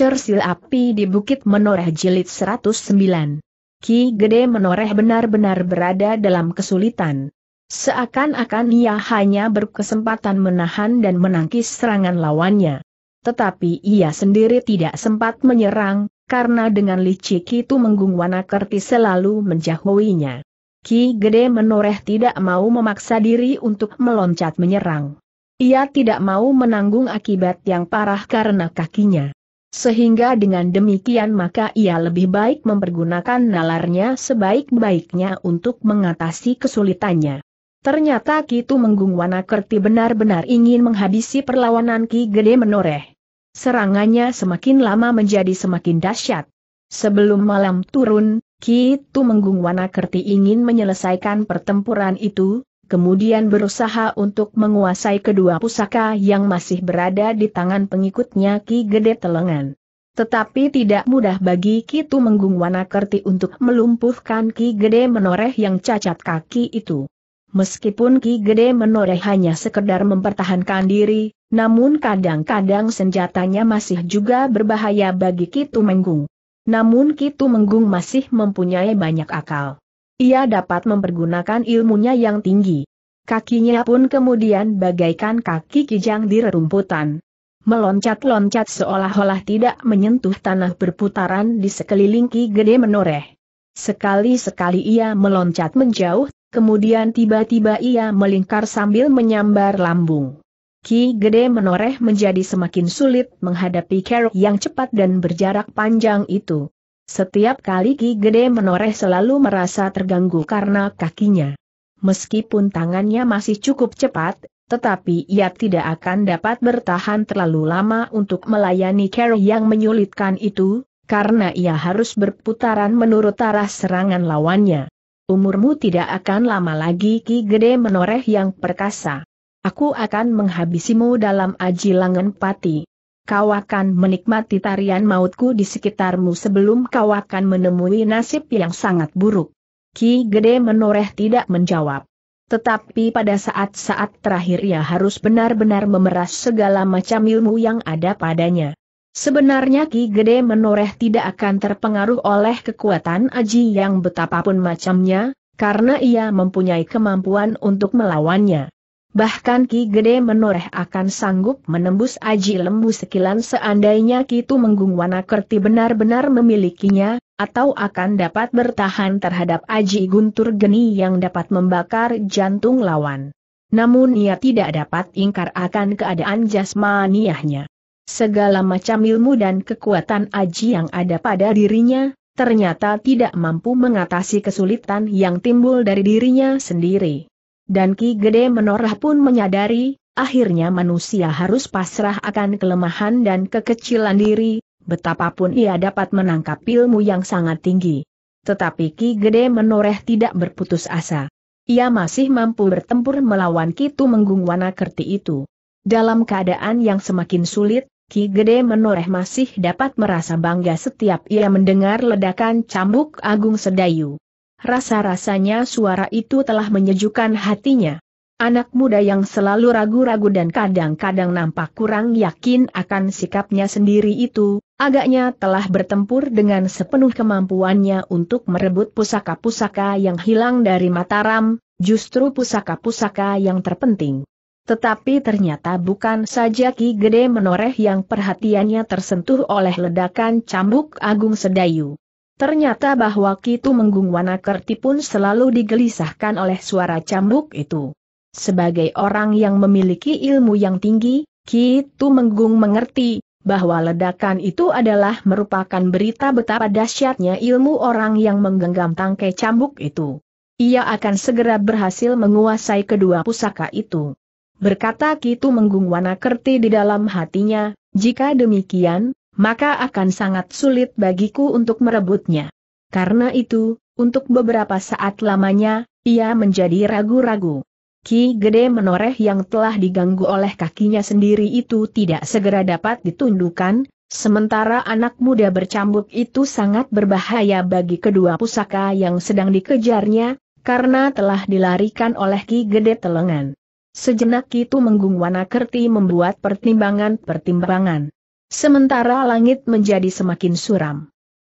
Cersil Api di Bukit Menoreh Jilid 109. Ki Gede Menoreh benar-benar berada dalam kesulitan. Seakan-akan ia hanya berkesempatan menahan dan menangkis serangan lawannya. Tetapi ia sendiri tidak sempat menyerang, karena dengan licik itu Menggung Wanakerti selalu menjauhinya. Ki Gede Menoreh tidak mau memaksa diri untuk meloncat menyerang. Ia tidak mau menanggung akibat yang parah karena kakinya. Sehingga dengan demikian maka ia lebih baik mempergunakan nalarnya sebaik-baiknya untuk mengatasi kesulitannya. Ternyata Kitu Menggung Wanakerti benar-benar ingin menghabisi perlawanan Ki Gede Menoreh. Serangannya semakin lama menjadi semakin dahsyat. Sebelum malam turun, Kitu Menggung Wanakerti ingin menyelesaikan pertempuran itu, kemudian berusaha untuk menguasai kedua pusaka yang masih berada di tangan pengikutnya Ki Gede Telengan. Tetapi tidak mudah bagi Kitu Menggung Wanakerti untuk melumpuhkan Ki Gede Menoreh yang cacat kaki itu. Meskipun Ki Gede Menoreh hanya sekedar mempertahankan diri, namun kadang-kadang senjatanya masih juga berbahaya bagi Kitu Menggung. Namun Kitu Menggung masih mempunyai banyak akal. Ia dapat mempergunakan ilmunya yang tinggi. Kakinya pun kemudian bagaikan kaki kijang di rerumputan. Meloncat-loncat seolah-olah tidak menyentuh tanah berputaran di sekeliling Ki Gede menoreh. Sekali-sekali ia meloncat menjauh, kemudian tiba-tiba ia melingkar sambil menyambar lambung. Ki Gede menoreh menjadi semakin sulit menghadapi kerok yang cepat dan berjarak panjang itu. Setiap kali Ki Gede menoreh selalu merasa terganggu karena kakinya. Meskipun tangannya masih cukup cepat, tetapi ia tidak akan dapat bertahan terlalu lama untuk melayani Carol yang menyulitkan itu, karena ia harus berputaran menurut arah serangan lawannya. Umurmu tidak akan lama lagi Ki Gede menoreh yang perkasa. Aku akan menghabisimu dalam aji langen pati. Kau akan menikmati tarian mautku di sekitarmu sebelum kau akan menemui nasib yang sangat buruk. Ki Gede menoreh tidak menjawab. Tetapi pada saat-saat terakhir ia harus benar-benar memeras segala macam ilmu yang ada padanya. Sebenarnya Ki Gede menoreh tidak akan terpengaruh oleh kekuatan Aji yang betapapun macamnya, karena ia mempunyai kemampuan untuk melawannya. Bahkan Ki Gede menoreh akan sanggup menembus Aji lembu sekilan seandainya Ki Tumenggung Wanakerti benar-benar memilikinya, atau akan dapat bertahan terhadap aji guntur geni yang dapat membakar jantung lawan. Namun ia tidak dapat ingkar akan keadaan jasmaniahnya. Segala macam ilmu dan kekuatan aji yang ada pada dirinya, ternyata tidak mampu mengatasi kesulitan yang timbul dari dirinya sendiri. Dan Ki Gede Menorah pun menyadari, akhirnya manusia harus pasrah akan kelemahan dan kekecilan diri, Betapapun ia dapat menangkap ilmu yang sangat tinggi. Tetapi Ki Gede Menoreh tidak berputus asa. Ia masih mampu bertempur melawan Kitu Menggung Wanakerti itu. Dalam keadaan yang semakin sulit, Ki Gede Menoreh masih dapat merasa bangga setiap ia mendengar ledakan cambuk Agung Sedayu. Rasa-rasanya suara itu telah menyejukkan hatinya. Anak muda yang selalu ragu-ragu dan kadang-kadang nampak kurang yakin akan sikapnya sendiri itu, agaknya telah bertempur dengan sepenuh kemampuannya untuk merebut pusaka-pusaka yang hilang dari Mataram, justru pusaka-pusaka yang terpenting. Tetapi ternyata bukan saja Ki Gede Menoreh yang perhatiannya tersentuh oleh ledakan cambuk Agung Sedayu. Ternyata bahwa Kitu Menggung Wanakerti pun selalu digelisahkan oleh suara cambuk itu. Sebagai orang yang memiliki ilmu yang tinggi, Kitu Menggung mengerti bahwa ledakan itu adalah merupakan berita betapa dahsyatnya ilmu orang yang menggenggam tangkai cambuk itu. Ia akan segera berhasil menguasai kedua pusaka itu. Berkata Kitu Menggung kerti di dalam hatinya, jika demikian, maka akan sangat sulit bagiku untuk merebutnya. Karena itu, untuk beberapa saat lamanya, ia menjadi ragu-ragu. Ki Gede Menoreh yang telah diganggu oleh kakinya sendiri itu tidak segera dapat ditundukkan, sementara anak muda bercambuk itu sangat berbahaya bagi kedua pusaka yang sedang dikejarnya, karena telah dilarikan oleh Ki Gede Telengan. Sejenak itu Menggung kerti membuat pertimbangan-pertimbangan. Sementara langit menjadi semakin suram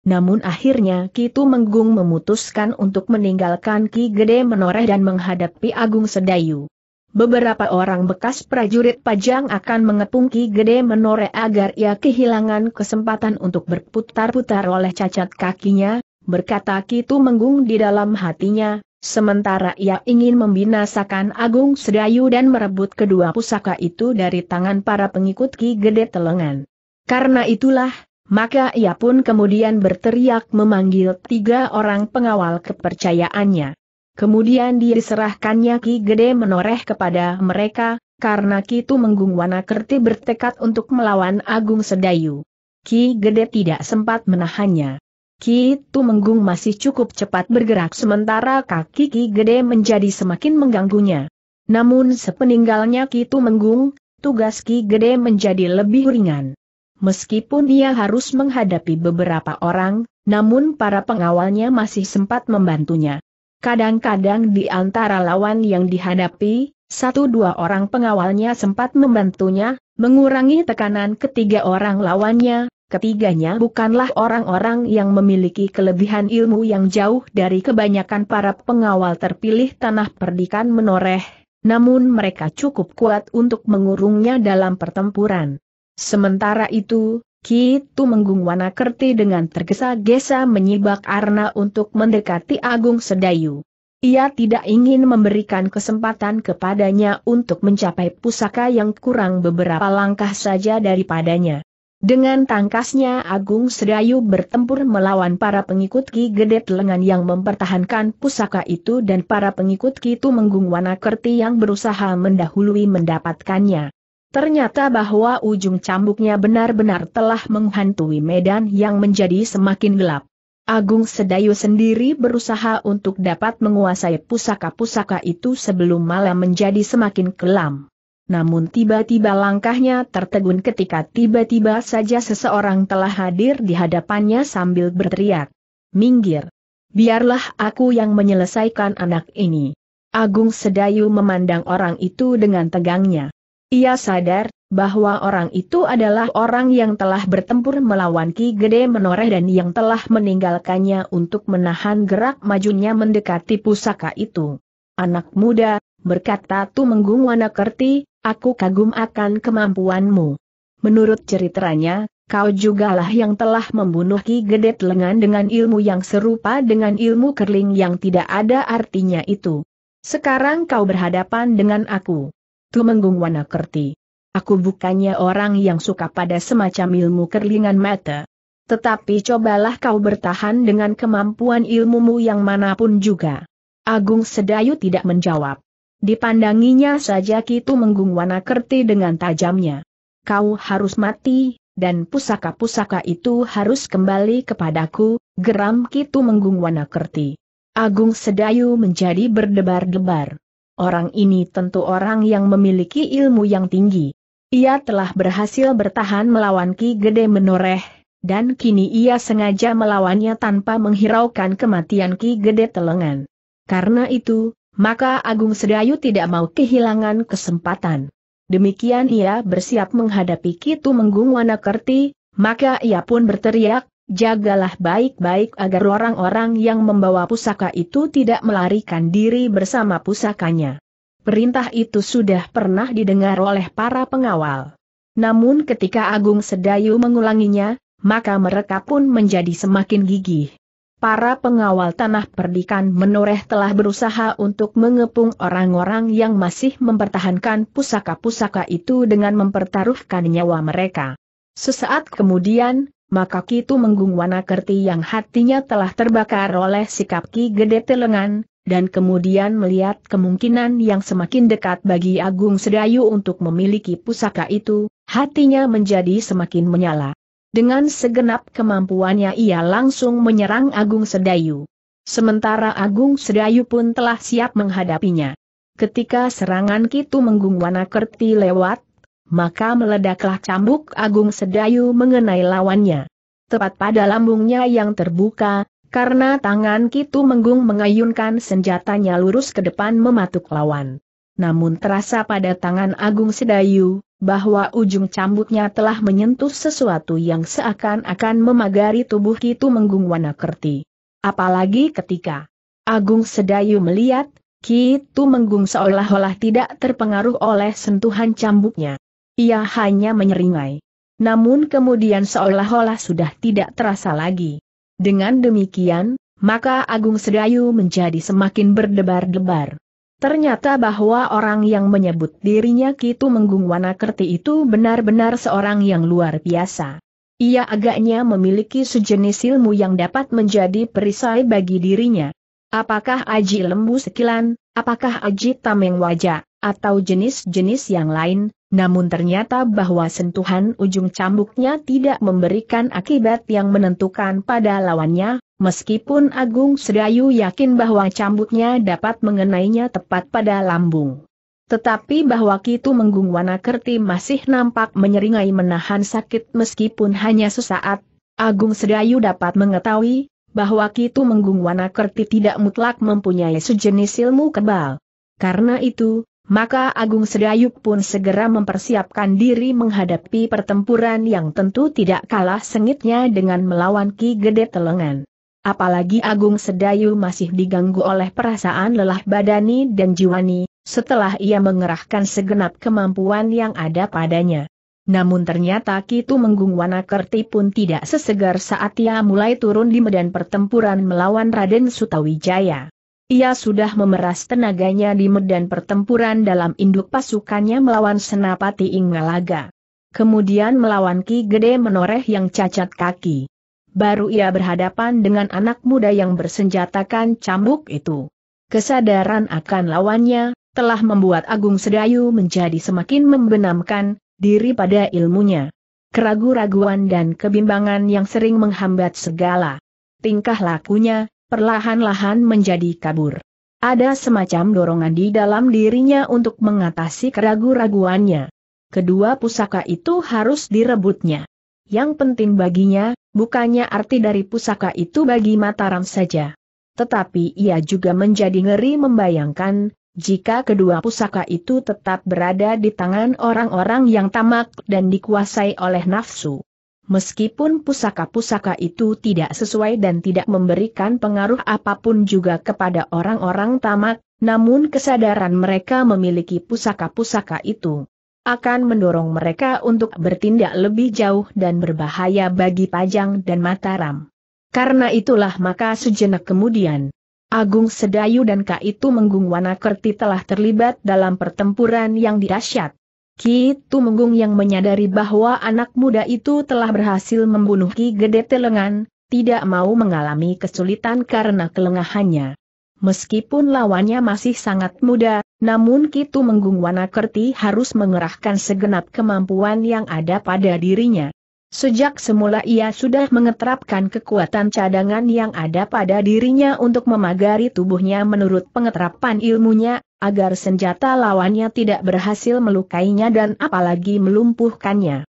namun akhirnya Ki Kitu Menggung memutuskan untuk meninggalkan Ki Gede Menoreh dan menghadapi Agung Sedayu. Beberapa orang bekas prajurit pajang akan mengepung Ki Gede Menoreh agar ia kehilangan kesempatan untuk berputar-putar oleh cacat kakinya, berkata Ki Kitu Menggung di dalam hatinya, sementara ia ingin membinasakan Agung Sedayu dan merebut kedua pusaka itu dari tangan para pengikut Ki Gede Telengan. Karena itulah, maka ia pun kemudian berteriak memanggil tiga orang pengawal kepercayaannya. Kemudian diserahkannya Ki Gede menoreh kepada mereka, karena Ki Kitu Menggung Wanakerti bertekad untuk melawan Agung Sedayu. Ki Gede tidak sempat menahannya. Ki Menggung masih cukup cepat bergerak sementara kaki Ki Gede menjadi semakin mengganggunya. Namun sepeninggalnya Ki Menggung, tugas Ki Gede menjadi lebih ringan. Meskipun ia harus menghadapi beberapa orang, namun para pengawalnya masih sempat membantunya. Kadang-kadang di antara lawan yang dihadapi, satu dua orang pengawalnya sempat membantunya, mengurangi tekanan ketiga orang lawannya, ketiganya bukanlah orang-orang yang memiliki kelebihan ilmu yang jauh dari kebanyakan para pengawal terpilih tanah perdikan menoreh, namun mereka cukup kuat untuk mengurungnya dalam pertempuran. Sementara itu, Kitu Menggung Wanakerti dengan tergesa-gesa menyibak Arna untuk mendekati Agung Sedayu. Ia tidak ingin memberikan kesempatan kepadanya untuk mencapai pusaka yang kurang beberapa langkah saja daripadanya. Dengan tangkasnya Agung Sedayu bertempur melawan para pengikut Ki Gedet Lengan yang mempertahankan pusaka itu dan para pengikut tu Menggung Wanakerti yang berusaha mendahului mendapatkannya. Ternyata bahwa ujung cambuknya benar-benar telah menghantui medan yang menjadi semakin gelap. Agung Sedayu sendiri berusaha untuk dapat menguasai pusaka-pusaka itu sebelum malam menjadi semakin kelam. Namun tiba-tiba langkahnya tertegun ketika tiba-tiba saja seseorang telah hadir di hadapannya sambil berteriak. Minggir! Biarlah aku yang menyelesaikan anak ini. Agung Sedayu memandang orang itu dengan tegangnya. Ia sadar bahwa orang itu adalah orang yang telah bertempur melawan Ki Gede Menoreh dan yang telah meninggalkannya untuk menahan gerak majunya mendekati pusaka itu. Anak muda, berkata Tumenggung Wanakerti, aku kagum akan kemampuanmu. Menurut ceritanya, kau jugalah yang telah membunuh Ki Gede Lengan dengan ilmu yang serupa dengan ilmu kerling yang tidak ada artinya itu. Sekarang kau berhadapan dengan aku. Tumenggung kerti. Aku bukannya orang yang suka pada semacam ilmu kerlingan mata. Tetapi cobalah kau bertahan dengan kemampuan ilmumu yang manapun juga. Agung Sedayu tidak menjawab. Dipandanginya saja Kitu Menggung kerti dengan tajamnya. Kau harus mati, dan pusaka-pusaka itu harus kembali kepadaku, geram Kitu Menggung kerti. Agung Sedayu menjadi berdebar-debar. Orang ini tentu orang yang memiliki ilmu yang tinggi. Ia telah berhasil bertahan melawan Ki Gede Menoreh, dan kini ia sengaja melawannya tanpa menghiraukan kematian Ki Gede Telengan. Karena itu, maka Agung Sedayu tidak mau kehilangan kesempatan. Demikian ia bersiap menghadapi Kitu Menggung Wanakerti, maka ia pun berteriak, Jagalah baik-baik agar orang-orang yang membawa pusaka itu tidak melarikan diri bersama pusakanya. Perintah itu sudah pernah didengar oleh para pengawal. Namun ketika Agung Sedayu mengulanginya, maka mereka pun menjadi semakin gigih. Para pengawal tanah perdikan menoreh telah berusaha untuk mengepung orang-orang yang masih mempertahankan pusaka-pusaka itu dengan mempertaruhkan nyawa mereka. Sesaat kemudian, maka Kitu Menggung kerti yang hatinya telah terbakar oleh sikap Ki Gede Telengan, dan kemudian melihat kemungkinan yang semakin dekat bagi Agung Sedayu untuk memiliki pusaka itu, hatinya menjadi semakin menyala. Dengan segenap kemampuannya ia langsung menyerang Agung Sedayu. Sementara Agung Sedayu pun telah siap menghadapinya. Ketika serangan Kitu Menggung kerti lewat, maka meledaklah cambuk agung sedayu mengenai lawannya. Tepat pada lambungnya yang terbuka, karena tangan Kitu Menggung mengayunkan senjatanya lurus ke depan mematuk lawan. Namun terasa pada tangan Agung Sedayu, bahwa ujung cambuknya telah menyentuh sesuatu yang seakan-akan memagari tubuh Kitu Menggung Kerti. Apalagi ketika Agung Sedayu melihat, Kitu Menggung seolah-olah tidak terpengaruh oleh sentuhan cambuknya. Ia hanya menyeringai. Namun kemudian seolah-olah sudah tidak terasa lagi. Dengan demikian, maka Agung Sedayu menjadi semakin berdebar-debar. Ternyata bahwa orang yang menyebut dirinya Kitu Menggung Wanakerti itu benar-benar seorang yang luar biasa. Ia agaknya memiliki sejenis ilmu yang dapat menjadi perisai bagi dirinya. Apakah Aji Lembu Sekilan, apakah Aji Tameng Wajah, atau jenis-jenis yang lain, namun ternyata bahwa sentuhan ujung cambuknya tidak memberikan akibat yang menentukan pada lawannya, meskipun Agung Sedayu yakin bahwa cambuknya dapat mengenainya tepat pada lambung. Tetapi bahwa Kitu Menggung Wanakerti masih nampak menyeringai menahan sakit meskipun hanya sesaat, Agung Sedayu dapat mengetahui bahwa Kitu Menggung Wanakerti tidak mutlak mempunyai sejenis ilmu kebal. Karena itu, maka Agung Sedayu pun segera mempersiapkan diri menghadapi pertempuran yang tentu tidak kalah sengitnya dengan melawan Ki Gede Telengan. Apalagi Agung Sedayu masih diganggu oleh perasaan lelah badani dan jiwani, setelah ia mengerahkan segenap kemampuan yang ada padanya. Namun ternyata Kitu Menggung Wanakerti pun tidak sesegar saat ia mulai turun di medan pertempuran melawan Raden Sutawijaya. Ia sudah memeras tenaganya di medan pertempuran dalam induk pasukannya melawan Senapati Inggalaga, Kemudian melawan Ki Gede Menoreh yang cacat kaki. Baru ia berhadapan dengan anak muda yang bersenjatakan cambuk itu. Kesadaran akan lawannya, telah membuat Agung Sedayu menjadi semakin membenamkan, diri pada ilmunya. Keragu-raguan dan kebimbangan yang sering menghambat segala tingkah lakunya, perlahan-lahan menjadi kabur. Ada semacam dorongan di dalam dirinya untuk mengatasi keragu-raguannya. Kedua pusaka itu harus direbutnya. Yang penting baginya, bukannya arti dari pusaka itu bagi Mataram saja. Tetapi ia juga menjadi ngeri membayangkan, jika kedua pusaka itu tetap berada di tangan orang-orang yang tamak dan dikuasai oleh nafsu. Meskipun pusaka-pusaka itu tidak sesuai dan tidak memberikan pengaruh apapun juga kepada orang-orang tamak, namun kesadaran mereka memiliki pusaka-pusaka itu akan mendorong mereka untuk bertindak lebih jauh dan berbahaya bagi Pajang dan Mataram. Karena itulah maka sejenak kemudian, Agung Sedayu dan Kak itu Menggung Wanakerti telah terlibat dalam pertempuran yang dirasyat. Ki Tumenggung yang menyadari bahwa anak muda itu telah berhasil membunuh Ki Gede Telengan, tidak mau mengalami kesulitan karena kelengahannya. Meskipun lawannya masih sangat muda, namun Ki Tumenggung Wanakerti harus mengerahkan segenap kemampuan yang ada pada dirinya. Sejak semula ia sudah mengeterapkan kekuatan cadangan yang ada pada dirinya untuk memagari tubuhnya menurut pengeterapan ilmunya, agar senjata lawannya tidak berhasil melukainya dan apalagi melumpuhkannya.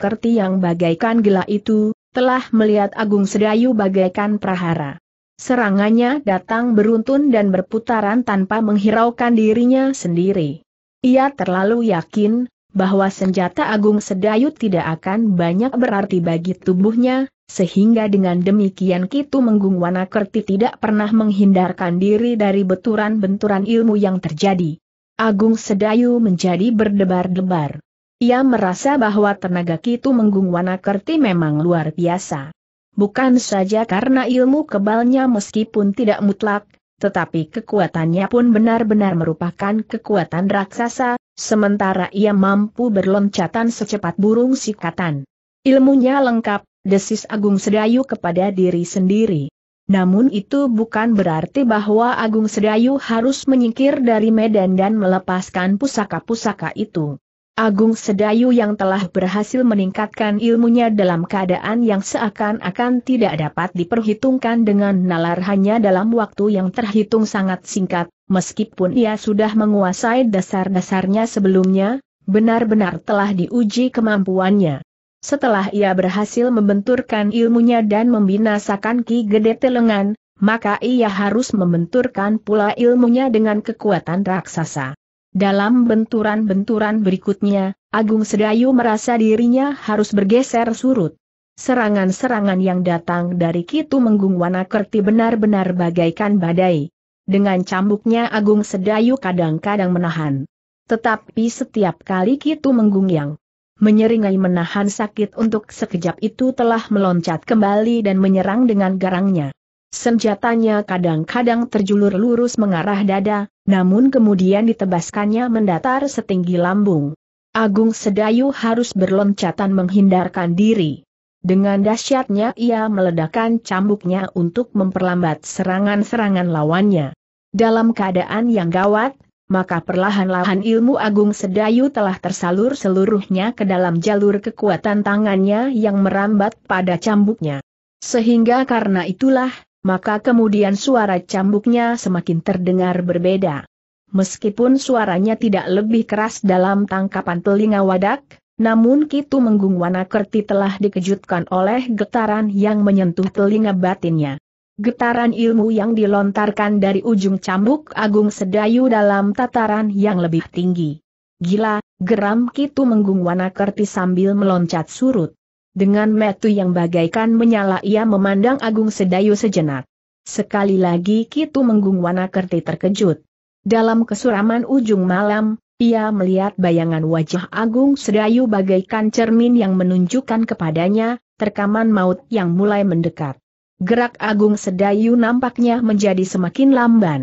Kerti yang bagaikan gila itu, telah melihat Agung Sedayu bagaikan prahara. Serangannya datang beruntun dan berputaran tanpa menghiraukan dirinya sendiri. Ia terlalu yakin, bahwa senjata Agung Sedayu tidak akan banyak berarti bagi tubuhnya, sehingga dengan demikian Kitu Menggung Wanakerti tidak pernah menghindarkan diri dari benturan-benturan ilmu yang terjadi. Agung Sedayu menjadi berdebar-debar. Ia merasa bahwa tenaga Kitu Menggung Wanakerti memang luar biasa. Bukan saja karena ilmu kebalnya meskipun tidak mutlak, tetapi kekuatannya pun benar-benar merupakan kekuatan raksasa, sementara ia mampu berloncatan secepat burung sikatan. Ilmunya lengkap, desis Agung Sedayu kepada diri sendiri. Namun itu bukan berarti bahwa Agung Sedayu harus menyingkir dari Medan dan melepaskan pusaka-pusaka itu. Agung Sedayu yang telah berhasil meningkatkan ilmunya dalam keadaan yang seakan-akan tidak dapat diperhitungkan dengan nalar hanya dalam waktu yang terhitung sangat singkat, meskipun ia sudah menguasai dasar-dasarnya sebelumnya, benar-benar telah diuji kemampuannya. Setelah ia berhasil membenturkan ilmunya dan membinasakan Ki Gede Telengan, maka ia harus membenturkan pula ilmunya dengan kekuatan raksasa. Dalam benturan-benturan berikutnya, Agung Sedayu merasa dirinya harus bergeser surut. Serangan-serangan yang datang dari Kitu Menggung Wanakerti benar-benar bagaikan badai. Dengan cambuknya Agung Sedayu kadang-kadang menahan. Tetapi setiap kali Kitu Menggung yang menyeringai menahan sakit untuk sekejap itu telah meloncat kembali dan menyerang dengan garangnya. Senjatanya kadang-kadang terjulur lurus mengarah dada, namun kemudian ditebaskannya mendatar setinggi lambung. Agung Sedayu harus berloncatan menghindarkan diri. Dengan dahsyatnya ia meledakkan cambuknya untuk memperlambat serangan-serangan lawannya. Dalam keadaan yang gawat, maka perlahan-lahan ilmu agung sedayu telah tersalur seluruhnya ke dalam jalur kekuatan tangannya yang merambat pada cambuknya. Sehingga karena itulah, maka kemudian suara cambuknya semakin terdengar berbeda. Meskipun suaranya tidak lebih keras dalam tangkapan telinga wadak, namun Kitu Menggung Wanakerti telah dikejutkan oleh getaran yang menyentuh telinga batinnya. Getaran ilmu yang dilontarkan dari ujung cambuk agung sedayu dalam tataran yang lebih tinggi. Gila, geram Kitu Menggung Wanakerti sambil meloncat surut. Dengan metu yang bagaikan menyala ia memandang Agung Sedayu sejenak. Sekali lagi Kitu Menggung Wanakerti terkejut. Dalam kesuraman ujung malam, ia melihat bayangan wajah Agung Sedayu bagaikan cermin yang menunjukkan kepadanya, terkaman maut yang mulai mendekat gerak Agung Sedayu nampaknya menjadi semakin lamban.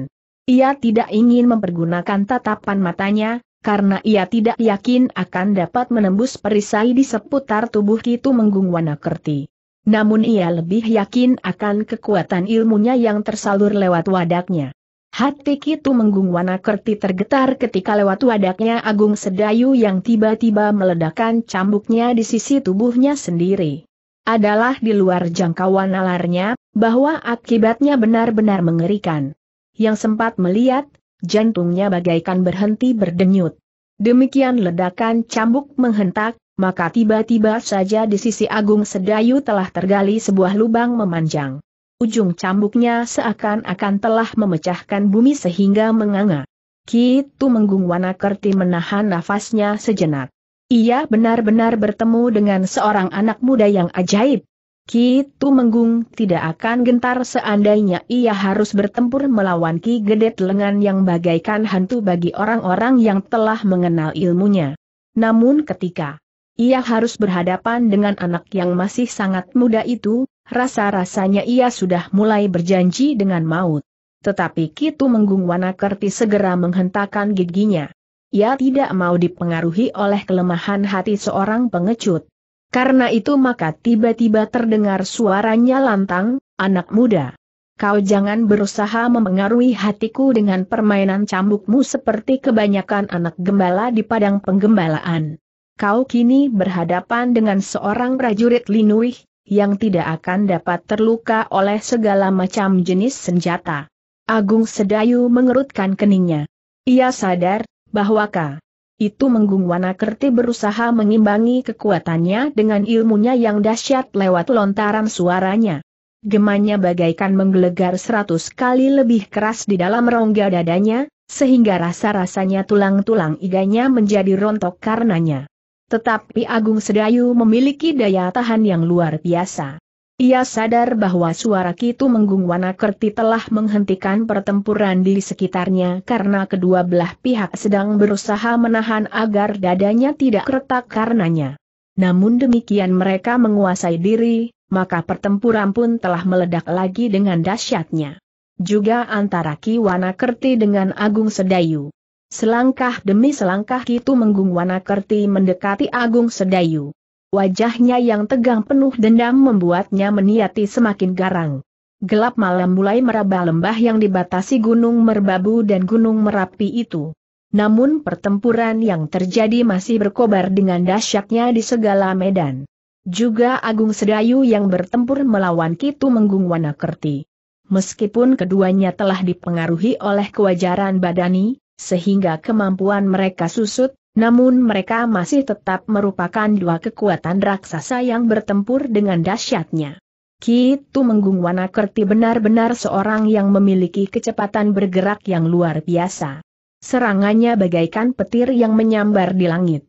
Ia tidak ingin mempergunakan tatapan matanya, karena ia tidak yakin akan dapat menembus perisai di seputar tubuh Kitu Menggung Wanakerti. Namun ia lebih yakin akan kekuatan ilmunya yang tersalur lewat wadaknya. Hati Kitu Menggung Wanakerti tergetar ketika lewat wadaknya Agung Sedayu yang tiba-tiba meledakkan cambuknya di sisi tubuhnya sendiri adalah di luar jangkauan nalarnya, bahwa akibatnya benar-benar mengerikan. Yang sempat melihat, jantungnya bagaikan berhenti berdenyut. Demikian ledakan cambuk menghentak, maka tiba-tiba saja di sisi Agung Sedayu telah tergali sebuah lubang memanjang. Ujung cambuknya seakan-akan telah memecahkan bumi sehingga menganga. Kitu Menggung Wanakerti menahan nafasnya sejenak. Ia benar-benar bertemu dengan seorang anak muda yang ajaib. Kitu Menggung tidak akan gentar seandainya ia harus bertempur melawan Ki Gedet lengan yang bagaikan hantu bagi orang-orang yang telah mengenal ilmunya. Namun ketika ia harus berhadapan dengan anak yang masih sangat muda itu, rasa-rasanya ia sudah mulai berjanji dengan maut. Tetapi Kitu Menggung Wanakerti segera menghentakkan giginya. Ia tidak mau dipengaruhi oleh kelemahan hati seorang pengecut. Karena itu maka tiba-tiba terdengar suaranya lantang, anak muda. Kau jangan berusaha mempengaruhi hatiku dengan permainan cambukmu seperti kebanyakan anak gembala di padang penggembalaan. Kau kini berhadapan dengan seorang prajurit Linuih, yang tidak akan dapat terluka oleh segala macam jenis senjata. Agung Sedayu mengerutkan keningnya. Ia sadar, bahwa ka Itu Menggung Kerti berusaha mengimbangi kekuatannya dengan ilmunya yang dahsyat lewat lontaran suaranya. Gemanya bagaikan menggelegar seratus kali lebih keras di dalam rongga dadanya, sehingga rasa-rasanya tulang-tulang iganya menjadi rontok karenanya. Tetapi Agung Sedayu memiliki daya tahan yang luar biasa. Ia sadar bahwa suara Kitu Menggung Wanakerti telah menghentikan pertempuran di sekitarnya karena kedua belah pihak sedang berusaha menahan agar dadanya tidak retak karenanya. Namun demikian mereka menguasai diri, maka pertempuran pun telah meledak lagi dengan dahsyatnya. Juga antara Ki Wanakerti dengan Agung Sedayu. Selangkah demi selangkah Kitu Menggung Wanakerti mendekati Agung Sedayu. Wajahnya yang tegang penuh dendam membuatnya meniati semakin garang. Gelap malam mulai meraba lembah yang dibatasi Gunung Merbabu dan Gunung Merapi itu. Namun pertempuran yang terjadi masih berkobar dengan dahsyatnya di segala medan. Juga Agung Sedayu yang bertempur melawan Kitu Menggung Wanakerti. Meskipun keduanya telah dipengaruhi oleh kewajaran badani, sehingga kemampuan mereka susut, namun mereka masih tetap merupakan dua kekuatan raksasa yang bertempur dengan dahsyatnya. Kitu Menggung Wanakerti benar-benar seorang yang memiliki kecepatan bergerak yang luar biasa. Serangannya bagaikan petir yang menyambar di langit.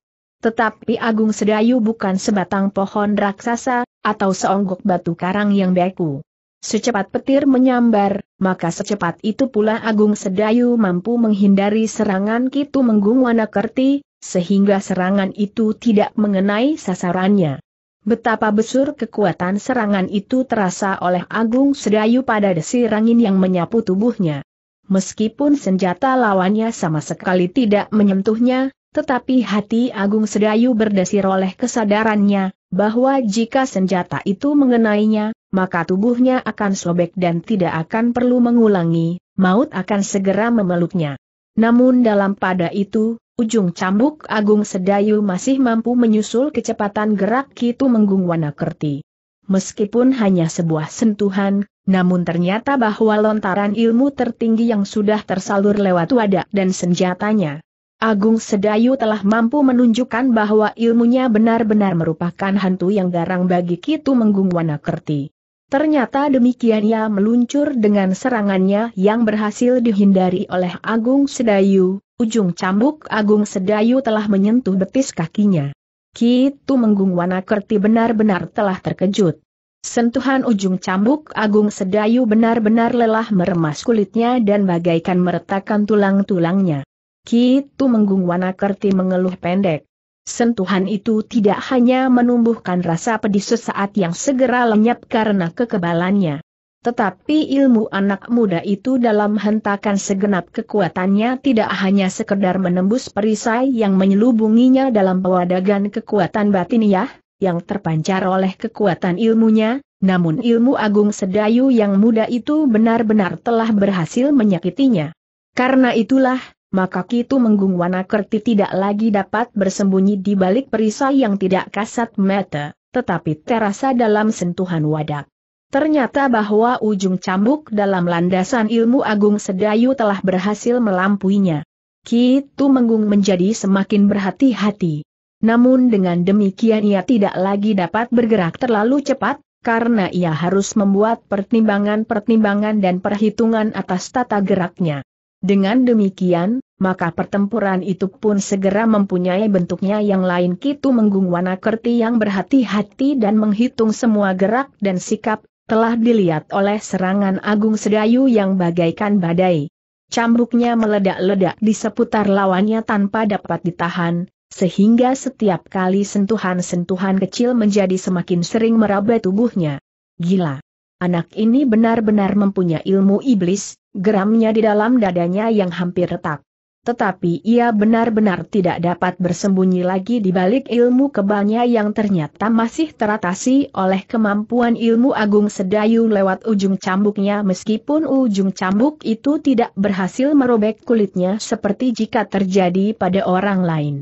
Tetapi Agung Sedayu bukan sebatang pohon raksasa, atau seonggok batu karang yang beku. Secepat petir menyambar, maka secepat itu pula Agung Sedayu mampu menghindari serangan Kitu Menggung Wanakerti, sehingga serangan itu tidak mengenai sasarannya. Betapa besar kekuatan serangan itu terasa oleh Agung Sedayu pada desir angin yang menyapu tubuhnya. Meskipun senjata lawannya sama sekali tidak menyentuhnya, tetapi hati Agung Sedayu berdesir oleh kesadarannya, bahwa jika senjata itu mengenainya, maka tubuhnya akan sobek dan tidak akan perlu mengulangi, maut akan segera memeluknya. Namun dalam pada itu, Ujung cambuk Agung Sedayu masih mampu menyusul kecepatan gerak Kitu Menggung Wanakerti. Meskipun hanya sebuah sentuhan, namun ternyata bahwa lontaran ilmu tertinggi yang sudah tersalur lewat wadah dan senjatanya. Agung Sedayu telah mampu menunjukkan bahwa ilmunya benar-benar merupakan hantu yang garang bagi Kitu Menggung Wanakerti. Ternyata demikian ia meluncur dengan serangannya yang berhasil dihindari oleh Agung Sedayu, Ujung cambuk Agung Sedayu telah menyentuh betis kakinya. Kitu Menggung Wanakerti benar-benar telah terkejut. Sentuhan ujung cambuk Agung Sedayu benar-benar lelah meremas kulitnya dan bagaikan meretakkan tulang-tulangnya. Kitu Menggung Wanakerti mengeluh pendek. Sentuhan itu tidak hanya menumbuhkan rasa pedih sesaat yang segera lenyap karena kekebalannya. Tetapi ilmu anak muda itu dalam hentakan segenap kekuatannya tidak hanya sekedar menembus perisai yang menyelubunginya dalam pewadagan kekuatan batiniah, yang terpancar oleh kekuatan ilmunya, namun ilmu agung sedayu yang muda itu benar-benar telah berhasil menyakitinya. Karena itulah, maka Kitu Menggung Wanakerti tidak lagi dapat bersembunyi di balik perisai yang tidak kasat mata, tetapi terasa dalam sentuhan wadak. Ternyata bahwa ujung cambuk dalam landasan ilmu agung sedayu telah berhasil melampuinya. Kitu Menggung menjadi semakin berhati-hati. Namun dengan demikian ia tidak lagi dapat bergerak terlalu cepat, karena ia harus membuat pertimbangan-pertimbangan dan perhitungan atas tata geraknya. Dengan demikian, maka pertempuran itu pun segera mempunyai bentuknya yang lain Kitu Menggung Wanakerti yang berhati-hati dan menghitung semua gerak dan sikap telah dilihat oleh serangan Agung Sedayu yang bagaikan badai. Cambuknya meledak-ledak di seputar lawannya tanpa dapat ditahan, sehingga setiap kali sentuhan-sentuhan kecil menjadi semakin sering meraba tubuhnya. Gila! Anak ini benar-benar mempunyai ilmu iblis, geramnya di dalam dadanya yang hampir retak tetapi ia benar-benar tidak dapat bersembunyi lagi di balik ilmu kebalnya yang ternyata masih teratasi oleh kemampuan ilmu agung sedayu lewat ujung cambuknya meskipun ujung cambuk itu tidak berhasil merobek kulitnya seperti jika terjadi pada orang lain.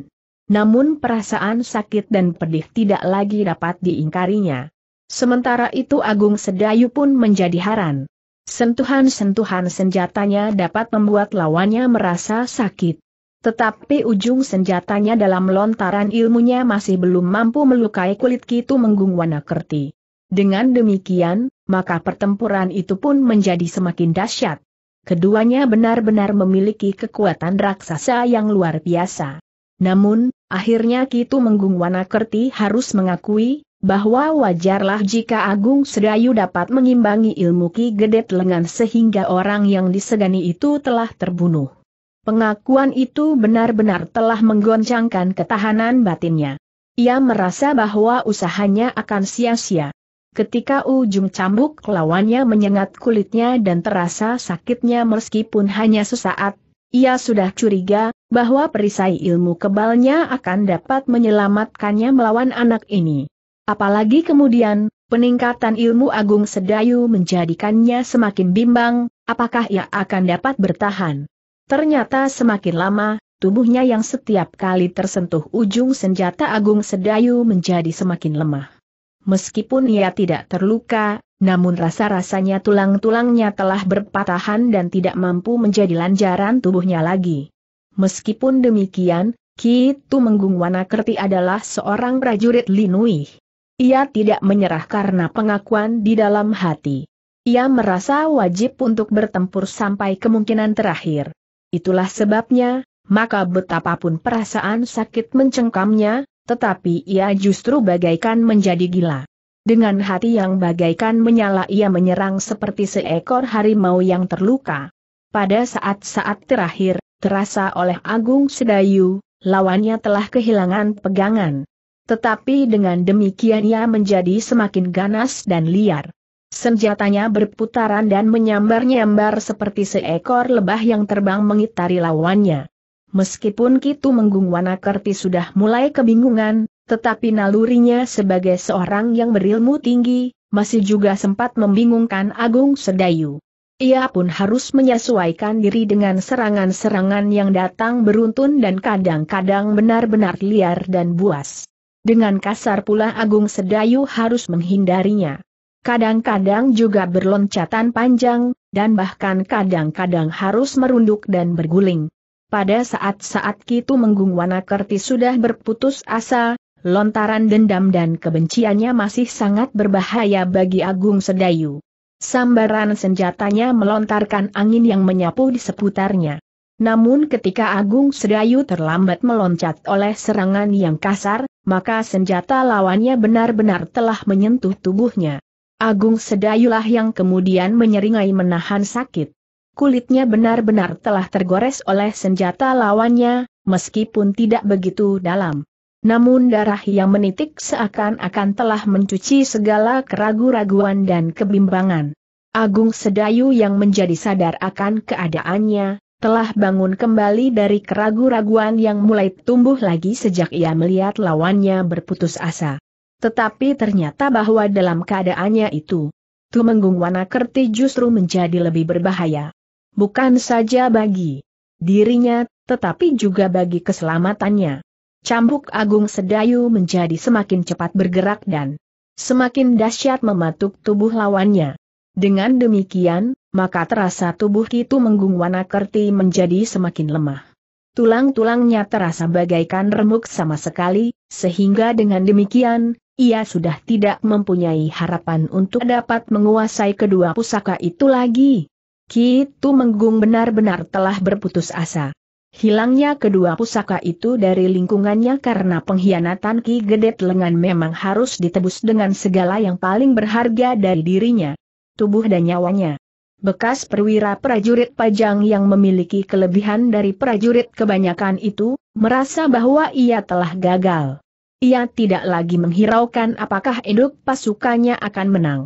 Namun perasaan sakit dan pedih tidak lagi dapat diingkarinya. Sementara itu Agung Sedayu pun menjadi haran. Sentuhan-sentuhan senjatanya dapat membuat lawannya merasa sakit. Tetapi ujung senjatanya dalam lontaran ilmunya masih belum mampu melukai kulit Kitu Menggung Wanakerti. Dengan demikian, maka pertempuran itu pun menjadi semakin dahsyat. Keduanya benar-benar memiliki kekuatan raksasa yang luar biasa. Namun, akhirnya Kitu Menggung Wanakerti harus mengakui bahwa wajarlah jika Agung Sedayu dapat mengimbangi ilmu Ki Gedet Lengan sehingga orang yang disegani itu telah terbunuh. Pengakuan itu benar-benar telah menggoncangkan ketahanan batinnya. Ia merasa bahwa usahanya akan sia-sia. Ketika ujung cambuk lawannya menyengat kulitnya dan terasa sakitnya meskipun hanya sesaat, ia sudah curiga bahwa perisai ilmu kebalnya akan dapat menyelamatkannya melawan anak ini. Apalagi kemudian, peningkatan ilmu agung sedayu menjadikannya semakin bimbang, apakah ia akan dapat bertahan. Ternyata semakin lama, tubuhnya yang setiap kali tersentuh ujung senjata agung sedayu menjadi semakin lemah. Meskipun ia tidak terluka, namun rasa-rasanya tulang-tulangnya telah berpatahan dan tidak mampu menjadi lanjaran tubuhnya lagi. Meskipun demikian, Ki Tumenggung Wanakerti adalah seorang prajurit Linui. Ia tidak menyerah karena pengakuan di dalam hati. Ia merasa wajib untuk bertempur sampai kemungkinan terakhir. Itulah sebabnya, maka betapapun perasaan sakit mencengkamnya, tetapi ia justru bagaikan menjadi gila. Dengan hati yang bagaikan menyala ia menyerang seperti seekor harimau yang terluka. Pada saat-saat terakhir, terasa oleh Agung Sedayu, lawannya telah kehilangan pegangan. Tetapi dengan demikian ia menjadi semakin ganas dan liar. Senjatanya berputaran dan menyambar-nyambar seperti seekor lebah yang terbang mengitari lawannya. Meskipun Kitu Menggung Wanakerti sudah mulai kebingungan, tetapi nalurinya sebagai seorang yang berilmu tinggi, masih juga sempat membingungkan Agung Sedayu. Ia pun harus menyesuaikan diri dengan serangan-serangan yang datang beruntun dan kadang-kadang benar-benar liar dan buas. Dengan kasar pula Agung Sedayu harus menghindarinya. Kadang-kadang juga berloncatan panjang, dan bahkan kadang-kadang harus merunduk dan berguling. Pada saat-saat Kitu Menggung Wanakerti sudah berputus asa, lontaran dendam dan kebenciannya masih sangat berbahaya bagi Agung Sedayu. Sambaran senjatanya melontarkan angin yang menyapu di seputarnya. Namun ketika Agung Sedayu terlambat meloncat oleh serangan yang kasar, maka senjata lawannya benar-benar telah menyentuh tubuhnya. Agung Sedayulah yang kemudian menyeringai menahan sakit. Kulitnya benar-benar telah tergores oleh senjata lawannya, meskipun tidak begitu dalam. Namun darah yang menitik seakan-akan telah mencuci segala keraguan-raguan dan kebimbangan. Agung Sedayu yang menjadi sadar akan keadaannya, telah bangun kembali dari keraguan raguan yang mulai tumbuh lagi sejak ia melihat lawannya berputus asa. Tetapi ternyata bahwa dalam keadaannya itu, Tumenggung Wanakerti justru menjadi lebih berbahaya. Bukan saja bagi dirinya, tetapi juga bagi keselamatannya. Cambuk Agung Sedayu menjadi semakin cepat bergerak dan semakin dahsyat mematuk tubuh lawannya. Dengan demikian, maka terasa tubuh itu Menggung kerti menjadi semakin lemah. Tulang-tulangnya terasa bagaikan remuk sama sekali, sehingga dengan demikian, ia sudah tidak mempunyai harapan untuk dapat menguasai kedua pusaka itu lagi. Kitu Menggung benar-benar telah berputus asa. Hilangnya kedua pusaka itu dari lingkungannya karena pengkhianatan Ki Gedet Lengan memang harus ditebus dengan segala yang paling berharga dari dirinya. Tubuh dan nyawanya bekas perwira prajurit pajang yang memiliki kelebihan dari prajurit kebanyakan itu, merasa bahwa ia telah gagal. Ia tidak lagi menghiraukan apakah induk pasukannya akan menang.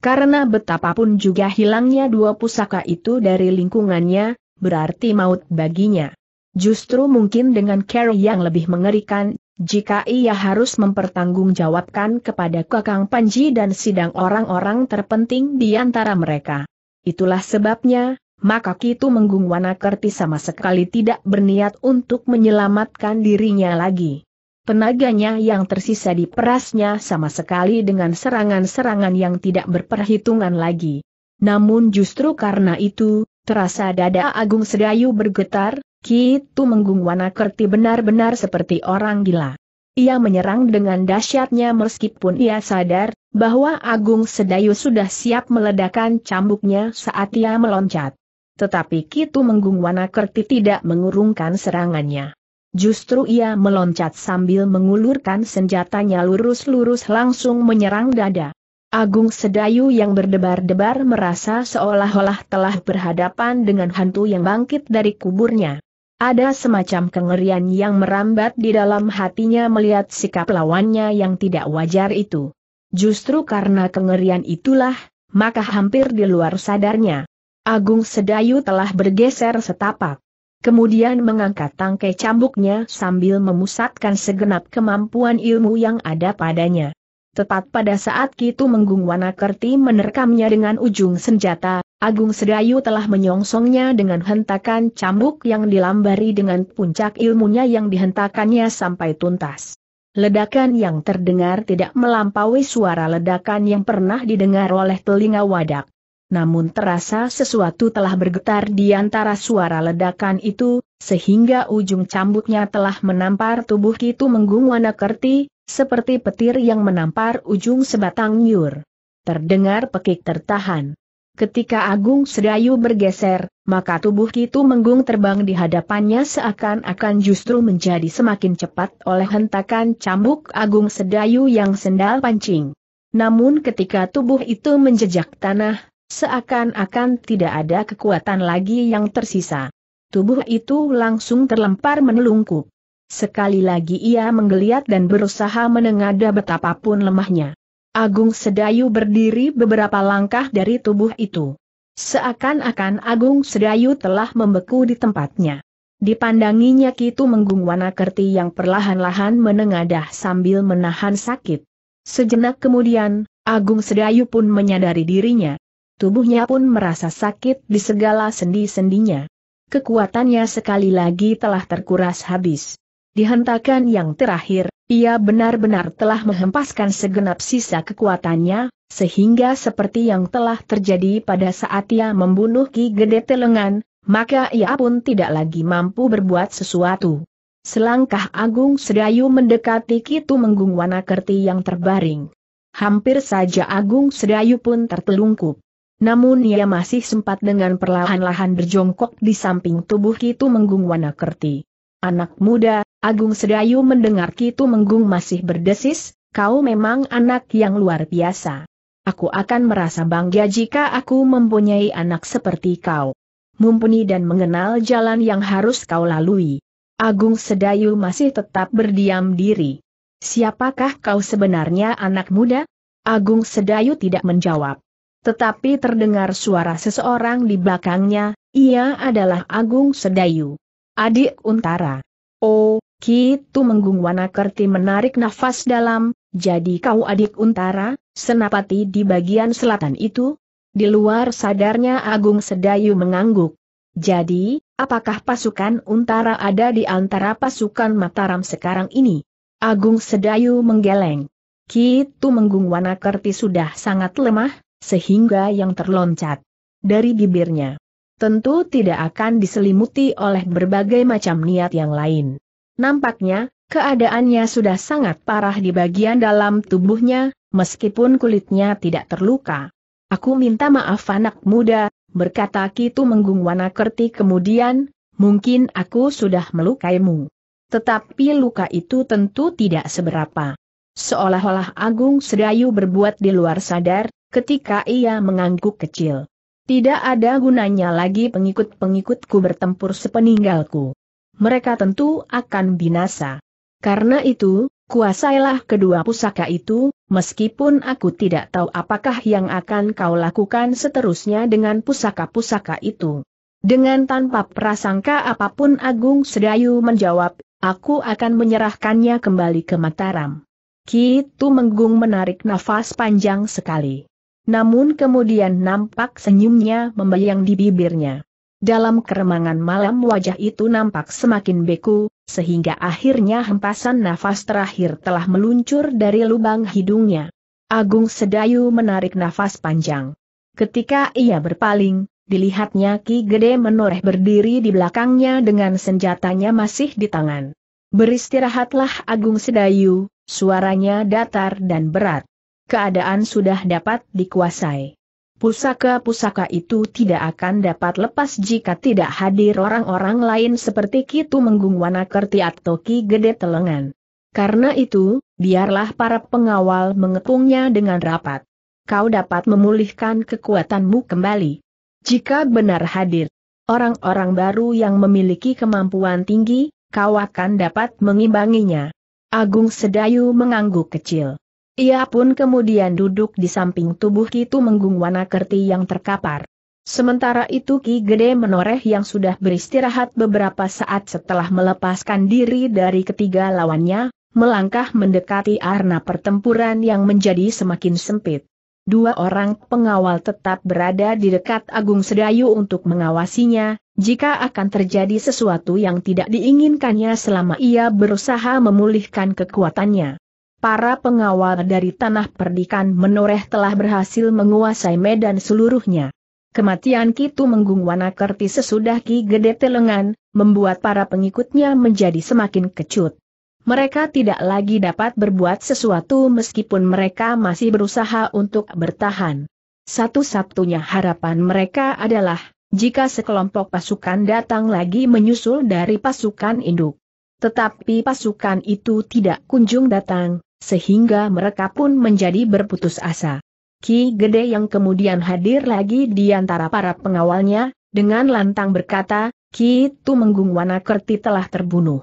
Karena betapapun juga hilangnya dua pusaka itu dari lingkungannya, berarti maut baginya. Justru mungkin dengan care yang lebih mengerikan, jika ia harus mempertanggungjawabkan kepada Kakang Panji dan sidang orang-orang terpenting di antara mereka. Itulah sebabnya, maka Kitu Menggung Kerti sama sekali tidak berniat untuk menyelamatkan dirinya lagi. Tenaganya yang tersisa diperasnya sama sekali dengan serangan-serangan yang tidak berperhitungan lagi. Namun justru karena itu, terasa dada Agung Sedayu bergetar, Kitu Menggung Kerti benar-benar seperti orang gila. Ia menyerang dengan dahsyatnya meskipun ia sadar bahwa Agung Sedayu sudah siap meledakkan cambuknya saat ia meloncat. Tetapi Kitu Menggung Wanakerti tidak mengurungkan serangannya. Justru ia meloncat sambil mengulurkan senjatanya lurus-lurus langsung menyerang dada. Agung Sedayu yang berdebar-debar merasa seolah-olah telah berhadapan dengan hantu yang bangkit dari kuburnya. Ada semacam kengerian yang merambat di dalam hatinya melihat sikap lawannya yang tidak wajar itu. Justru karena kengerian itulah, maka hampir di luar sadarnya. Agung Sedayu telah bergeser setapak. Kemudian mengangkat tangkai cambuknya sambil memusatkan segenap kemampuan ilmu yang ada padanya. Tepat pada saat itu Menggung Wanakerti menerkamnya dengan ujung senjata, Agung Sedayu telah menyongsongnya dengan hentakan cambuk yang dilambari dengan puncak ilmunya yang dihentakannya sampai tuntas. Ledakan yang terdengar tidak melampaui suara ledakan yang pernah didengar oleh telinga wadak. Namun terasa sesuatu telah bergetar di antara suara ledakan itu, sehingga ujung cambuknya telah menampar tubuh itu Menggung Kerti, seperti petir yang menampar ujung sebatang nyur. Terdengar pekik tertahan. Ketika Agung Sedayu bergeser, maka tubuh itu Menggung terbang di hadapannya seakan-akan justru menjadi semakin cepat oleh hentakan cambuk Agung Sedayu yang sendal pancing. Namun ketika tubuh itu menjejak tanah, seakan-akan tidak ada kekuatan lagi yang tersisa. Tubuh itu langsung terlempar menelungkup. Sekali lagi ia menggeliat dan berusaha menengada betapapun lemahnya. Agung Sedayu berdiri beberapa langkah dari tubuh itu. Seakan-akan Agung Sedayu telah membeku di tempatnya. Dipandanginya Kitu Menggung Wanakerti yang perlahan-lahan menengadah sambil menahan sakit. Sejenak kemudian, Agung Sedayu pun menyadari dirinya. Tubuhnya pun merasa sakit di segala sendi-sendinya. Kekuatannya sekali lagi telah terkuras habis. Dihentakan yang terakhir, ia benar-benar telah menghempaskan segenap sisa kekuatannya, sehingga seperti yang telah terjadi pada saat ia membunuh Ki Gede Telengan, maka ia pun tidak lagi mampu berbuat sesuatu. Selangkah Agung Sedayu mendekati Kitu Menggung Wanakerti yang terbaring. Hampir saja Agung Sedayu pun tertelungkup. Namun ia masih sempat dengan perlahan-lahan berjongkok di samping tubuh Kitu Menggung Wanakerti. Anak muda, Agung Sedayu mendengar Kitu Menggung masih berdesis, kau memang anak yang luar biasa. Aku akan merasa bangga jika aku mempunyai anak seperti kau. Mumpuni dan mengenal jalan yang harus kau lalui. Agung Sedayu masih tetap berdiam diri. Siapakah kau sebenarnya anak muda? Agung Sedayu tidak menjawab. Tetapi terdengar suara seseorang di belakangnya, ia adalah Agung Sedayu. Adik Untara. Oh, Kitu Menggung Wanakerti menarik nafas dalam, jadi kau adik untara, senapati di bagian selatan itu? Di luar sadarnya Agung Sedayu mengangguk. Jadi, apakah pasukan untara ada di antara pasukan Mataram sekarang ini? Agung Sedayu menggeleng. Kitu Menggung Wanakerti sudah sangat lemah, sehingga yang terloncat dari bibirnya. Tentu tidak akan diselimuti oleh berbagai macam niat yang lain. Nampaknya, keadaannya sudah sangat parah di bagian dalam tubuhnya, meskipun kulitnya tidak terluka. Aku minta maaf anak muda, berkata Kitu Menggung Wanakerti kemudian, mungkin aku sudah melukaimu. Tetapi luka itu tentu tidak seberapa. Seolah-olah Agung Sedayu berbuat di luar sadar, ketika ia mengangguk kecil. Tidak ada gunanya lagi pengikut-pengikutku bertempur sepeninggalku mereka tentu akan binasa. Karena itu, kuasailah kedua pusaka itu, meskipun aku tidak tahu apakah yang akan kau lakukan seterusnya dengan pusaka-pusaka itu. Dengan tanpa prasangka apapun Agung Sedayu menjawab, aku akan menyerahkannya kembali ke Mataram. Kitu Menggung menarik nafas panjang sekali. Namun kemudian nampak senyumnya membayang di bibirnya. Dalam keremangan malam wajah itu nampak semakin beku, sehingga akhirnya hempasan nafas terakhir telah meluncur dari lubang hidungnya. Agung Sedayu menarik nafas panjang. Ketika ia berpaling, dilihatnya Ki Gede menoreh berdiri di belakangnya dengan senjatanya masih di tangan. Beristirahatlah Agung Sedayu, suaranya datar dan berat. Keadaan sudah dapat dikuasai pusaka-pusaka itu tidak akan dapat lepas jika tidak hadir orang-orang lain seperti Kitu Menggung Wanakerti atau Ki Gede Telengan. Karena itu, biarlah para pengawal mengepungnya dengan rapat. Kau dapat memulihkan kekuatanmu kembali. Jika benar hadir orang-orang baru yang memiliki kemampuan tinggi, kau akan dapat mengimbanginya. Agung Sedayu mengangguk kecil. Ia pun kemudian duduk di samping tubuh Kitu Menggung Wanakerti yang terkapar. Sementara itu Ki Gede Menoreh yang sudah beristirahat beberapa saat setelah melepaskan diri dari ketiga lawannya, melangkah mendekati arena pertempuran yang menjadi semakin sempit. Dua orang pengawal tetap berada di dekat Agung Sedayu untuk mengawasinya, jika akan terjadi sesuatu yang tidak diinginkannya selama ia berusaha memulihkan kekuatannya para pengawal dari tanah perdikan menoreh telah berhasil menguasai medan seluruhnya. Kematian Kitu Menggung Wanakerti sesudah Ki Gede Telengan, membuat para pengikutnya menjadi semakin kecut. Mereka tidak lagi dapat berbuat sesuatu meskipun mereka masih berusaha untuk bertahan. Satu-satunya harapan mereka adalah, jika sekelompok pasukan datang lagi menyusul dari pasukan induk. Tetapi pasukan itu tidak kunjung datang, sehingga mereka pun menjadi berputus asa. Ki Gede yang kemudian hadir lagi di antara para pengawalnya, dengan lantang berkata, Ki Tumenggung Wanakerti telah terbunuh.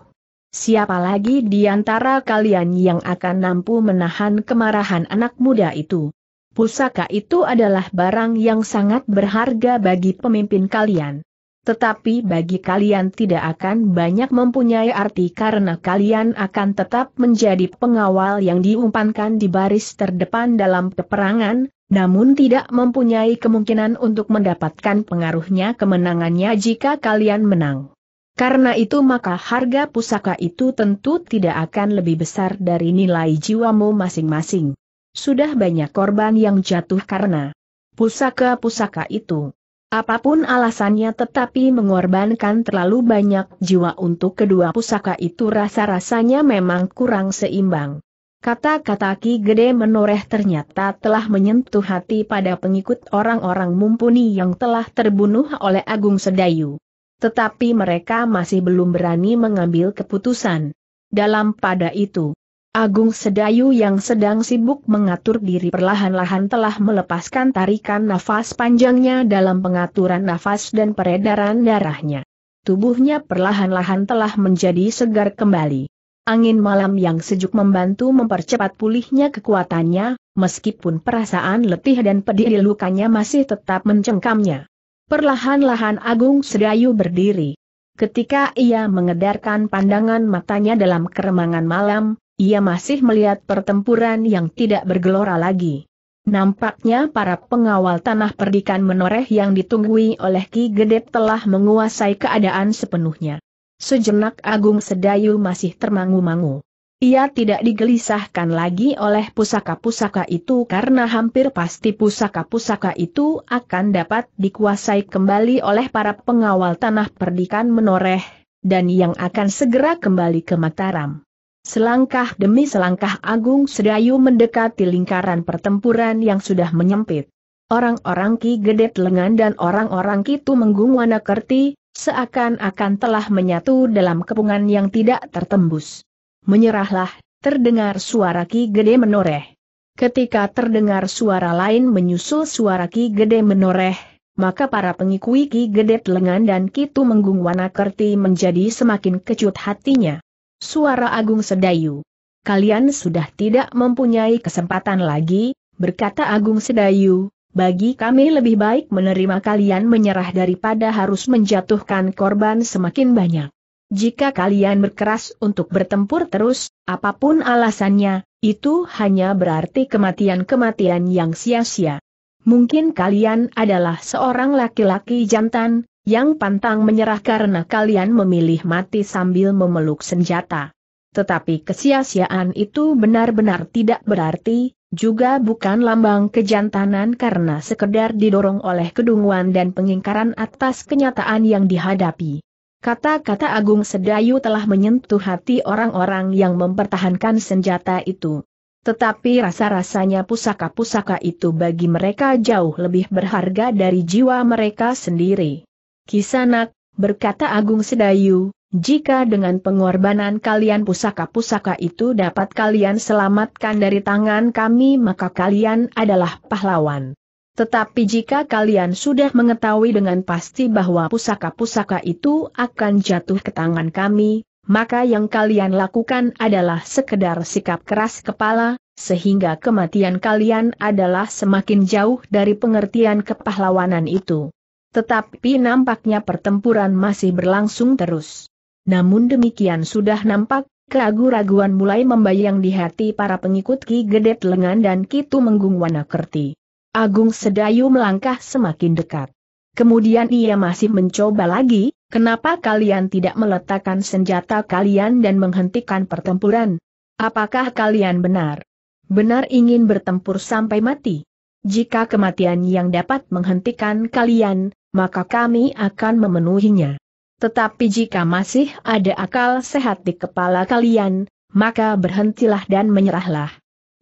Siapa lagi di antara kalian yang akan mampu menahan kemarahan anak muda itu? Pusaka itu adalah barang yang sangat berharga bagi pemimpin kalian. Tetapi bagi kalian tidak akan banyak mempunyai arti karena kalian akan tetap menjadi pengawal yang diumpankan di baris terdepan dalam peperangan, namun tidak mempunyai kemungkinan untuk mendapatkan pengaruhnya kemenangannya jika kalian menang. Karena itu maka harga pusaka itu tentu tidak akan lebih besar dari nilai jiwamu masing-masing. Sudah banyak korban yang jatuh karena pusaka-pusaka itu. Apapun alasannya tetapi mengorbankan terlalu banyak jiwa untuk kedua pusaka itu rasa-rasanya memang kurang seimbang. Kata-kata Ki Gede Menoreh ternyata telah menyentuh hati pada pengikut orang-orang mumpuni yang telah terbunuh oleh Agung Sedayu. Tetapi mereka masih belum berani mengambil keputusan. Dalam pada itu, Agung Sedayu yang sedang sibuk mengatur diri perlahan-lahan telah melepaskan tarikan nafas panjangnya dalam pengaturan nafas dan peredaran darahnya. Tubuhnya perlahan-lahan telah menjadi segar kembali. Angin malam yang sejuk membantu mempercepat pulihnya kekuatannya, meskipun perasaan letih dan pedih di lukanya masih tetap mencengkamnya. Perlahan-lahan Agung Sedayu berdiri. Ketika ia mengedarkan pandangan matanya dalam keremangan malam, ia masih melihat pertempuran yang tidak bergelora lagi. Nampaknya para pengawal tanah perdikan menoreh yang ditunggui oleh Ki Gede telah menguasai keadaan sepenuhnya. Sejenak Agung Sedayu masih termangu-mangu. Ia tidak digelisahkan lagi oleh pusaka-pusaka itu karena hampir pasti pusaka-pusaka itu akan dapat dikuasai kembali oleh para pengawal tanah perdikan menoreh, dan yang akan segera kembali ke Mataram. Selangkah demi selangkah Agung Sedayu mendekati lingkaran pertempuran yang sudah menyempit. Orang-orang Ki Gedet Lengan dan orang-orang Kitu Menggung Wana Kerti, seakan-akan telah menyatu dalam kepungan yang tidak tertembus. Menyerahlah, terdengar suara Ki Gede menoreh. Ketika terdengar suara lain menyusul suara Ki Gede menoreh, maka para pengikui Ki Gedet Lengan dan Kitu Menggung Wana Kerti menjadi semakin kecut hatinya suara Agung Sedayu. Kalian sudah tidak mempunyai kesempatan lagi, berkata Agung Sedayu, bagi kami lebih baik menerima kalian menyerah daripada harus menjatuhkan korban semakin banyak. Jika kalian berkeras untuk bertempur terus, apapun alasannya, itu hanya berarti kematian-kematian yang sia-sia. Mungkin kalian adalah seorang laki-laki jantan, yang pantang menyerah karena kalian memilih mati sambil memeluk senjata. Tetapi kesia-siaan itu benar-benar tidak berarti, juga bukan lambang kejantanan karena sekedar didorong oleh kedunguan dan pengingkaran atas kenyataan yang dihadapi. Kata-kata Agung Sedayu telah menyentuh hati orang-orang yang mempertahankan senjata itu. Tetapi rasa-rasanya pusaka-pusaka itu bagi mereka jauh lebih berharga dari jiwa mereka sendiri. Kisanak, berkata Agung Sedayu, jika dengan pengorbanan kalian pusaka-pusaka itu dapat kalian selamatkan dari tangan kami maka kalian adalah pahlawan. Tetapi jika kalian sudah mengetahui dengan pasti bahwa pusaka-pusaka itu akan jatuh ke tangan kami, maka yang kalian lakukan adalah sekedar sikap keras kepala, sehingga kematian kalian adalah semakin jauh dari pengertian kepahlawanan itu. Tetapi nampaknya pertempuran masih berlangsung terus. Namun demikian sudah nampak, keragu raguan mulai membayang di hati para pengikut Ki Gedet Lengan dan Kitu Menggung Wanakerti. Agung Sedayu melangkah semakin dekat. Kemudian ia masih mencoba lagi, kenapa kalian tidak meletakkan senjata kalian dan menghentikan pertempuran? Apakah kalian benar? Benar ingin bertempur sampai mati? Jika kematian yang dapat menghentikan kalian, maka kami akan memenuhinya. Tetapi jika masih ada akal sehat di kepala kalian, maka berhentilah dan menyerahlah.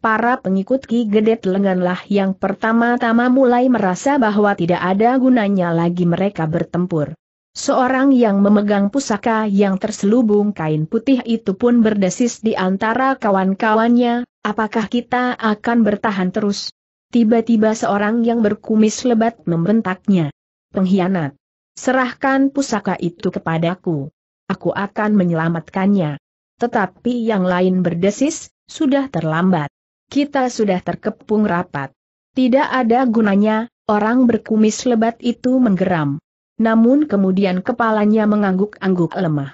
Para pengikut Ki Gede Lenganlah yang pertama-tama mulai merasa bahwa tidak ada gunanya lagi mereka bertempur. Seorang yang memegang pusaka yang terselubung kain putih itu pun berdesis di antara kawan-kawannya, apakah kita akan bertahan terus? Tiba-tiba seorang yang berkumis lebat membentaknya pengkhianat. Serahkan pusaka itu kepadaku. Aku akan menyelamatkannya. Tetapi yang lain berdesis, sudah terlambat. Kita sudah terkepung rapat. Tidak ada gunanya, orang berkumis lebat itu menggeram. Namun kemudian kepalanya mengangguk-angguk lemah.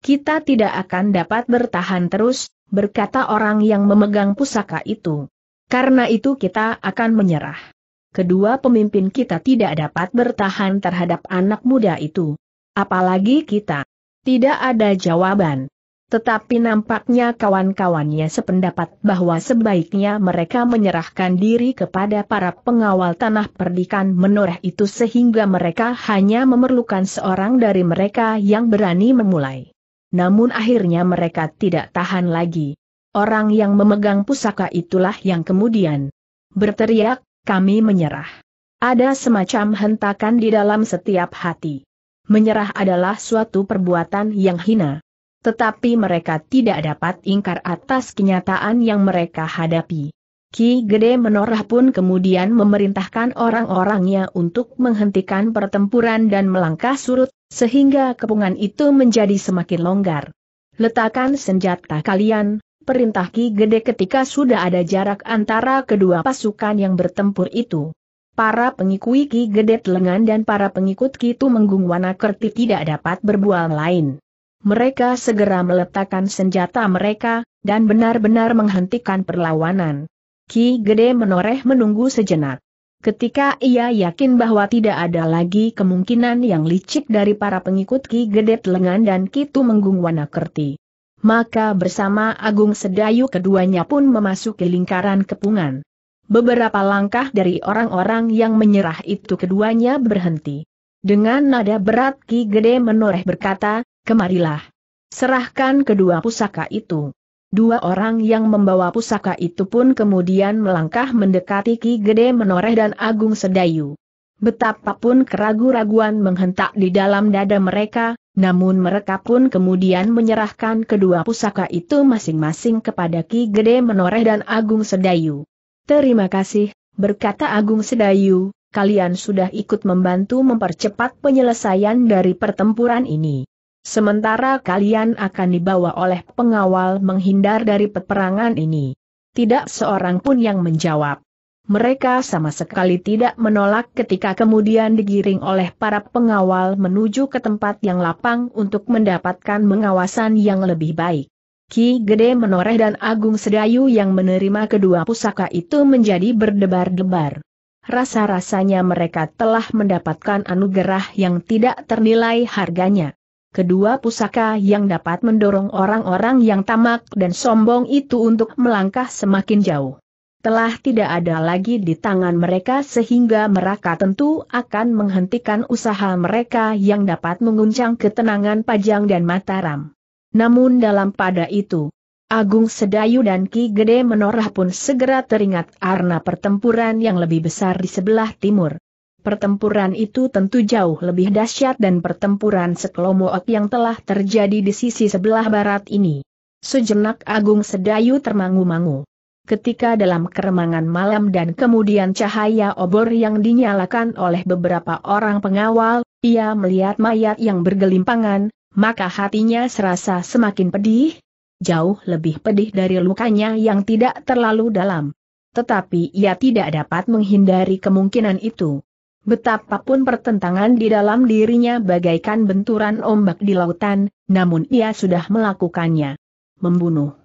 Kita tidak akan dapat bertahan terus, berkata orang yang memegang pusaka itu. Karena itu kita akan menyerah kedua pemimpin kita tidak dapat bertahan terhadap anak muda itu. Apalagi kita. Tidak ada jawaban. Tetapi nampaknya kawan-kawannya sependapat bahwa sebaiknya mereka menyerahkan diri kepada para pengawal tanah perdikan menoreh itu sehingga mereka hanya memerlukan seorang dari mereka yang berani memulai. Namun akhirnya mereka tidak tahan lagi. Orang yang memegang pusaka itulah yang kemudian berteriak, kami menyerah. Ada semacam hentakan di dalam setiap hati. Menyerah adalah suatu perbuatan yang hina. Tetapi mereka tidak dapat ingkar atas kenyataan yang mereka hadapi. Ki Gede Menorah pun kemudian memerintahkan orang-orangnya untuk menghentikan pertempuran dan melangkah surut, sehingga kepungan itu menjadi semakin longgar. Letakkan senjata kalian, perintah Ki Gede ketika sudah ada jarak antara kedua pasukan yang bertempur itu. Para pengikui Ki Gede telengan dan para pengikut Ki itu menggungwana kerti tidak dapat berbual lain. Mereka segera meletakkan senjata mereka, dan benar-benar menghentikan perlawanan. Ki Gede menoreh menunggu sejenak. Ketika ia yakin bahwa tidak ada lagi kemungkinan yang licik dari para pengikut Ki Gede Telengan dan Ki Tumenggung Wanakerti maka bersama Agung Sedayu keduanya pun memasuki lingkaran kepungan. Beberapa langkah dari orang-orang yang menyerah itu keduanya berhenti. Dengan nada berat Ki Gede menoreh berkata, kemarilah. Serahkan kedua pusaka itu. Dua orang yang membawa pusaka itu pun kemudian melangkah mendekati Ki Gede menoreh dan Agung Sedayu. Betapapun keragu-raguan menghentak di dalam dada mereka, namun mereka pun kemudian menyerahkan kedua pusaka itu masing-masing kepada Ki Gede Menoreh dan Agung Sedayu. Terima kasih, berkata Agung Sedayu, kalian sudah ikut membantu mempercepat penyelesaian dari pertempuran ini. Sementara kalian akan dibawa oleh pengawal menghindar dari peperangan ini. Tidak seorang pun yang menjawab. Mereka sama sekali tidak menolak ketika kemudian digiring oleh para pengawal menuju ke tempat yang lapang untuk mendapatkan pengawasan yang lebih baik. Ki Gede Menoreh dan Agung Sedayu yang menerima kedua pusaka itu menjadi berdebar-debar. Rasa-rasanya mereka telah mendapatkan anugerah yang tidak ternilai harganya. Kedua pusaka yang dapat mendorong orang-orang yang tamak dan sombong itu untuk melangkah semakin jauh telah tidak ada lagi di tangan mereka sehingga mereka tentu akan menghentikan usaha mereka yang dapat menguncang ketenangan Pajang dan Mataram. Namun dalam pada itu, Agung Sedayu dan Ki Gede Menorah pun segera teringat arna pertempuran yang lebih besar di sebelah timur. Pertempuran itu tentu jauh lebih dahsyat dan pertempuran sekelompok yang telah terjadi di sisi sebelah barat ini. Sejenak Agung Sedayu termangu-mangu ketika dalam keremangan malam dan kemudian cahaya obor yang dinyalakan oleh beberapa orang pengawal, ia melihat mayat yang bergelimpangan, maka hatinya serasa semakin pedih, jauh lebih pedih dari lukanya yang tidak terlalu dalam. Tetapi ia tidak dapat menghindari kemungkinan itu. Betapapun pertentangan di dalam dirinya bagaikan benturan ombak di lautan, namun ia sudah melakukannya. Membunuh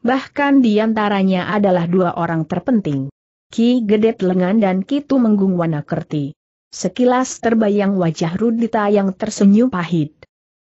bahkan diantaranya adalah dua orang terpenting. Ki Gedet Lengan dan Kitu Tumenggung Wanakerti. Sekilas terbayang wajah Rudita yang tersenyum pahit.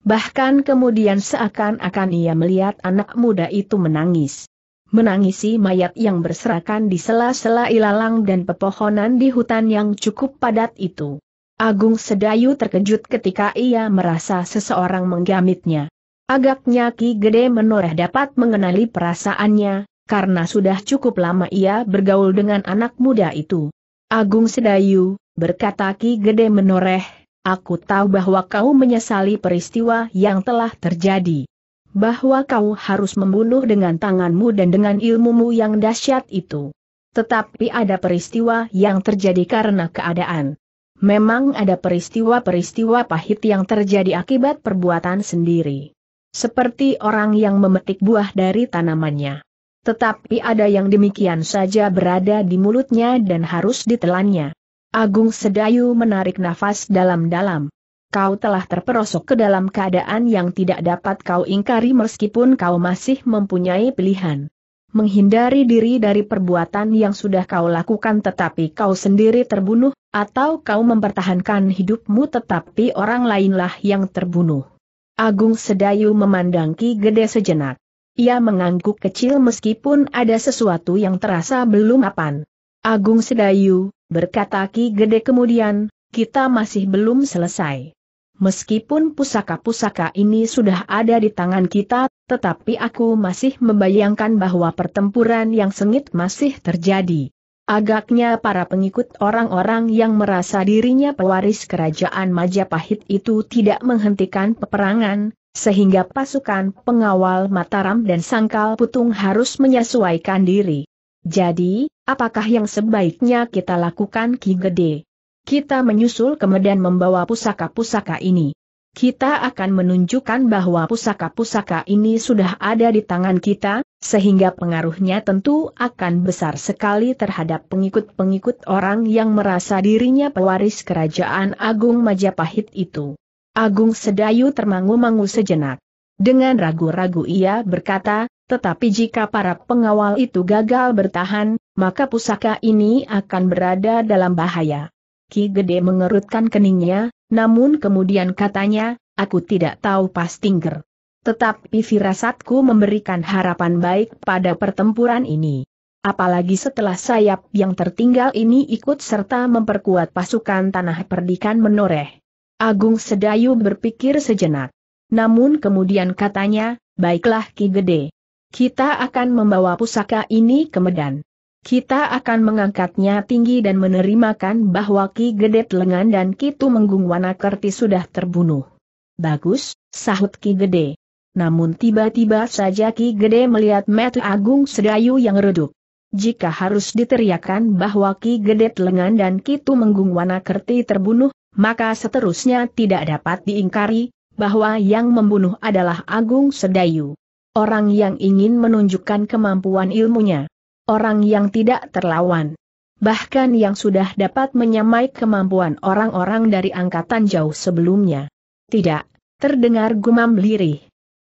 Bahkan kemudian seakan-akan ia melihat anak muda itu menangis. Menangisi mayat yang berserakan di sela-sela ilalang dan pepohonan di hutan yang cukup padat itu. Agung Sedayu terkejut ketika ia merasa seseorang menggamitnya. Agaknya Ki Gede Menoreh dapat mengenali perasaannya, karena sudah cukup lama ia bergaul dengan anak muda itu. Agung Sedayu, berkata Ki Gede menoreh, aku tahu bahwa kau menyesali peristiwa yang telah terjadi. Bahwa kau harus membunuh dengan tanganmu dan dengan ilmumu yang dahsyat itu. Tetapi ada peristiwa yang terjadi karena keadaan. Memang ada peristiwa-peristiwa pahit yang terjadi akibat perbuatan sendiri seperti orang yang memetik buah dari tanamannya. Tetapi ada yang demikian saja berada di mulutnya dan harus ditelannya. Agung Sedayu menarik nafas dalam-dalam. Kau telah terperosok ke dalam keadaan yang tidak dapat kau ingkari meskipun kau masih mempunyai pilihan. Menghindari diri dari perbuatan yang sudah kau lakukan tetapi kau sendiri terbunuh, atau kau mempertahankan hidupmu tetapi orang lainlah yang terbunuh. Agung Sedayu memandang Ki Gede sejenak. Ia mengangguk kecil meskipun ada sesuatu yang terasa belum mapan. Agung Sedayu, berkata Ki Gede kemudian, kita masih belum selesai. Meskipun pusaka-pusaka ini sudah ada di tangan kita, tetapi aku masih membayangkan bahwa pertempuran yang sengit masih terjadi. Agaknya para pengikut orang-orang yang merasa dirinya pewaris kerajaan Majapahit itu tidak menghentikan peperangan, sehingga pasukan pengawal Mataram dan Sangkal Putung harus menyesuaikan diri. Jadi, apakah yang sebaiknya kita lakukan Ki Gede? Kita menyusul ke membawa pusaka-pusaka ini. Kita akan menunjukkan bahwa pusaka-pusaka ini sudah ada di tangan kita, sehingga pengaruhnya tentu akan besar sekali terhadap pengikut-pengikut orang yang merasa dirinya pewaris kerajaan Agung Majapahit itu. Agung Sedayu termangu-mangu sejenak. Dengan ragu-ragu ia berkata, tetapi jika para pengawal itu gagal bertahan, maka pusaka ini akan berada dalam bahaya. Ki Gede mengerutkan keningnya, namun kemudian katanya, aku tidak tahu pasti tetapi firasatku memberikan harapan baik pada pertempuran ini. Apalagi setelah sayap yang tertinggal ini ikut serta memperkuat pasukan tanah perdikan menoreh. Agung Sedayu berpikir sejenak. Namun kemudian katanya, baiklah Ki Gede. Kita akan membawa pusaka ini ke Medan. Kita akan mengangkatnya tinggi dan menerimakan bahwa Ki Gede Telengan dan Kitu Menggung Wanakerti sudah terbunuh. Bagus, sahut Ki Gede. Namun tiba-tiba saja Ki Gede melihat Metu Agung Sedayu yang redup. Jika harus diteriakan bahwa Ki Gede lengan dan Kitu Menggung kerti terbunuh, maka seterusnya tidak dapat diingkari, bahwa yang membunuh adalah Agung Sedayu. Orang yang ingin menunjukkan kemampuan ilmunya. Orang yang tidak terlawan bahkan yang sudah dapat menyamai kemampuan orang-orang dari angkatan jauh sebelumnya. Tidak, terdengar gumam lirih.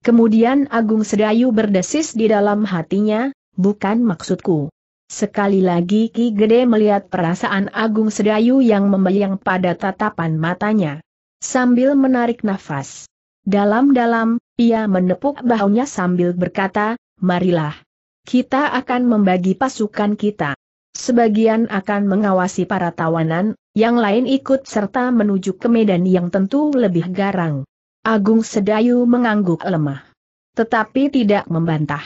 Kemudian Agung Sedayu berdesis di dalam hatinya, bukan maksudku. Sekali lagi Ki Gede melihat perasaan Agung Sedayu yang membayang pada tatapan matanya. Sambil menarik nafas. Dalam-dalam, ia menepuk bahunya sambil berkata, marilah. Kita akan membagi pasukan kita. Sebagian akan mengawasi para tawanan, yang lain ikut serta menuju ke medan yang tentu lebih garang. Agung Sedayu mengangguk lemah. Tetapi tidak membantah.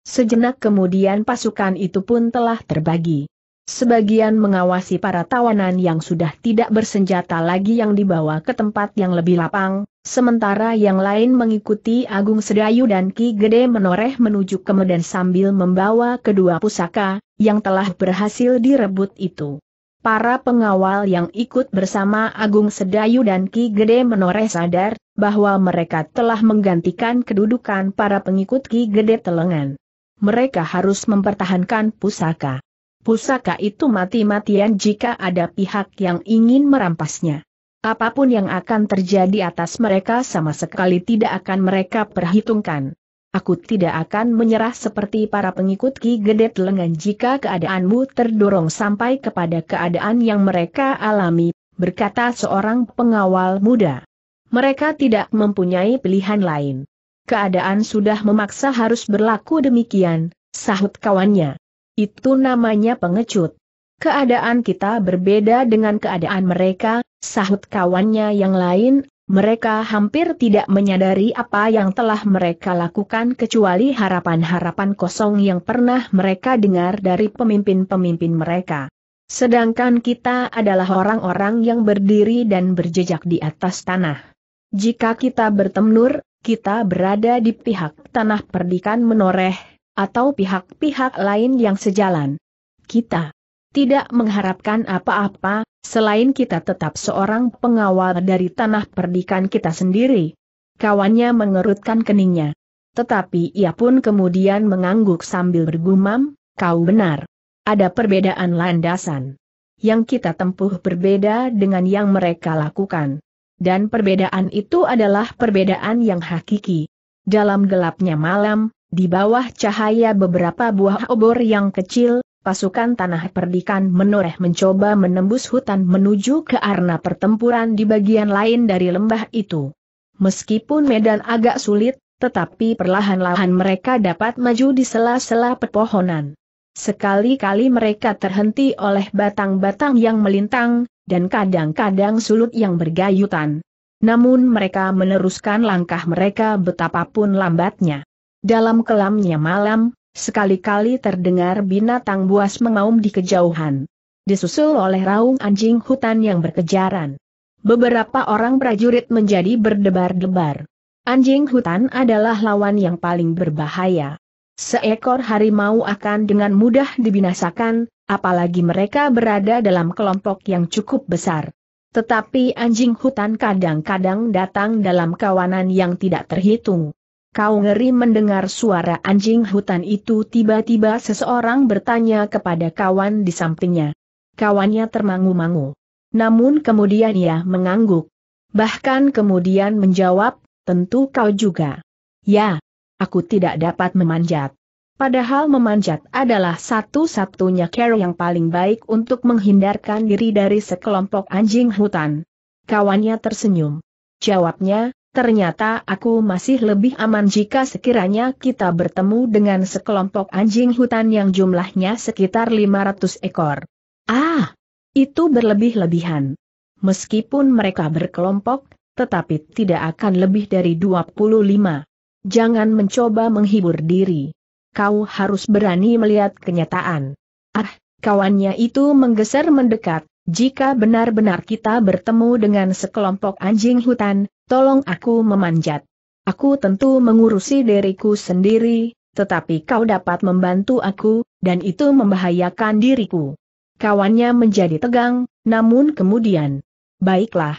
Sejenak kemudian pasukan itu pun telah terbagi. Sebagian mengawasi para tawanan yang sudah tidak bersenjata lagi yang dibawa ke tempat yang lebih lapang, sementara yang lain mengikuti Agung Sedayu dan Ki Gede menoreh menuju ke Medan sambil membawa kedua pusaka, yang telah berhasil direbut itu. Para pengawal yang ikut bersama Agung Sedayu dan Ki Gede menoreh sadar, bahwa mereka telah menggantikan kedudukan para pengikut Ki Gede Telengan. Mereka harus mempertahankan pusaka. Pusaka itu mati-matian jika ada pihak yang ingin merampasnya. Apapun yang akan terjadi atas mereka sama sekali tidak akan mereka perhitungkan. Aku tidak akan menyerah seperti para pengikut Ki Gede Telengan jika keadaanmu terdorong sampai kepada keadaan yang mereka alami, berkata seorang pengawal muda. Mereka tidak mempunyai pilihan lain. Keadaan sudah memaksa harus berlaku demikian, sahut kawannya. Itu namanya pengecut. Keadaan kita berbeda dengan keadaan mereka, sahut kawannya yang lain, mereka hampir tidak menyadari apa yang telah mereka lakukan kecuali harapan-harapan kosong yang pernah mereka dengar dari pemimpin-pemimpin mereka. Sedangkan kita adalah orang-orang yang berdiri dan berjejak di atas tanah. Jika kita bertemur, kita berada di pihak tanah perdikan menoreh, atau pihak-pihak lain yang sejalan. Kita tidak mengharapkan apa-apa, selain kita tetap seorang pengawal dari tanah perdikan kita sendiri. Kawannya mengerutkan keningnya. Tetapi ia pun kemudian mengangguk sambil bergumam, kau benar. Ada perbedaan landasan. Yang kita tempuh berbeda dengan yang mereka lakukan dan perbedaan itu adalah perbedaan yang hakiki. Dalam gelapnya malam, di bawah cahaya beberapa buah obor yang kecil, pasukan tanah perdikan menoreh mencoba menembus hutan menuju ke arena pertempuran di bagian lain dari lembah itu. Meskipun medan agak sulit, tetapi perlahan-lahan mereka dapat maju di sela-sela pepohonan. Sekali-kali mereka terhenti oleh batang-batang yang melintang, dan kadang-kadang sulut yang bergayutan. Namun mereka meneruskan langkah mereka betapapun lambatnya. Dalam kelamnya malam, sekali-kali terdengar binatang buas mengaum di kejauhan. Disusul oleh raung anjing hutan yang berkejaran. Beberapa orang prajurit menjadi berdebar-debar. Anjing hutan adalah lawan yang paling berbahaya. Seekor harimau akan dengan mudah dibinasakan, apalagi mereka berada dalam kelompok yang cukup besar. Tetapi anjing hutan kadang-kadang datang dalam kawanan yang tidak terhitung. Kau ngeri mendengar suara anjing hutan itu tiba-tiba seseorang bertanya kepada kawan di sampingnya. Kawannya termangu-mangu. Namun kemudian ia mengangguk. Bahkan kemudian menjawab, tentu kau juga. Ya, aku tidak dapat memanjat. Padahal memanjat adalah satu-satunya cara yang paling baik untuk menghindarkan diri dari sekelompok anjing hutan. Kawannya tersenyum. Jawabnya, ternyata aku masih lebih aman jika sekiranya kita bertemu dengan sekelompok anjing hutan yang jumlahnya sekitar 500 ekor. Ah, itu berlebih-lebihan. Meskipun mereka berkelompok, tetapi tidak akan lebih dari 25. Jangan mencoba menghibur diri kau harus berani melihat kenyataan. Ah, kawannya itu menggeser mendekat, jika benar-benar kita bertemu dengan sekelompok anjing hutan, tolong aku memanjat. Aku tentu mengurusi diriku sendiri, tetapi kau dapat membantu aku, dan itu membahayakan diriku. Kawannya menjadi tegang, namun kemudian, baiklah.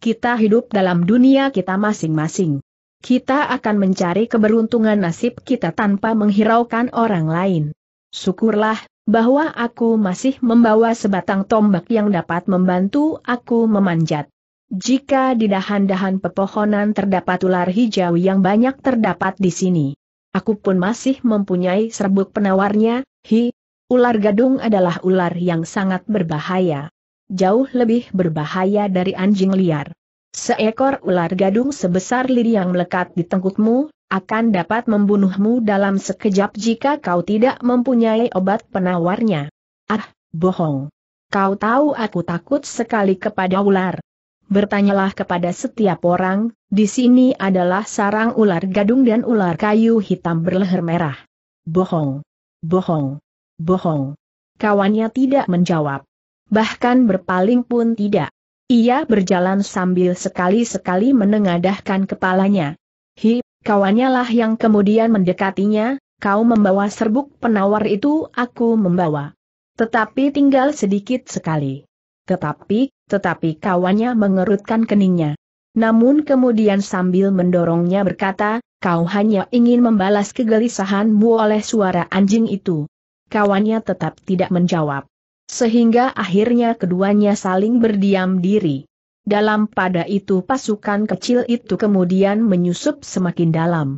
Kita hidup dalam dunia kita masing-masing kita akan mencari keberuntungan nasib kita tanpa menghiraukan orang lain. Syukurlah, bahwa aku masih membawa sebatang tombak yang dapat membantu aku memanjat. Jika di dahan-dahan pepohonan terdapat ular hijau yang banyak terdapat di sini. Aku pun masih mempunyai serbuk penawarnya, hi, ular gadung adalah ular yang sangat berbahaya. Jauh lebih berbahaya dari anjing liar. Seekor ular gadung sebesar lidi yang melekat di tengkukmu, akan dapat membunuhmu dalam sekejap jika kau tidak mempunyai obat penawarnya. Ah, bohong. Kau tahu aku takut sekali kepada ular. Bertanyalah kepada setiap orang, di sini adalah sarang ular gadung dan ular kayu hitam berleher merah. Bohong. Bohong. Bohong. Kawannya tidak menjawab. Bahkan berpaling pun tidak. Ia berjalan sambil sekali-sekali menengadahkan kepalanya. Hi, kawannya lah yang kemudian mendekatinya, kau membawa serbuk penawar itu aku membawa. Tetapi tinggal sedikit sekali. Tetapi, tetapi kawannya mengerutkan keningnya. Namun kemudian sambil mendorongnya berkata, kau hanya ingin membalas kegelisahanmu oleh suara anjing itu. Kawannya tetap tidak menjawab sehingga akhirnya keduanya saling berdiam diri. Dalam pada itu pasukan kecil itu kemudian menyusup semakin dalam.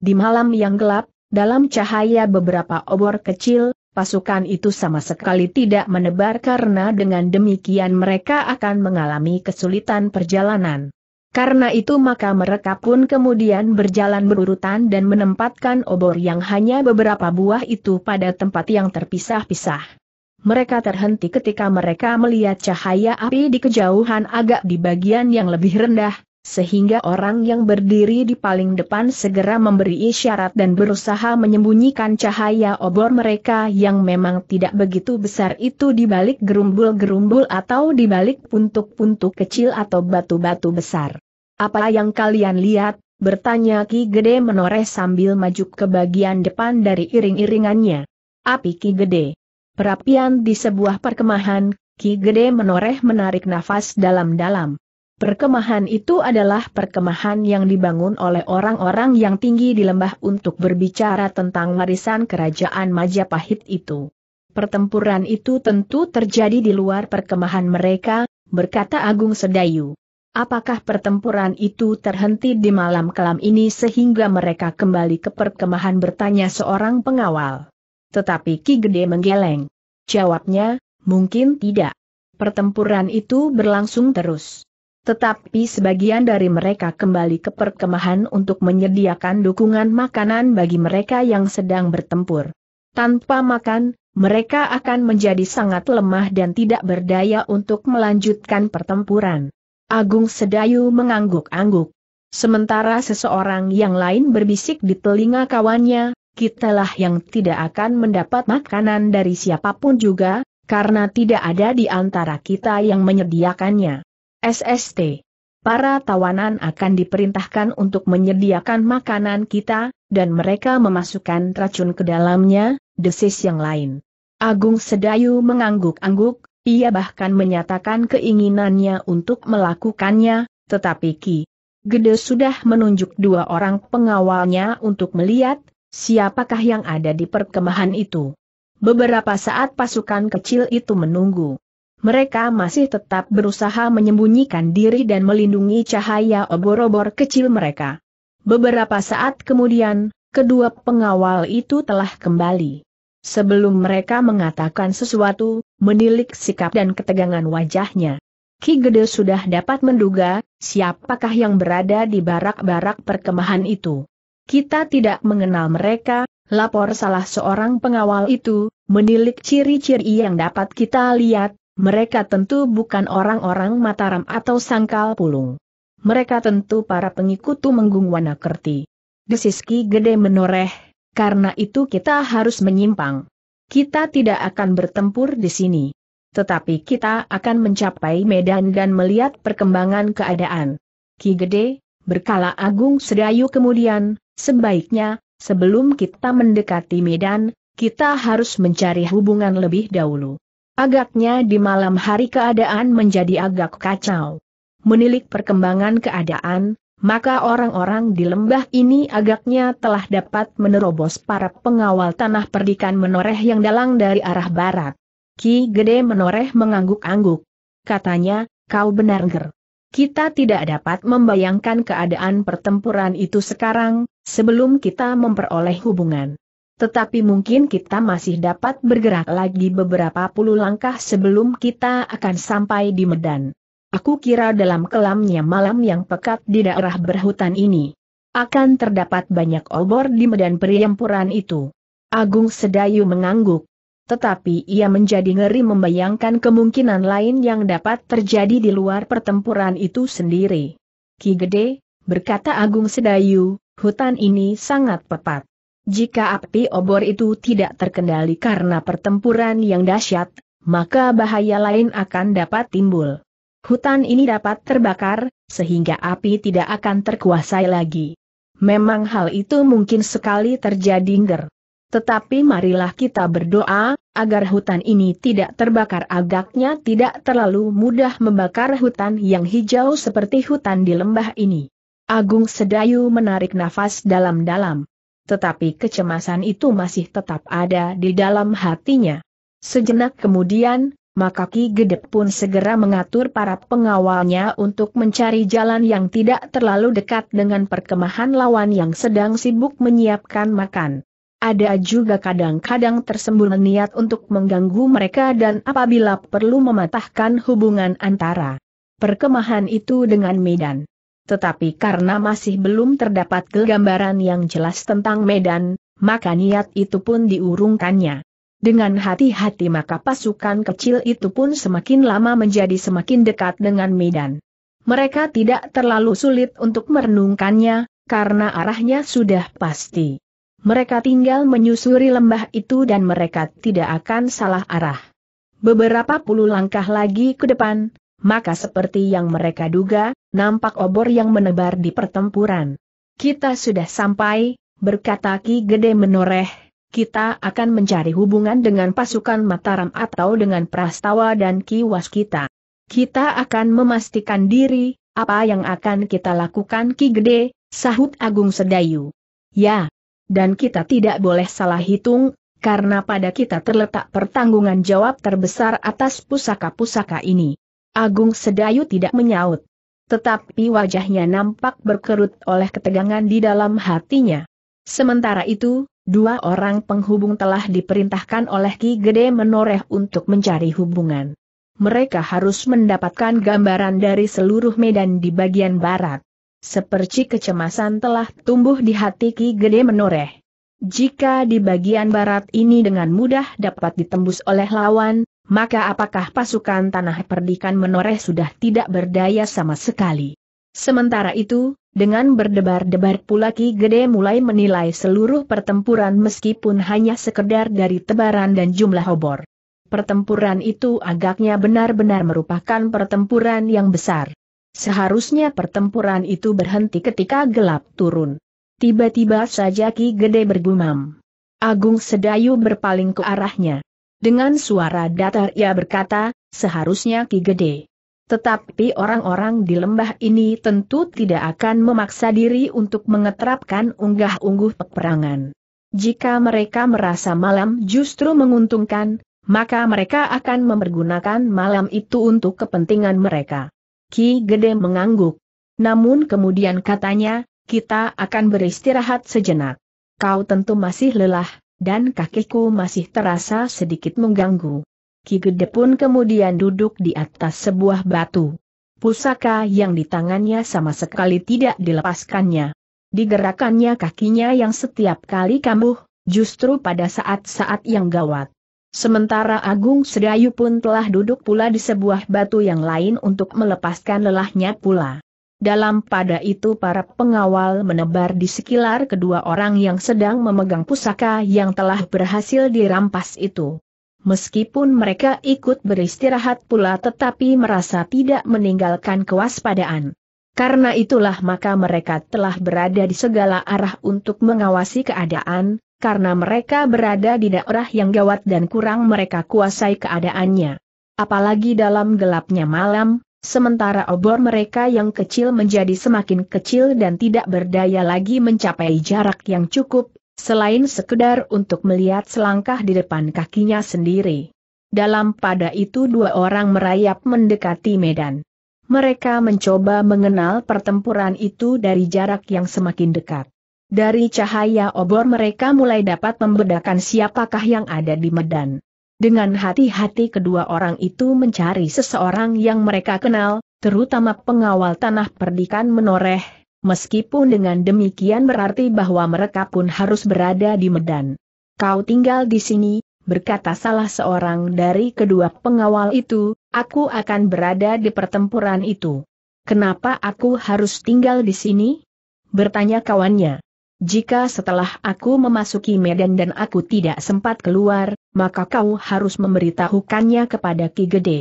Di malam yang gelap, dalam cahaya beberapa obor kecil, pasukan itu sama sekali tidak menebar karena dengan demikian mereka akan mengalami kesulitan perjalanan. Karena itu maka mereka pun kemudian berjalan berurutan dan menempatkan obor yang hanya beberapa buah itu pada tempat yang terpisah-pisah. Mereka terhenti ketika mereka melihat cahaya api di kejauhan agak di bagian yang lebih rendah, sehingga orang yang berdiri di paling depan segera memberi isyarat dan berusaha menyembunyikan cahaya obor mereka yang memang tidak begitu besar itu di balik gerumbul-gerumbul atau di balik puntuk-puntuk kecil atau batu-batu besar. Apa yang kalian lihat? bertanya Ki Gede menoreh sambil maju ke bagian depan dari iring-iringannya. Api Ki Gede. Perapian di sebuah perkemahan, Ki Gede menoreh menarik nafas dalam-dalam. Perkemahan itu adalah perkemahan yang dibangun oleh orang-orang yang tinggi di lembah untuk berbicara tentang warisan kerajaan Majapahit itu. Pertempuran itu tentu terjadi di luar perkemahan mereka, berkata Agung Sedayu. Apakah pertempuran itu terhenti di malam kelam ini sehingga mereka kembali ke perkemahan bertanya seorang pengawal. Tetapi Ki Gede menggeleng. Jawabnya, mungkin tidak. Pertempuran itu berlangsung terus. Tetapi sebagian dari mereka kembali ke perkemahan untuk menyediakan dukungan makanan bagi mereka yang sedang bertempur. Tanpa makan, mereka akan menjadi sangat lemah dan tidak berdaya untuk melanjutkan pertempuran. Agung Sedayu mengangguk-angguk. Sementara seseorang yang lain berbisik di telinga kawannya, kitalah yang tidak akan mendapat makanan dari siapapun juga, karena tidak ada di antara kita yang menyediakannya. SST. Para tawanan akan diperintahkan untuk menyediakan makanan kita, dan mereka memasukkan racun ke dalamnya, desis yang lain. Agung Sedayu mengangguk-angguk, ia bahkan menyatakan keinginannya untuk melakukannya, tetapi Ki Gede sudah menunjuk dua orang pengawalnya untuk melihat, Siapakah yang ada di perkemahan itu? Beberapa saat pasukan kecil itu menunggu. Mereka masih tetap berusaha menyembunyikan diri dan melindungi cahaya obor-obor kecil mereka. Beberapa saat kemudian, kedua pengawal itu telah kembali. Sebelum mereka mengatakan sesuatu, menilik sikap dan ketegangan wajahnya. Ki Gede sudah dapat menduga, siapakah yang berada di barak-barak perkemahan itu. Kita tidak mengenal mereka, lapor salah seorang pengawal itu, menilik ciri-ciri yang dapat kita lihat, mereka tentu bukan orang-orang Mataram atau Sangkal Pulung. Mereka tentu para pengikut Tumenggung Wanakerti. Desiski gede menoreh, karena itu kita harus menyimpang. Kita tidak akan bertempur di sini. Tetapi kita akan mencapai medan dan melihat perkembangan keadaan. Ki Gede, Berkala Agung Sedayu kemudian, sebaiknya, sebelum kita mendekati Medan, kita harus mencari hubungan lebih dahulu. Agaknya di malam hari keadaan menjadi agak kacau. Menilik perkembangan keadaan, maka orang-orang di lembah ini agaknya telah dapat menerobos para pengawal tanah perdikan menoreh yang dalang dari arah barat. Ki Gede menoreh mengangguk-angguk. Katanya, kau benar ger. Kita tidak dapat membayangkan keadaan pertempuran itu sekarang, sebelum kita memperoleh hubungan. Tetapi mungkin kita masih dapat bergerak lagi beberapa puluh langkah sebelum kita akan sampai di Medan. Aku kira dalam kelamnya malam yang pekat di daerah berhutan ini. Akan terdapat banyak obor di medan periampuran itu. Agung Sedayu mengangguk, tetapi ia menjadi ngeri membayangkan kemungkinan lain yang dapat terjadi di luar pertempuran itu sendiri. Ki Gede, berkata Agung Sedayu, hutan ini sangat pepat. Jika api obor itu tidak terkendali karena pertempuran yang dahsyat, maka bahaya lain akan dapat timbul. Hutan ini dapat terbakar, sehingga api tidak akan terkuasai lagi. Memang hal itu mungkin sekali terjadi ger. Tetapi marilah kita berdoa, agar hutan ini tidak terbakar agaknya tidak terlalu mudah membakar hutan yang hijau seperti hutan di lembah ini. Agung Sedayu menarik nafas dalam-dalam. Tetapi kecemasan itu masih tetap ada di dalam hatinya. Sejenak kemudian, maka Ki Gedep pun segera mengatur para pengawalnya untuk mencari jalan yang tidak terlalu dekat dengan perkemahan lawan yang sedang sibuk menyiapkan makan. Ada juga kadang-kadang tersembunyi niat untuk mengganggu mereka dan apabila perlu mematahkan hubungan antara perkemahan itu dengan Medan. Tetapi karena masih belum terdapat kegambaran yang jelas tentang Medan, maka niat itu pun diurungkannya. Dengan hati-hati maka pasukan kecil itu pun semakin lama menjadi semakin dekat dengan Medan. Mereka tidak terlalu sulit untuk merenungkannya, karena arahnya sudah pasti. Mereka tinggal menyusuri lembah itu dan mereka tidak akan salah arah. Beberapa puluh langkah lagi ke depan, maka seperti yang mereka duga, nampak obor yang menebar di pertempuran. Kita sudah sampai, berkata Ki Gede menoreh, kita akan mencari hubungan dengan pasukan Mataram atau dengan Prastawa dan Ki Waskita. Kita akan memastikan diri, apa yang akan kita lakukan Ki Gede, sahut Agung Sedayu. Ya, dan kita tidak boleh salah hitung, karena pada kita terletak pertanggungan jawab terbesar atas pusaka-pusaka ini. Agung Sedayu tidak menyaut. Tetapi wajahnya nampak berkerut oleh ketegangan di dalam hatinya. Sementara itu, dua orang penghubung telah diperintahkan oleh Ki Gede Menoreh untuk mencari hubungan. Mereka harus mendapatkan gambaran dari seluruh medan di bagian barat. Seperti kecemasan telah tumbuh di hati Ki Gede Menoreh. Jika di bagian barat ini dengan mudah dapat ditembus oleh lawan, maka apakah pasukan tanah perdikan menoreh sudah tidak berdaya sama sekali? Sementara itu, dengan berdebar-debar pula Ki Gede mulai menilai seluruh pertempuran meskipun hanya sekedar dari tebaran dan jumlah obor. Pertempuran itu agaknya benar-benar merupakan pertempuran yang besar. Seharusnya pertempuran itu berhenti ketika gelap turun. Tiba-tiba saja Ki Gede bergumam. Agung Sedayu berpaling ke arahnya. Dengan suara datar ia berkata, seharusnya Ki Gede. Tetapi orang-orang di lembah ini tentu tidak akan memaksa diri untuk mengetrapkan unggah-ungguh peperangan. Jika mereka merasa malam justru menguntungkan, maka mereka akan mempergunakan malam itu untuk kepentingan mereka. Ki Gede mengangguk. Namun kemudian katanya, kita akan beristirahat sejenak. Kau tentu masih lelah, dan kakiku masih terasa sedikit mengganggu. Ki Gede pun kemudian duduk di atas sebuah batu. Pusaka yang di tangannya sama sekali tidak dilepaskannya. Digerakannya kakinya yang setiap kali kambuh, justru pada saat-saat yang gawat. Sementara Agung Sedayu pun telah duduk pula di sebuah batu yang lain untuk melepaskan lelahnya pula. Dalam pada itu para pengawal menebar di sekilar kedua orang yang sedang memegang pusaka yang telah berhasil dirampas itu. Meskipun mereka ikut beristirahat pula tetapi merasa tidak meninggalkan kewaspadaan. Karena itulah maka mereka telah berada di segala arah untuk mengawasi keadaan, karena mereka berada di daerah yang gawat dan kurang mereka kuasai keadaannya. Apalagi dalam gelapnya malam, sementara obor mereka yang kecil menjadi semakin kecil dan tidak berdaya lagi mencapai jarak yang cukup, selain sekedar untuk melihat selangkah di depan kakinya sendiri. Dalam pada itu dua orang merayap mendekati medan. Mereka mencoba mengenal pertempuran itu dari jarak yang semakin dekat. Dari cahaya obor mereka mulai dapat membedakan siapakah yang ada di medan. Dengan hati-hati kedua orang itu mencari seseorang yang mereka kenal, terutama pengawal tanah perdikan menoreh, meskipun dengan demikian berarti bahwa mereka pun harus berada di medan. Kau tinggal di sini, berkata salah seorang dari kedua pengawal itu, aku akan berada di pertempuran itu. Kenapa aku harus tinggal di sini? Bertanya kawannya. Jika setelah aku memasuki Medan dan aku tidak sempat keluar, maka kau harus memberitahukannya kepada Ki Gede.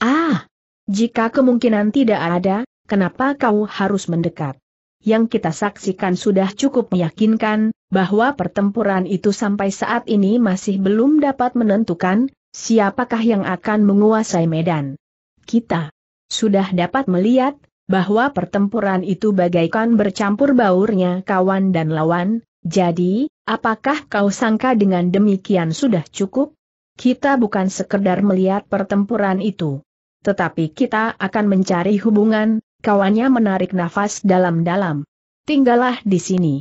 Ah! Jika kemungkinan tidak ada, kenapa kau harus mendekat? Yang kita saksikan sudah cukup meyakinkan, bahwa pertempuran itu sampai saat ini masih belum dapat menentukan, siapakah yang akan menguasai Medan. Kita sudah dapat melihat, bahwa pertempuran itu bagaikan bercampur baurnya kawan dan lawan, jadi, apakah kau sangka dengan demikian sudah cukup? Kita bukan sekedar melihat pertempuran itu. Tetapi kita akan mencari hubungan, kawannya menarik nafas dalam-dalam. Tinggallah di sini.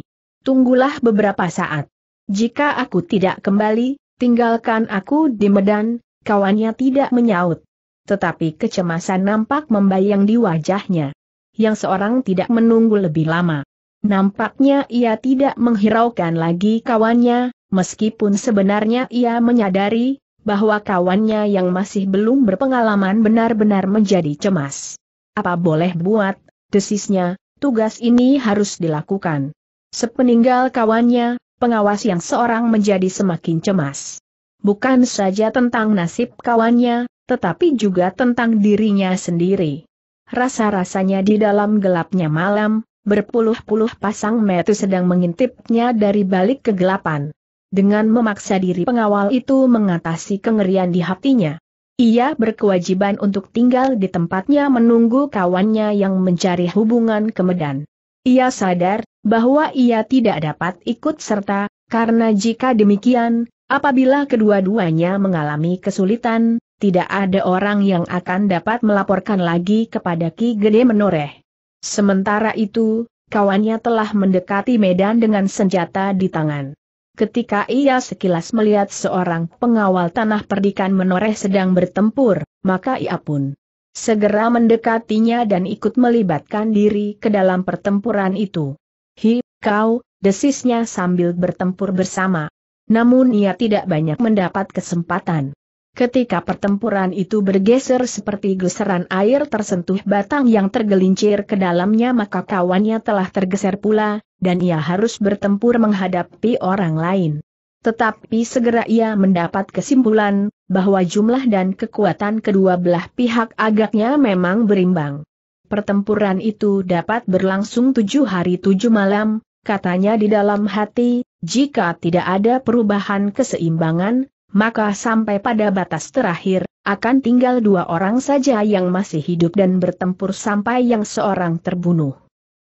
Tunggulah beberapa saat. Jika aku tidak kembali, tinggalkan aku di Medan, kawannya tidak menyaut tetapi kecemasan nampak membayang di wajahnya. Yang seorang tidak menunggu lebih lama. Nampaknya ia tidak menghiraukan lagi kawannya, meskipun sebenarnya ia menyadari bahwa kawannya yang masih belum berpengalaman benar-benar menjadi cemas. Apa boleh buat, desisnya, tugas ini harus dilakukan. Sepeninggal kawannya, pengawas yang seorang menjadi semakin cemas. Bukan saja tentang nasib kawannya, tetapi juga tentang dirinya sendiri. Rasa-rasanya di dalam gelapnya malam, berpuluh-puluh pasang metu sedang mengintipnya dari balik kegelapan. Dengan memaksa diri pengawal itu mengatasi kengerian di hatinya. Ia berkewajiban untuk tinggal di tempatnya menunggu kawannya yang mencari hubungan ke Medan. Ia sadar bahwa ia tidak dapat ikut serta, karena jika demikian, apabila kedua-duanya mengalami kesulitan, tidak ada orang yang akan dapat melaporkan lagi kepada Ki Gede Menoreh. Sementara itu, kawannya telah mendekati medan dengan senjata di tangan. Ketika ia sekilas melihat seorang pengawal tanah perdikan menoreh sedang bertempur, maka ia pun segera mendekatinya dan ikut melibatkan diri ke dalam pertempuran itu. Hi, kau, desisnya sambil bertempur bersama. Namun ia tidak banyak mendapat kesempatan. Ketika pertempuran itu bergeser seperti geseran air tersentuh batang yang tergelincir ke dalamnya maka kawannya telah tergeser pula, dan ia harus bertempur menghadapi orang lain. Tetapi segera ia mendapat kesimpulan, bahwa jumlah dan kekuatan kedua belah pihak agaknya memang berimbang. Pertempuran itu dapat berlangsung tujuh hari tujuh malam, katanya di dalam hati, jika tidak ada perubahan keseimbangan, maka sampai pada batas terakhir, akan tinggal dua orang saja yang masih hidup dan bertempur sampai yang seorang terbunuh.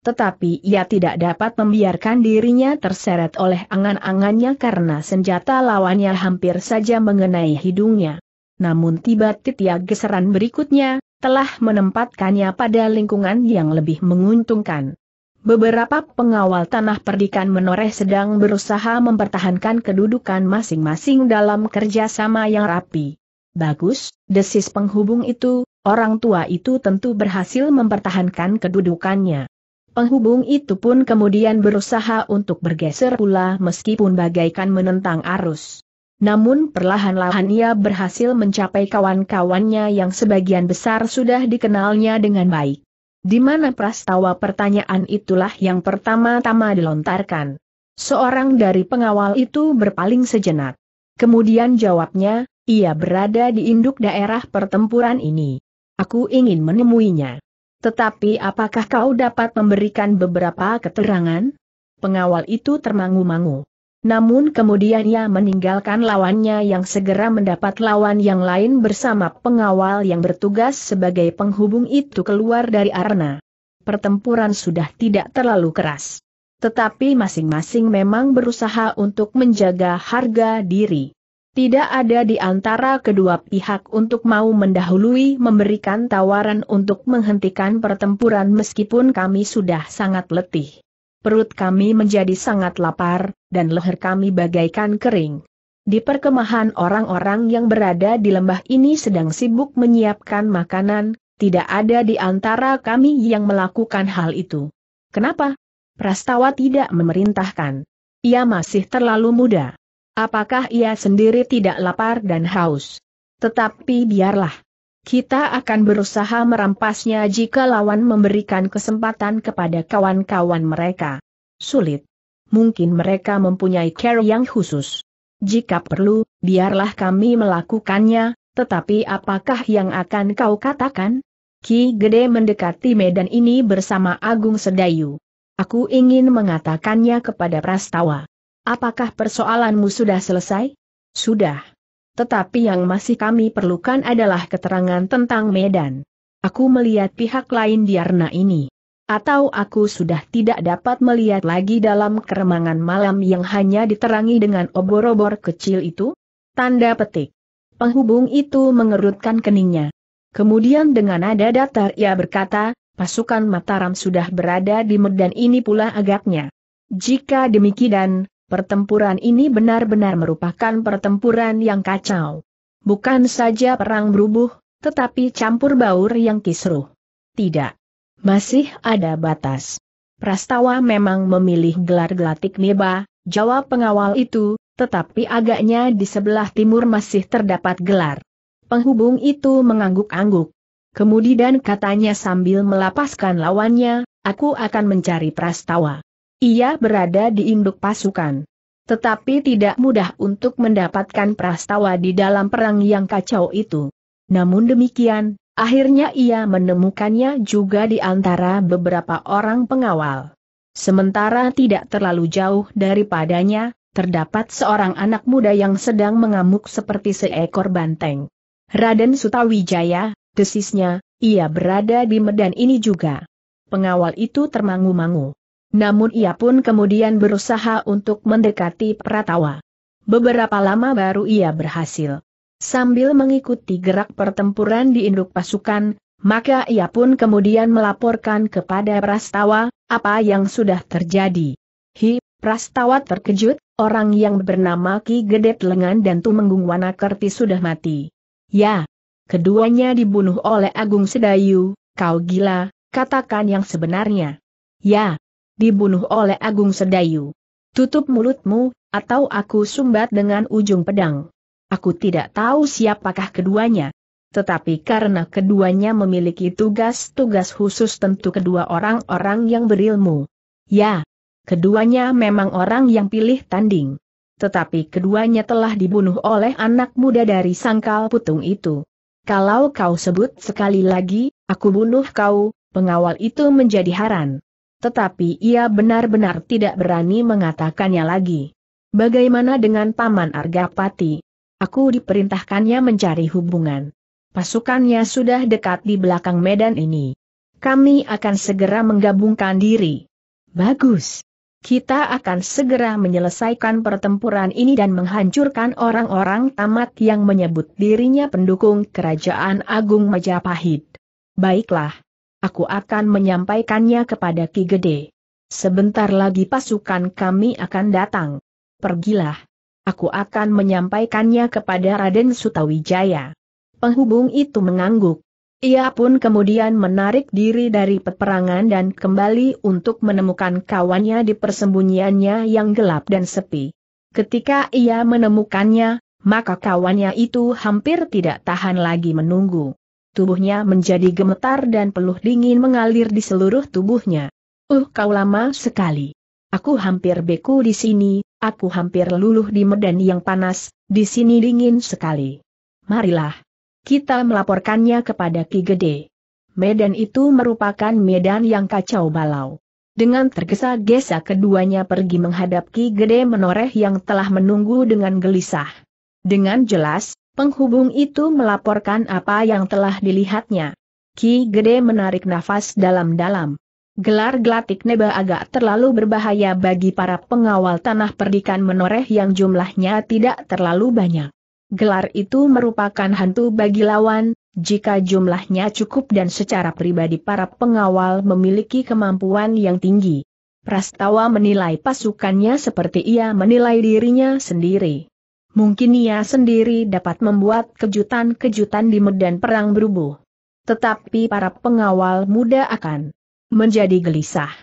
Tetapi ia tidak dapat membiarkan dirinya terseret oleh angan-angannya karena senjata lawannya hampir saja mengenai hidungnya. Namun tiba-tiba geseran berikutnya, telah menempatkannya pada lingkungan yang lebih menguntungkan. Beberapa pengawal tanah perdikan menoreh sedang berusaha mempertahankan kedudukan masing-masing dalam kerjasama yang rapi. Bagus, desis penghubung itu, orang tua itu tentu berhasil mempertahankan kedudukannya. Penghubung itu pun kemudian berusaha untuk bergeser pula meskipun bagaikan menentang arus. Namun perlahan-lahan ia berhasil mencapai kawan-kawannya yang sebagian besar sudah dikenalnya dengan baik. Di mana prastawa pertanyaan itulah yang pertama-tama dilontarkan. Seorang dari pengawal itu berpaling sejenak. Kemudian jawabnya, ia berada di induk daerah pertempuran ini. Aku ingin menemuinya. Tetapi apakah kau dapat memberikan beberapa keterangan? Pengawal itu termangu-mangu. Namun kemudian ia meninggalkan lawannya yang segera mendapat lawan yang lain bersama pengawal yang bertugas sebagai penghubung itu keluar dari arena. Pertempuran sudah tidak terlalu keras. Tetapi masing-masing memang berusaha untuk menjaga harga diri. Tidak ada di antara kedua pihak untuk mau mendahului memberikan tawaran untuk menghentikan pertempuran meskipun kami sudah sangat letih perut kami menjadi sangat lapar, dan leher kami bagaikan kering. Di perkemahan orang-orang yang berada di lembah ini sedang sibuk menyiapkan makanan, tidak ada di antara kami yang melakukan hal itu. Kenapa? Prastawa tidak memerintahkan. Ia masih terlalu muda. Apakah ia sendiri tidak lapar dan haus? Tetapi biarlah. Kita akan berusaha merampasnya jika lawan memberikan kesempatan kepada kawan-kawan mereka. Sulit. Mungkin mereka mempunyai care yang khusus. Jika perlu, biarlah kami melakukannya, tetapi apakah yang akan kau katakan? Ki Gede mendekati medan ini bersama Agung Sedayu. Aku ingin mengatakannya kepada Prastawa. Apakah persoalanmu sudah selesai? Sudah tetapi yang masih kami perlukan adalah keterangan tentang Medan. Aku melihat pihak lain di arena ini. Atau aku sudah tidak dapat melihat lagi dalam keremangan malam yang hanya diterangi dengan obor-obor kecil itu? Tanda petik. Penghubung itu mengerutkan keningnya. Kemudian dengan nada datar ia berkata, pasukan Mataram sudah berada di Medan ini pula agaknya. Jika demikian, Pertempuran ini benar-benar merupakan pertempuran yang kacau. Bukan saja perang berubuh, tetapi campur baur yang kisruh. Tidak. Masih ada batas. Prastawa memang memilih gelar gelatik neba, jawab pengawal itu, tetapi agaknya di sebelah timur masih terdapat gelar. Penghubung itu mengangguk-angguk. Kemudian katanya sambil melapaskan lawannya, aku akan mencari Prastawa. Ia berada di induk pasukan. Tetapi tidak mudah untuk mendapatkan prastawa di dalam perang yang kacau itu. Namun demikian, akhirnya ia menemukannya juga di antara beberapa orang pengawal. Sementara tidak terlalu jauh daripadanya, terdapat seorang anak muda yang sedang mengamuk seperti seekor banteng. Raden Sutawijaya, desisnya, ia berada di medan ini juga. Pengawal itu termangu-mangu. Namun ia pun kemudian berusaha untuk mendekati Pratawa. Beberapa lama baru ia berhasil. Sambil mengikuti gerak pertempuran di induk pasukan, maka ia pun kemudian melaporkan kepada Prastawa, apa yang sudah terjadi. Hi, Prastawa terkejut, orang yang bernama Ki Gedet Lengan dan Tumenggung Wanakerti sudah mati. Ya, keduanya dibunuh oleh Agung Sedayu, kau gila, katakan yang sebenarnya. Ya, dibunuh oleh Agung Sedayu. Tutup mulutmu, atau aku sumbat dengan ujung pedang. Aku tidak tahu siapakah keduanya. Tetapi karena keduanya memiliki tugas-tugas khusus tentu kedua orang-orang yang berilmu. Ya, keduanya memang orang yang pilih tanding. Tetapi keduanya telah dibunuh oleh anak muda dari sangkal putung itu. Kalau kau sebut sekali lagi, aku bunuh kau, pengawal itu menjadi haran tetapi ia benar-benar tidak berani mengatakannya lagi. Bagaimana dengan Paman Argapati? Aku diperintahkannya mencari hubungan. Pasukannya sudah dekat di belakang medan ini. Kami akan segera menggabungkan diri. Bagus. Kita akan segera menyelesaikan pertempuran ini dan menghancurkan orang-orang tamat yang menyebut dirinya pendukung Kerajaan Agung Majapahit. Baiklah aku akan menyampaikannya kepada Ki Gede. Sebentar lagi pasukan kami akan datang. Pergilah. Aku akan menyampaikannya kepada Raden Sutawijaya. Penghubung itu mengangguk. Ia pun kemudian menarik diri dari peperangan dan kembali untuk menemukan kawannya di persembunyiannya yang gelap dan sepi. Ketika ia menemukannya, maka kawannya itu hampir tidak tahan lagi menunggu tubuhnya menjadi gemetar dan peluh dingin mengalir di seluruh tubuhnya. Uh, kau lama sekali. Aku hampir beku di sini, aku hampir luluh di medan yang panas, di sini dingin sekali. Marilah. Kita melaporkannya kepada Ki Gede. Medan itu merupakan medan yang kacau balau. Dengan tergesa-gesa keduanya pergi menghadap Ki Gede menoreh yang telah menunggu dengan gelisah. Dengan jelas, Penghubung itu melaporkan apa yang telah dilihatnya. Ki Gede menarik nafas dalam-dalam. Gelar gelatik neba agak terlalu berbahaya bagi para pengawal tanah perdikan menoreh yang jumlahnya tidak terlalu banyak. Gelar itu merupakan hantu bagi lawan, jika jumlahnya cukup dan secara pribadi para pengawal memiliki kemampuan yang tinggi. Prastawa menilai pasukannya seperti ia menilai dirinya sendiri mungkin ia sendiri dapat membuat kejutan-kejutan di medan perang berubuh. Tetapi para pengawal muda akan menjadi gelisah.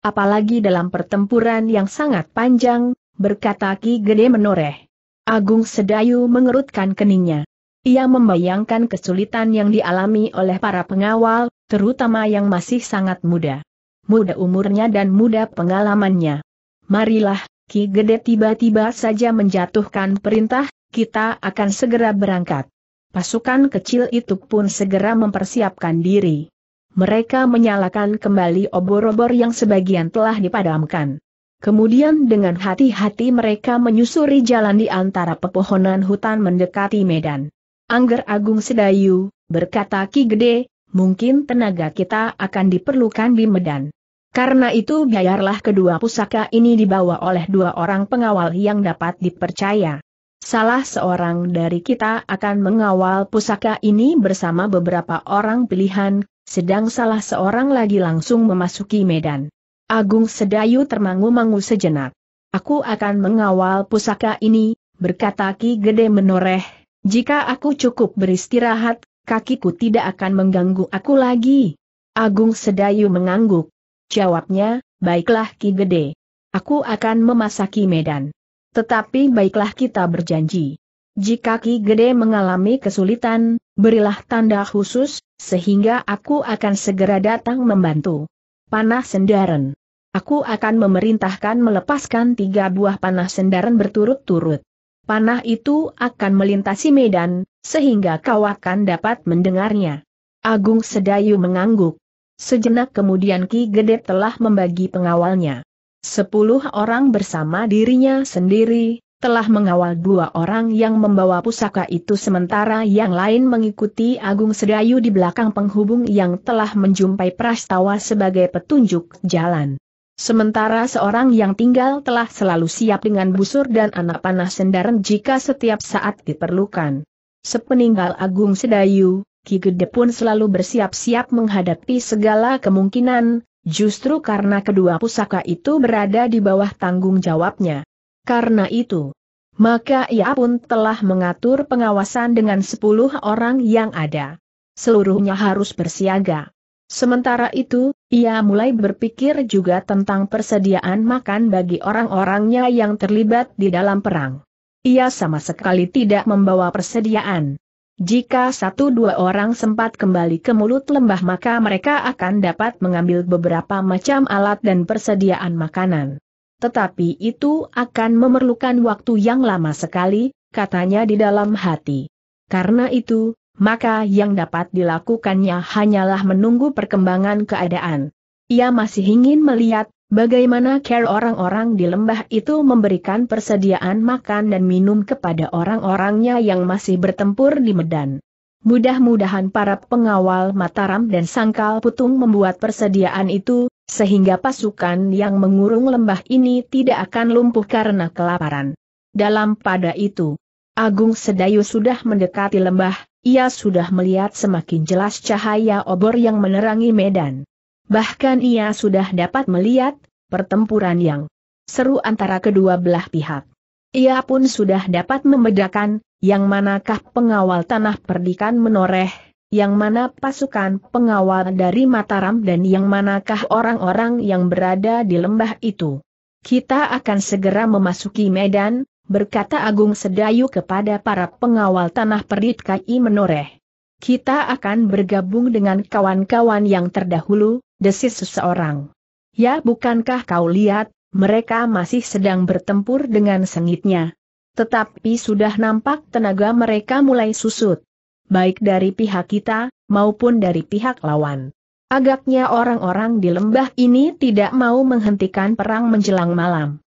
Apalagi dalam pertempuran yang sangat panjang, berkata Ki Gede menoreh. Agung Sedayu mengerutkan keningnya. Ia membayangkan kesulitan yang dialami oleh para pengawal, terutama yang masih sangat muda. Muda umurnya dan muda pengalamannya. Marilah, Ki Gede tiba-tiba saja menjatuhkan perintah, kita akan segera berangkat. Pasukan kecil itu pun segera mempersiapkan diri. Mereka menyalakan kembali obor-obor yang sebagian telah dipadamkan. Kemudian dengan hati-hati mereka menyusuri jalan di antara pepohonan hutan mendekati medan. Angger Agung Sedayu, berkata Ki Gede, mungkin tenaga kita akan diperlukan di Medan. Karena itu biarlah kedua pusaka ini dibawa oleh dua orang pengawal yang dapat dipercaya. Salah seorang dari kita akan mengawal pusaka ini bersama beberapa orang pilihan, sedang salah seorang lagi langsung memasuki medan. Agung Sedayu termangu-mangu sejenak. Aku akan mengawal pusaka ini, berkata Ki Gede menoreh, jika aku cukup beristirahat, kakiku tidak akan mengganggu aku lagi. Agung Sedayu mengangguk. Jawabnya, baiklah Ki Gede. Aku akan memasaki medan. Tetapi baiklah kita berjanji. Jika Ki Gede mengalami kesulitan, berilah tanda khusus, sehingga aku akan segera datang membantu. Panah sendaren. Aku akan memerintahkan melepaskan tiga buah panah sendaren berturut-turut. Panah itu akan melintasi medan, sehingga kau akan dapat mendengarnya. Agung Sedayu mengangguk. Sejenak kemudian Ki Gede telah membagi pengawalnya. Sepuluh orang bersama dirinya sendiri, telah mengawal dua orang yang membawa pusaka itu sementara yang lain mengikuti Agung Sedayu di belakang penghubung yang telah menjumpai Prastawa sebagai petunjuk jalan. Sementara seorang yang tinggal telah selalu siap dengan busur dan anak panah sendaran jika setiap saat diperlukan. Sepeninggal Agung Sedayu, Ki Gede pun selalu bersiap-siap menghadapi segala kemungkinan, justru karena kedua pusaka itu berada di bawah tanggung jawabnya. Karena itu, maka ia pun telah mengatur pengawasan dengan sepuluh orang yang ada. Seluruhnya harus bersiaga. Sementara itu, ia mulai berpikir juga tentang persediaan makan bagi orang-orangnya yang terlibat di dalam perang. Ia sama sekali tidak membawa persediaan. Jika satu dua orang sempat kembali ke mulut lembah maka mereka akan dapat mengambil beberapa macam alat dan persediaan makanan. Tetapi itu akan memerlukan waktu yang lama sekali, katanya di dalam hati. Karena itu, maka yang dapat dilakukannya hanyalah menunggu perkembangan keadaan. Ia masih ingin melihat Bagaimana care orang-orang di lembah itu memberikan persediaan makan dan minum kepada orang-orangnya yang masih bertempur di Medan. Mudah-mudahan para pengawal Mataram dan Sangkal Putung membuat persediaan itu, sehingga pasukan yang mengurung lembah ini tidak akan lumpuh karena kelaparan. Dalam pada itu, Agung Sedayu sudah mendekati lembah, ia sudah melihat semakin jelas cahaya obor yang menerangi medan. Bahkan ia sudah dapat melihat pertempuran yang seru antara kedua belah pihak. Ia pun sudah dapat membedakan yang manakah pengawal tanah perdikan menoreh, yang mana pasukan pengawal dari Mataram dan yang manakah orang-orang yang berada di lembah itu. Kita akan segera memasuki medan, berkata Agung Sedayu kepada para pengawal tanah perdikan Menoreh. Kita akan bergabung dengan kawan-kawan yang terdahulu, desis seseorang. Ya bukankah kau lihat, mereka masih sedang bertempur dengan sengitnya. Tetapi sudah nampak tenaga mereka mulai susut. Baik dari pihak kita, maupun dari pihak lawan. Agaknya orang-orang di lembah ini tidak mau menghentikan perang menjelang malam.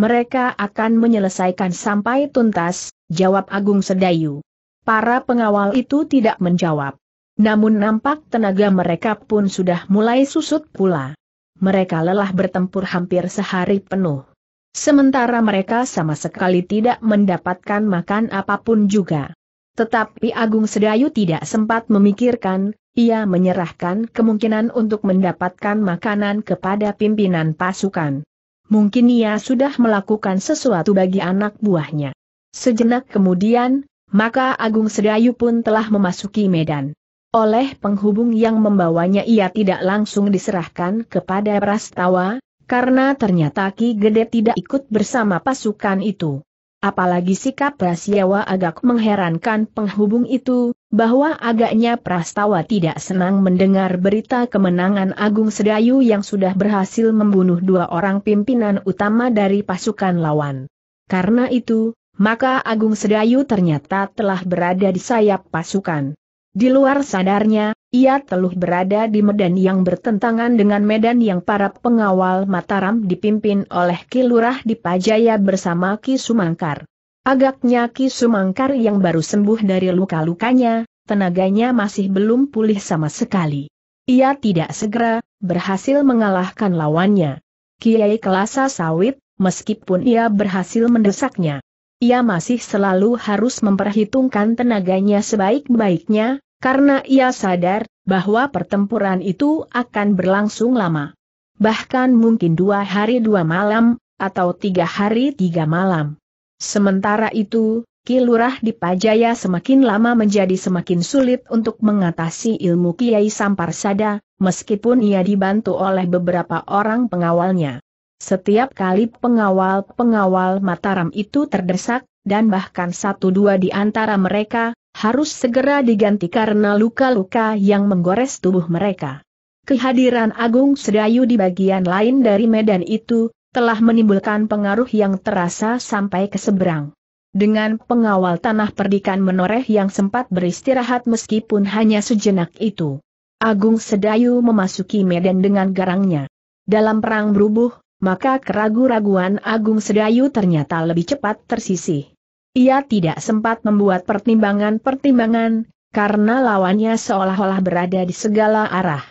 Mereka akan menyelesaikan sampai tuntas, jawab Agung Sedayu. Para pengawal itu tidak menjawab. Namun nampak tenaga mereka pun sudah mulai susut pula. Mereka lelah bertempur hampir sehari penuh. Sementara mereka sama sekali tidak mendapatkan makan apapun juga. Tetapi Agung Sedayu tidak sempat memikirkan, ia menyerahkan kemungkinan untuk mendapatkan makanan kepada pimpinan pasukan. Mungkin ia sudah melakukan sesuatu bagi anak buahnya. Sejenak kemudian, maka Agung Sedayu pun telah memasuki medan. Oleh penghubung yang membawanya ia tidak langsung diserahkan kepada Prastawa, karena ternyata Ki Gede tidak ikut bersama pasukan itu. Apalagi sikap Prasiawa agak mengherankan penghubung itu, bahwa agaknya Prastawa tidak senang mendengar berita kemenangan Agung Sedayu yang sudah berhasil membunuh dua orang pimpinan utama dari pasukan lawan. Karena itu, maka Agung Sedayu ternyata telah berada di sayap pasukan. Di luar sadarnya, ia telah berada di medan yang bertentangan dengan medan yang para pengawal Mataram dipimpin oleh Ki Lurah di Pajaya bersama Ki Sumangkar. Agaknya Ki Sumangkar yang baru sembuh dari luka-lukanya, tenaganya masih belum pulih sama sekali. Ia tidak segera berhasil mengalahkan lawannya. Kiai Kelasa Sawit, meskipun ia berhasil mendesaknya. Ia masih selalu harus memperhitungkan tenaganya sebaik-baiknya, karena ia sadar bahwa pertempuran itu akan berlangsung lama. Bahkan mungkin dua hari dua malam, atau tiga hari tiga malam. Sementara itu, Kilurah di Pajaya semakin lama menjadi semakin sulit untuk mengatasi ilmu Kiai Sampar Sada, meskipun ia dibantu oleh beberapa orang pengawalnya. Setiap kali pengawal-pengawal Mataram itu terdesak, dan bahkan satu dua di antara mereka, harus segera diganti karena luka-luka yang menggores tubuh mereka. Kehadiran Agung Sedayu di bagian lain dari medan itu, telah menimbulkan pengaruh yang terasa sampai ke seberang. Dengan pengawal tanah perdikan menoreh yang sempat beristirahat meskipun hanya sejenak itu. Agung Sedayu memasuki medan dengan garangnya. Dalam perang berubuh, maka keragu-raguan Agung Sedayu ternyata lebih cepat tersisih. Ia tidak sempat membuat pertimbangan-pertimbangan, karena lawannya seolah-olah berada di segala arah.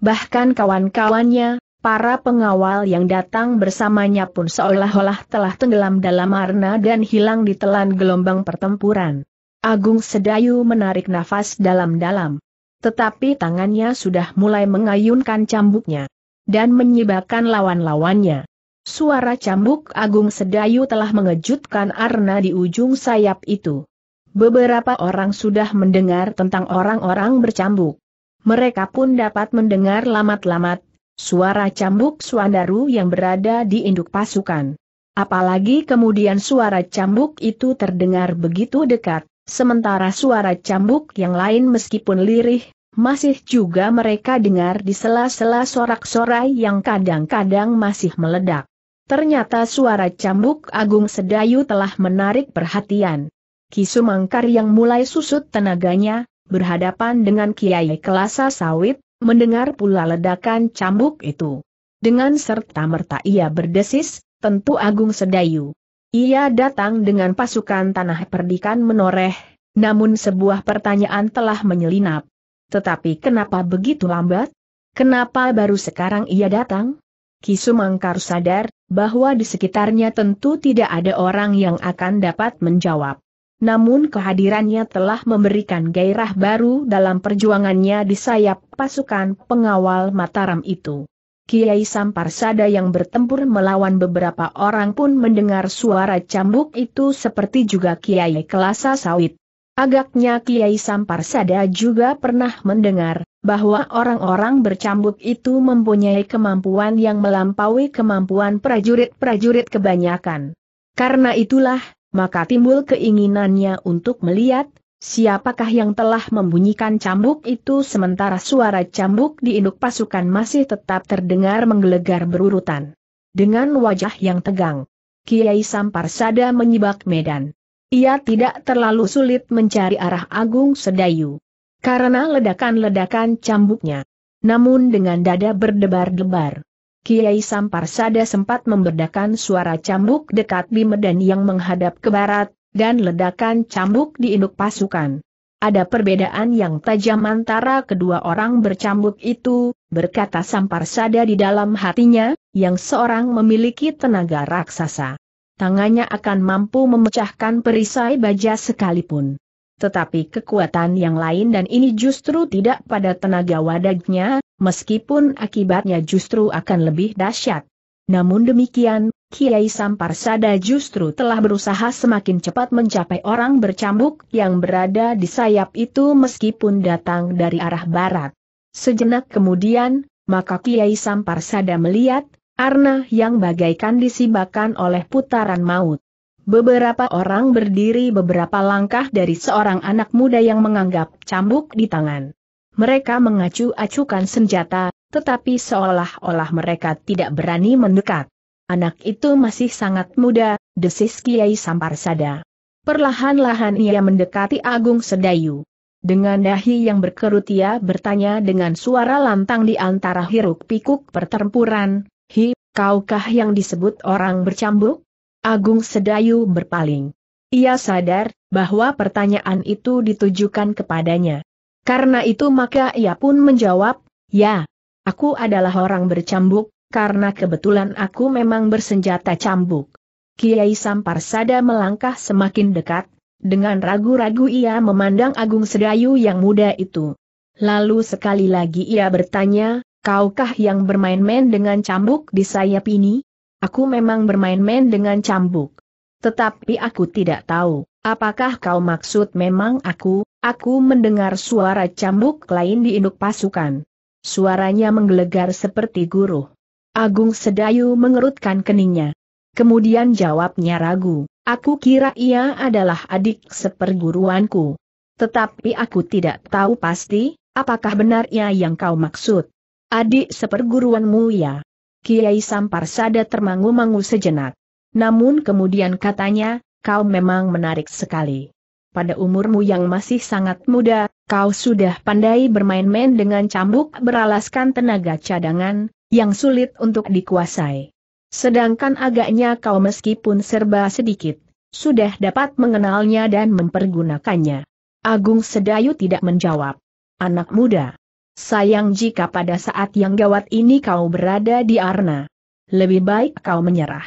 Bahkan kawan-kawannya, para pengawal yang datang bersamanya pun seolah-olah telah tenggelam dalam arna dan hilang ditelan gelombang pertempuran. Agung Sedayu menarik nafas dalam-dalam. Tetapi tangannya sudah mulai mengayunkan cambuknya. Dan menyibakkan lawan-lawannya. Suara cambuk Agung Sedayu telah mengejutkan Arna di ujung sayap itu. Beberapa orang sudah mendengar tentang orang-orang bercambuk. Mereka pun dapat mendengar lamat-lamat, suara cambuk Suandaru yang berada di induk pasukan. Apalagi kemudian suara cambuk itu terdengar begitu dekat, sementara suara cambuk yang lain meskipun lirih, masih juga mereka dengar di sela-sela sorak-sorai yang kadang-kadang masih meledak. Ternyata suara cambuk Agung Sedayu telah menarik perhatian. Kisumangkar yang mulai susut tenaganya, berhadapan dengan Kiai Kelasa Sawit, mendengar pula ledakan cambuk itu. Dengan serta-merta ia berdesis, tentu Agung Sedayu. Ia datang dengan pasukan tanah perdikan menoreh, namun sebuah pertanyaan telah menyelinap. Tetapi kenapa begitu lambat? Kenapa baru sekarang ia datang? Kisumangkar sadar, bahwa di sekitarnya tentu tidak ada orang yang akan dapat menjawab. Namun kehadirannya telah memberikan gairah baru dalam perjuangannya di sayap pasukan pengawal Mataram itu. Kiai Samparsada yang bertempur melawan beberapa orang pun mendengar suara cambuk itu seperti juga Kiai Kelasa Sawit. Agaknya Kiai Samparsada juga pernah mendengar, bahwa orang-orang bercambuk itu mempunyai kemampuan yang melampaui kemampuan prajurit-prajurit kebanyakan. Karena itulah, maka timbul keinginannya untuk melihat, siapakah yang telah membunyikan cambuk itu sementara suara cambuk di induk pasukan masih tetap terdengar menggelegar berurutan. Dengan wajah yang tegang, Kiai Samparsada menyibak medan. Ia tidak terlalu sulit mencari arah Agung Sedayu karena ledakan-ledakan cambuknya. Namun dengan dada berdebar-debar. Kiai Samparsada sempat memberdakan suara cambuk dekat Bimedan yang menghadap ke barat, dan ledakan cambuk di induk pasukan. Ada perbedaan yang tajam antara kedua orang bercambuk itu, berkata Samparsada di dalam hatinya, yang seorang memiliki tenaga raksasa. Tangannya akan mampu memecahkan perisai baja sekalipun tetapi kekuatan yang lain dan ini justru tidak pada tenaga wadagnya, meskipun akibatnya justru akan lebih dahsyat. Namun demikian, Kiai Samparsada justru telah berusaha semakin cepat mencapai orang bercambuk yang berada di sayap itu meskipun datang dari arah barat. Sejenak kemudian, maka Kiai Samparsada melihat, Arna yang bagaikan disibakan oleh putaran maut. Beberapa orang berdiri beberapa langkah dari seorang anak muda yang menganggap cambuk di tangan. Mereka mengacu-acukan senjata, tetapi seolah-olah mereka tidak berani mendekat. Anak itu masih sangat muda, desis Kiai Samparsada. Perlahan-lahan ia mendekati Agung Sedayu. Dengan dahi yang berkerut ia bertanya dengan suara lantang di antara hiruk pikuk pertempuran, Hi, kaukah yang disebut orang bercambuk? Agung Sedayu berpaling. Ia sadar bahwa pertanyaan itu ditujukan kepadanya. Karena itu maka ia pun menjawab, ya, aku adalah orang bercambuk, karena kebetulan aku memang bersenjata cambuk. Kiai Samparsada melangkah semakin dekat, dengan ragu-ragu ia memandang Agung Sedayu yang muda itu. Lalu sekali lagi ia bertanya, kaukah yang bermain-main dengan cambuk di sayap ini? Aku memang bermain-main dengan cambuk. Tetapi aku tidak tahu, apakah kau maksud memang aku, aku mendengar suara cambuk lain di induk pasukan. Suaranya menggelegar seperti guru. Agung Sedayu mengerutkan keningnya. Kemudian jawabnya ragu, aku kira ia adalah adik seperguruanku. Tetapi aku tidak tahu pasti, apakah benar ia yang kau maksud. Adik seperguruanmu ya? Kiai Sampar Samparsada termangu-mangu sejenak. Namun kemudian katanya, kau memang menarik sekali. Pada umurmu yang masih sangat muda, kau sudah pandai bermain-main dengan cambuk beralaskan tenaga cadangan, yang sulit untuk dikuasai. Sedangkan agaknya kau meskipun serba sedikit, sudah dapat mengenalnya dan mempergunakannya. Agung Sedayu tidak menjawab. Anak muda. Sayang jika pada saat yang gawat ini kau berada di Arna. Lebih baik kau menyerah.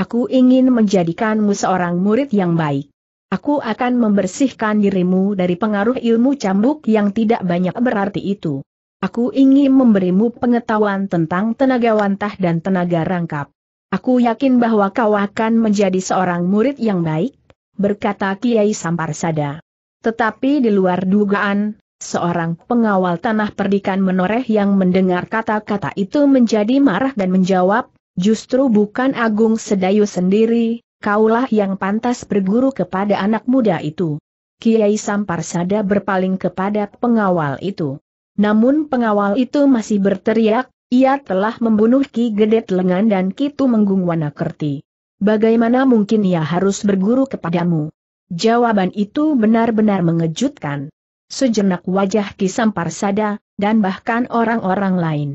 Aku ingin menjadikanmu seorang murid yang baik. Aku akan membersihkan dirimu dari pengaruh ilmu cambuk yang tidak banyak berarti itu. Aku ingin memberimu pengetahuan tentang tenaga wantah dan tenaga rangkap. Aku yakin bahwa kau akan menjadi seorang murid yang baik, berkata Kiai Samparsada. Tetapi di luar dugaan, Seorang pengawal tanah perdikan menoreh yang mendengar kata-kata itu menjadi marah dan menjawab, justru bukan Agung Sedayu sendiri, kaulah yang pantas berguru kepada anak muda itu. Kiai Samparsada berpaling kepada pengawal itu. Namun pengawal itu masih berteriak, ia telah membunuh Ki Gedet Lengan dan Kitu Menggung Wanakerti. Bagaimana mungkin ia harus berguru kepadamu? Jawaban itu benar-benar mengejutkan sejenak wajah Kisampar Sada, dan bahkan orang-orang lain.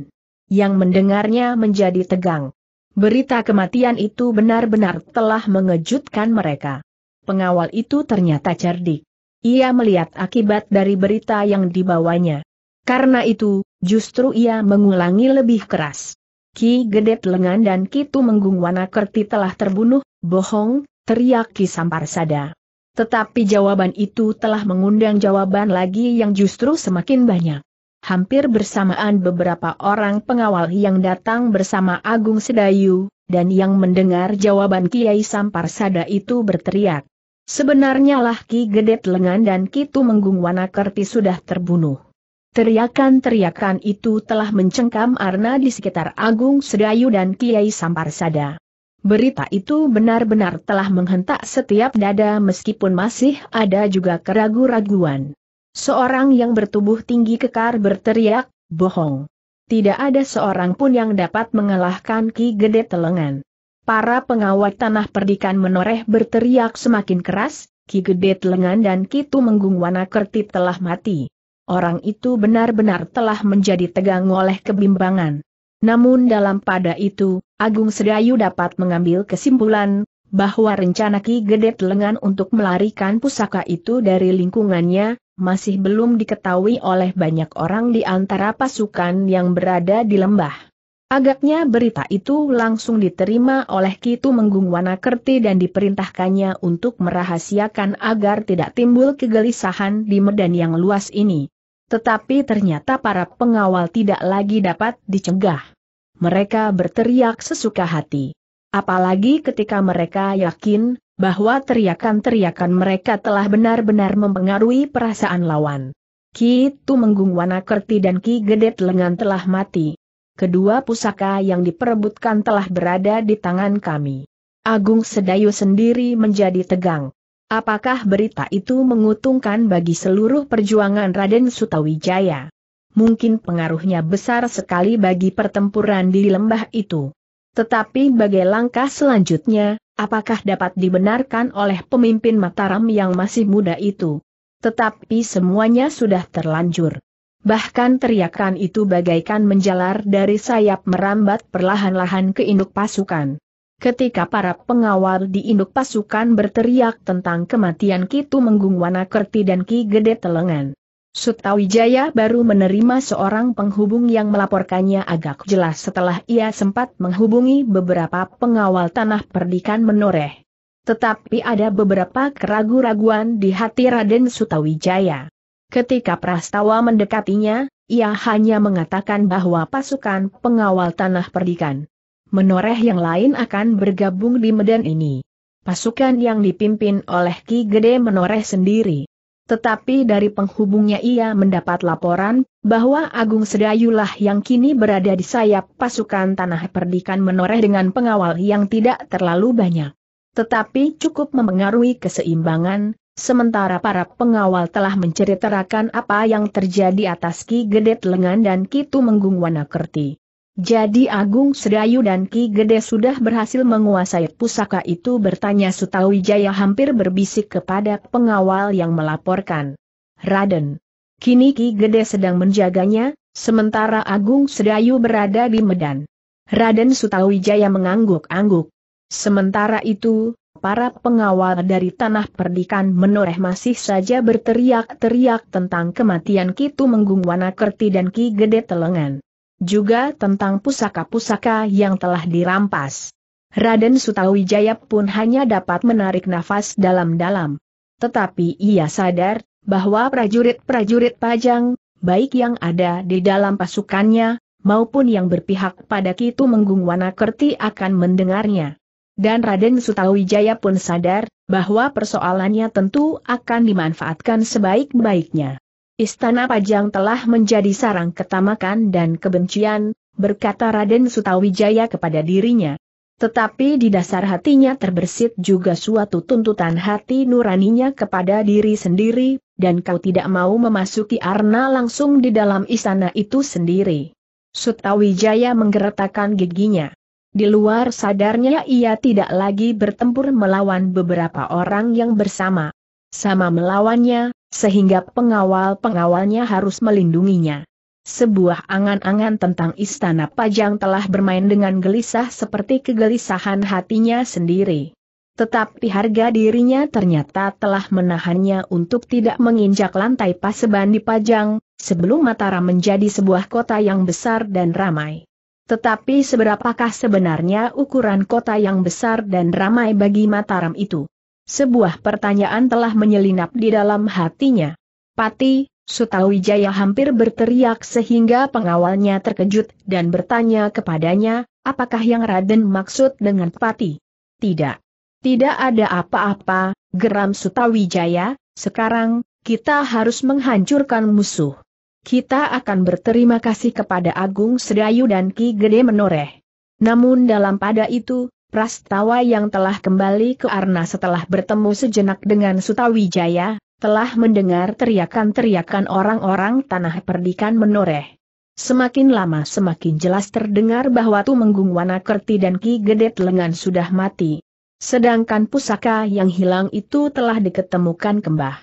Yang mendengarnya menjadi tegang. Berita kematian itu benar-benar telah mengejutkan mereka. Pengawal itu ternyata cerdik. Ia melihat akibat dari berita yang dibawanya. Karena itu, justru ia mengulangi lebih keras. Ki Gedet Lengan dan Kitu Menggung Wanakerti telah terbunuh, bohong, teriak Ki Sada. Tetapi jawaban itu telah mengundang jawaban lagi yang justru semakin banyak. Hampir bersamaan beberapa orang pengawal yang datang bersama Agung Sedayu, dan yang mendengar jawaban Kiai Sampar Sada itu berteriak. Sebenarnya lah Ki Gedet Lengan dan Kitu Menggung Wanakerti sudah terbunuh. Teriakan-teriakan itu telah mencengkam Arna di sekitar Agung Sedayu dan Kiai Sampar Sada. Berita itu benar-benar telah menghentak setiap dada meskipun masih ada juga keraguan. raguan Seorang yang bertubuh tinggi kekar berteriak, bohong. Tidak ada seorang pun yang dapat mengalahkan Ki Gede Telengan. Para pengawat tanah perdikan menoreh berteriak semakin keras, Ki Gede Telengan dan Kitu Menggung Wanakerti telah mati. Orang itu benar-benar telah menjadi tegang oleh kebimbangan. Namun dalam pada itu, Agung Sedayu dapat mengambil kesimpulan, bahwa rencana Ki Gede Lengan untuk melarikan pusaka itu dari lingkungannya, masih belum diketahui oleh banyak orang di antara pasukan yang berada di lembah. Agaknya berita itu langsung diterima oleh Kitu Menggung Wanakerti dan diperintahkannya untuk merahasiakan agar tidak timbul kegelisahan di medan yang luas ini. Tetapi ternyata para pengawal tidak lagi dapat dicegah mereka berteriak sesuka hati. Apalagi ketika mereka yakin, bahwa teriakan-teriakan mereka telah benar-benar mempengaruhi perasaan lawan. Ki Tu Menggung Wanakerti dan Ki Gedet Lengan telah mati. Kedua pusaka yang diperebutkan telah berada di tangan kami. Agung Sedayu sendiri menjadi tegang. Apakah berita itu menguntungkan bagi seluruh perjuangan Raden Sutawijaya? mungkin pengaruhnya besar sekali bagi pertempuran di lembah itu. Tetapi bagai langkah selanjutnya, apakah dapat dibenarkan oleh pemimpin Mataram yang masih muda itu? Tetapi semuanya sudah terlanjur. Bahkan teriakan itu bagaikan menjalar dari sayap merambat perlahan-lahan ke induk pasukan. Ketika para pengawal di induk pasukan berteriak tentang kematian Kitu Menggung Wanakerti dan Ki Gede Telengan. Sutawijaya baru menerima seorang penghubung yang melaporkannya agak jelas setelah ia sempat menghubungi beberapa pengawal tanah perdikan menoreh. Tetapi ada beberapa keraguan-raguan di hati Raden Sutawijaya. Ketika Prastawa mendekatinya, ia hanya mengatakan bahwa pasukan pengawal tanah perdikan menoreh yang lain akan bergabung di medan ini. Pasukan yang dipimpin oleh Ki Gede menoreh sendiri tetapi dari penghubungnya ia mendapat laporan, bahwa Agung Sedayulah yang kini berada di sayap pasukan tanah perdikan menoreh dengan pengawal yang tidak terlalu banyak. Tetapi cukup memengaruhi keseimbangan, sementara para pengawal telah menceritakan apa yang terjadi atas Ki Gedet Lengan dan Kitu Menggung Wanakerti. Jadi Agung Sedayu dan Ki Gede sudah berhasil menguasai pusaka itu bertanya Sutawijaya hampir berbisik kepada pengawal yang melaporkan. Raden. Kini Ki Gede sedang menjaganya, sementara Agung Sedayu berada di Medan. Raden Sutawijaya mengangguk-angguk. Sementara itu, para pengawal dari tanah perdikan menoreh masih saja berteriak-teriak tentang kematian Ki Tumenggung Wanakerti dan Ki Gede Telengan juga tentang pusaka-pusaka yang telah dirampas. Raden Sutawijaya pun hanya dapat menarik nafas dalam-dalam. Tetapi ia sadar bahwa prajurit-prajurit pajang, baik yang ada di dalam pasukannya, maupun yang berpihak pada Kitu Menggung Wanakerti akan mendengarnya. Dan Raden Sutawijaya pun sadar bahwa persoalannya tentu akan dimanfaatkan sebaik-baiknya. Istana Pajang telah menjadi sarang ketamakan dan kebencian, berkata Raden Sutawijaya kepada dirinya. Tetapi di dasar hatinya terbersit juga suatu tuntutan hati nuraninya kepada diri sendiri, dan kau tidak mau memasuki arna langsung di dalam istana itu sendiri. Sutawijaya menggeretakkan giginya. Di luar sadarnya ia tidak lagi bertempur melawan beberapa orang yang bersama. Sama melawannya, sehingga pengawal-pengawalnya harus melindunginya. Sebuah angan-angan tentang istana pajang telah bermain dengan gelisah seperti kegelisahan hatinya sendiri. Tetapi harga dirinya ternyata telah menahannya untuk tidak menginjak lantai paseban di pajang, sebelum Mataram menjadi sebuah kota yang besar dan ramai. Tetapi seberapakah sebenarnya ukuran kota yang besar dan ramai bagi Mataram itu? Sebuah pertanyaan telah menyelinap di dalam hatinya. Pati, Sutawijaya hampir berteriak sehingga pengawalnya terkejut dan bertanya kepadanya, apakah yang Raden maksud dengan Pati? Tidak. Tidak ada apa-apa, geram Sutawijaya, sekarang, kita harus menghancurkan musuh. Kita akan berterima kasih kepada Agung Sedayu dan Ki Gede Menoreh. Namun dalam pada itu, Prastawa yang telah kembali ke Arna setelah bertemu sejenak dengan Sutawijaya, telah mendengar teriakan-teriakan orang-orang tanah perdikan menoreh. Semakin lama semakin jelas terdengar bahwa Tumenggung Wanakerti dan Ki Gedet Lengan sudah mati. Sedangkan pusaka yang hilang itu telah diketemukan kembah.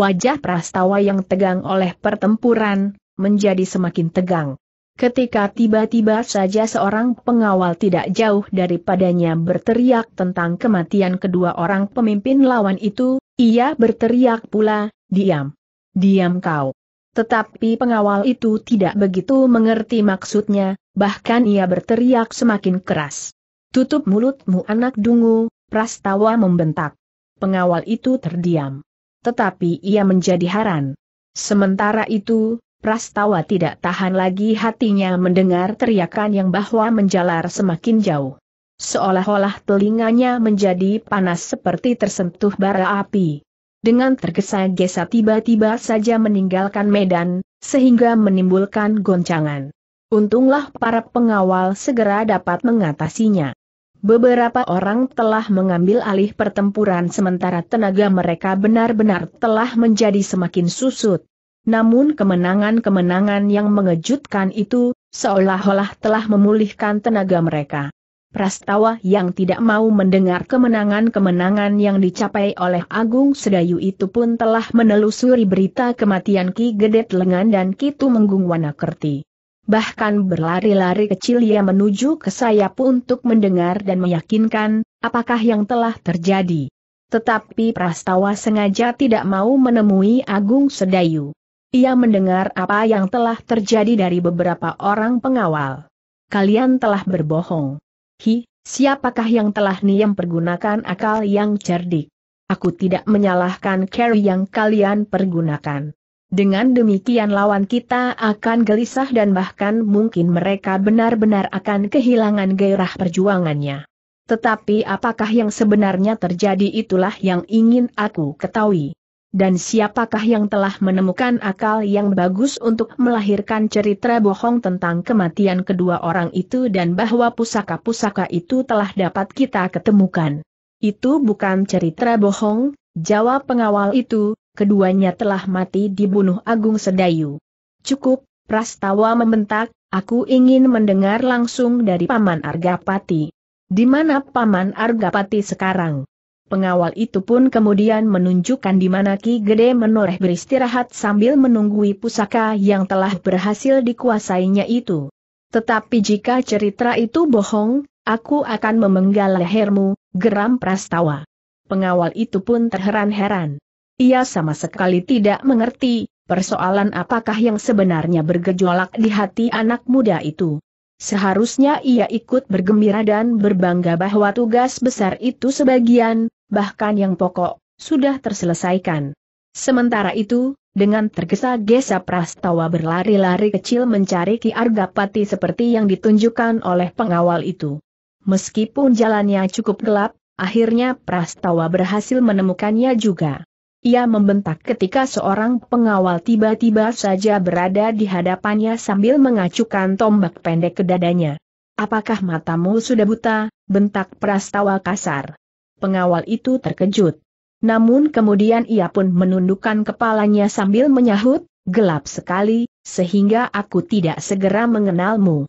Wajah Prastawa yang tegang oleh pertempuran, menjadi semakin tegang. Ketika tiba-tiba saja seorang pengawal tidak jauh daripadanya berteriak tentang kematian kedua orang pemimpin lawan itu, ia berteriak pula, diam. Diam kau. Tetapi pengawal itu tidak begitu mengerti maksudnya, bahkan ia berteriak semakin keras. Tutup mulutmu anak dungu, Prastawa membentak. Pengawal itu terdiam. Tetapi ia menjadi haran. Sementara itu, Prastawa tidak tahan lagi hatinya mendengar teriakan yang bahwa menjalar semakin jauh. Seolah-olah telinganya menjadi panas seperti tersentuh bara api. Dengan tergesa-gesa tiba-tiba saja meninggalkan medan, sehingga menimbulkan goncangan. Untunglah para pengawal segera dapat mengatasinya. Beberapa orang telah mengambil alih pertempuran sementara tenaga mereka benar-benar telah menjadi semakin susut namun kemenangan-kemenangan yang mengejutkan itu, seolah-olah telah memulihkan tenaga mereka. Prastawa yang tidak mau mendengar kemenangan-kemenangan yang dicapai oleh Agung Sedayu itu pun telah menelusuri berita kematian Ki Gedet Lengan dan Ki Tumenggung Wanakerti. Bahkan berlari-lari kecil ia menuju ke sayap untuk mendengar dan meyakinkan, apakah yang telah terjadi. Tetapi Prastawa sengaja tidak mau menemui Agung Sedayu. Ia mendengar apa yang telah terjadi dari beberapa orang pengawal. Kalian telah berbohong. Hi, siapakah yang telah Niam pergunakan akal yang cerdik? Aku tidak menyalahkan care yang kalian pergunakan. Dengan demikian lawan kita akan gelisah dan bahkan mungkin mereka benar-benar akan kehilangan gairah perjuangannya. Tetapi apakah yang sebenarnya terjadi itulah yang ingin aku ketahui dan siapakah yang telah menemukan akal yang bagus untuk melahirkan cerita bohong tentang kematian kedua orang itu dan bahwa pusaka-pusaka itu telah dapat kita ketemukan. Itu bukan cerita bohong, jawab pengawal itu, keduanya telah mati dibunuh Agung Sedayu. Cukup, Prastawa membentak, aku ingin mendengar langsung dari Paman Argapati. Di mana Paman Argapati sekarang? Pengawal itu pun kemudian menunjukkan di mana Ki Gede menoreh beristirahat sambil menunggui pusaka yang telah berhasil dikuasainya itu. Tetapi jika cerita itu bohong, aku akan memenggal lehermu, geram Prastawa. Pengawal itu pun terheran-heran. Ia sama sekali tidak mengerti, persoalan apakah yang sebenarnya bergejolak di hati anak muda itu. Seharusnya ia ikut bergembira dan berbangga bahwa tugas besar itu sebagian, bahkan yang pokok, sudah terselesaikan. Sementara itu, dengan tergesa-gesa Prastawa berlari-lari kecil mencari Ki Argapati seperti yang ditunjukkan oleh pengawal itu. Meskipun jalannya cukup gelap, akhirnya Prastawa berhasil menemukannya juga. Ia membentak ketika seorang pengawal tiba-tiba saja berada di hadapannya sambil mengacukan tombak pendek ke dadanya. Apakah matamu sudah buta? bentak prastawa kasar. Pengawal itu terkejut. Namun kemudian ia pun menundukkan kepalanya sambil menyahut, gelap sekali, sehingga aku tidak segera mengenalmu.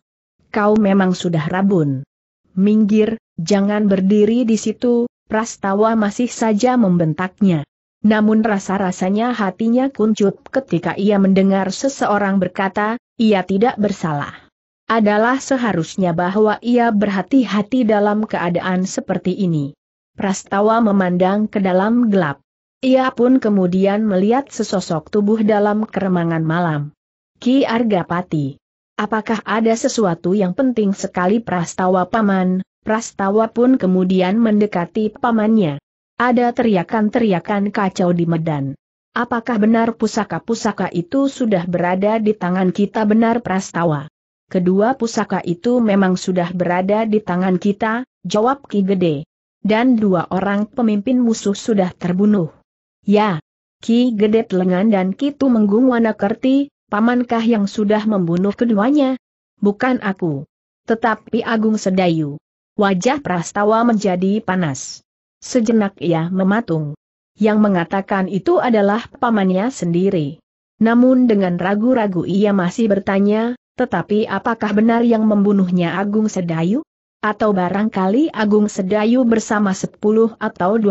Kau memang sudah rabun. Minggir, jangan berdiri di situ, Prastawa masih saja membentaknya. Namun rasa-rasanya hatinya kuncup ketika ia mendengar seseorang berkata, ia tidak bersalah. Adalah seharusnya bahwa ia berhati-hati dalam keadaan seperti ini. Prastawa memandang ke dalam gelap. Ia pun kemudian melihat sesosok tubuh dalam keremangan malam. Ki Argapati. Apakah ada sesuatu yang penting sekali Prastawa Paman? Prastawa pun kemudian mendekati pamannya. Ada teriakan-teriakan kacau di Medan. Apakah benar pusaka-pusaka itu sudah berada di tangan kita benar prastawa? Kedua pusaka itu memang sudah berada di tangan kita, jawab Ki Gede. Dan dua orang pemimpin musuh sudah terbunuh. Ya, Ki Gede Telengan dan Kitu Tumenggung Wanakerti, pamankah yang sudah membunuh keduanya? Bukan aku. Tetapi Agung Sedayu. Wajah Prastawa menjadi panas. Sejenak ia mematung. Yang mengatakan itu adalah pamannya sendiri. Namun dengan ragu-ragu ia masih bertanya, tetapi apakah benar yang membunuhnya Agung Sedayu? Atau barangkali Agung Sedayu bersama 10 atau 20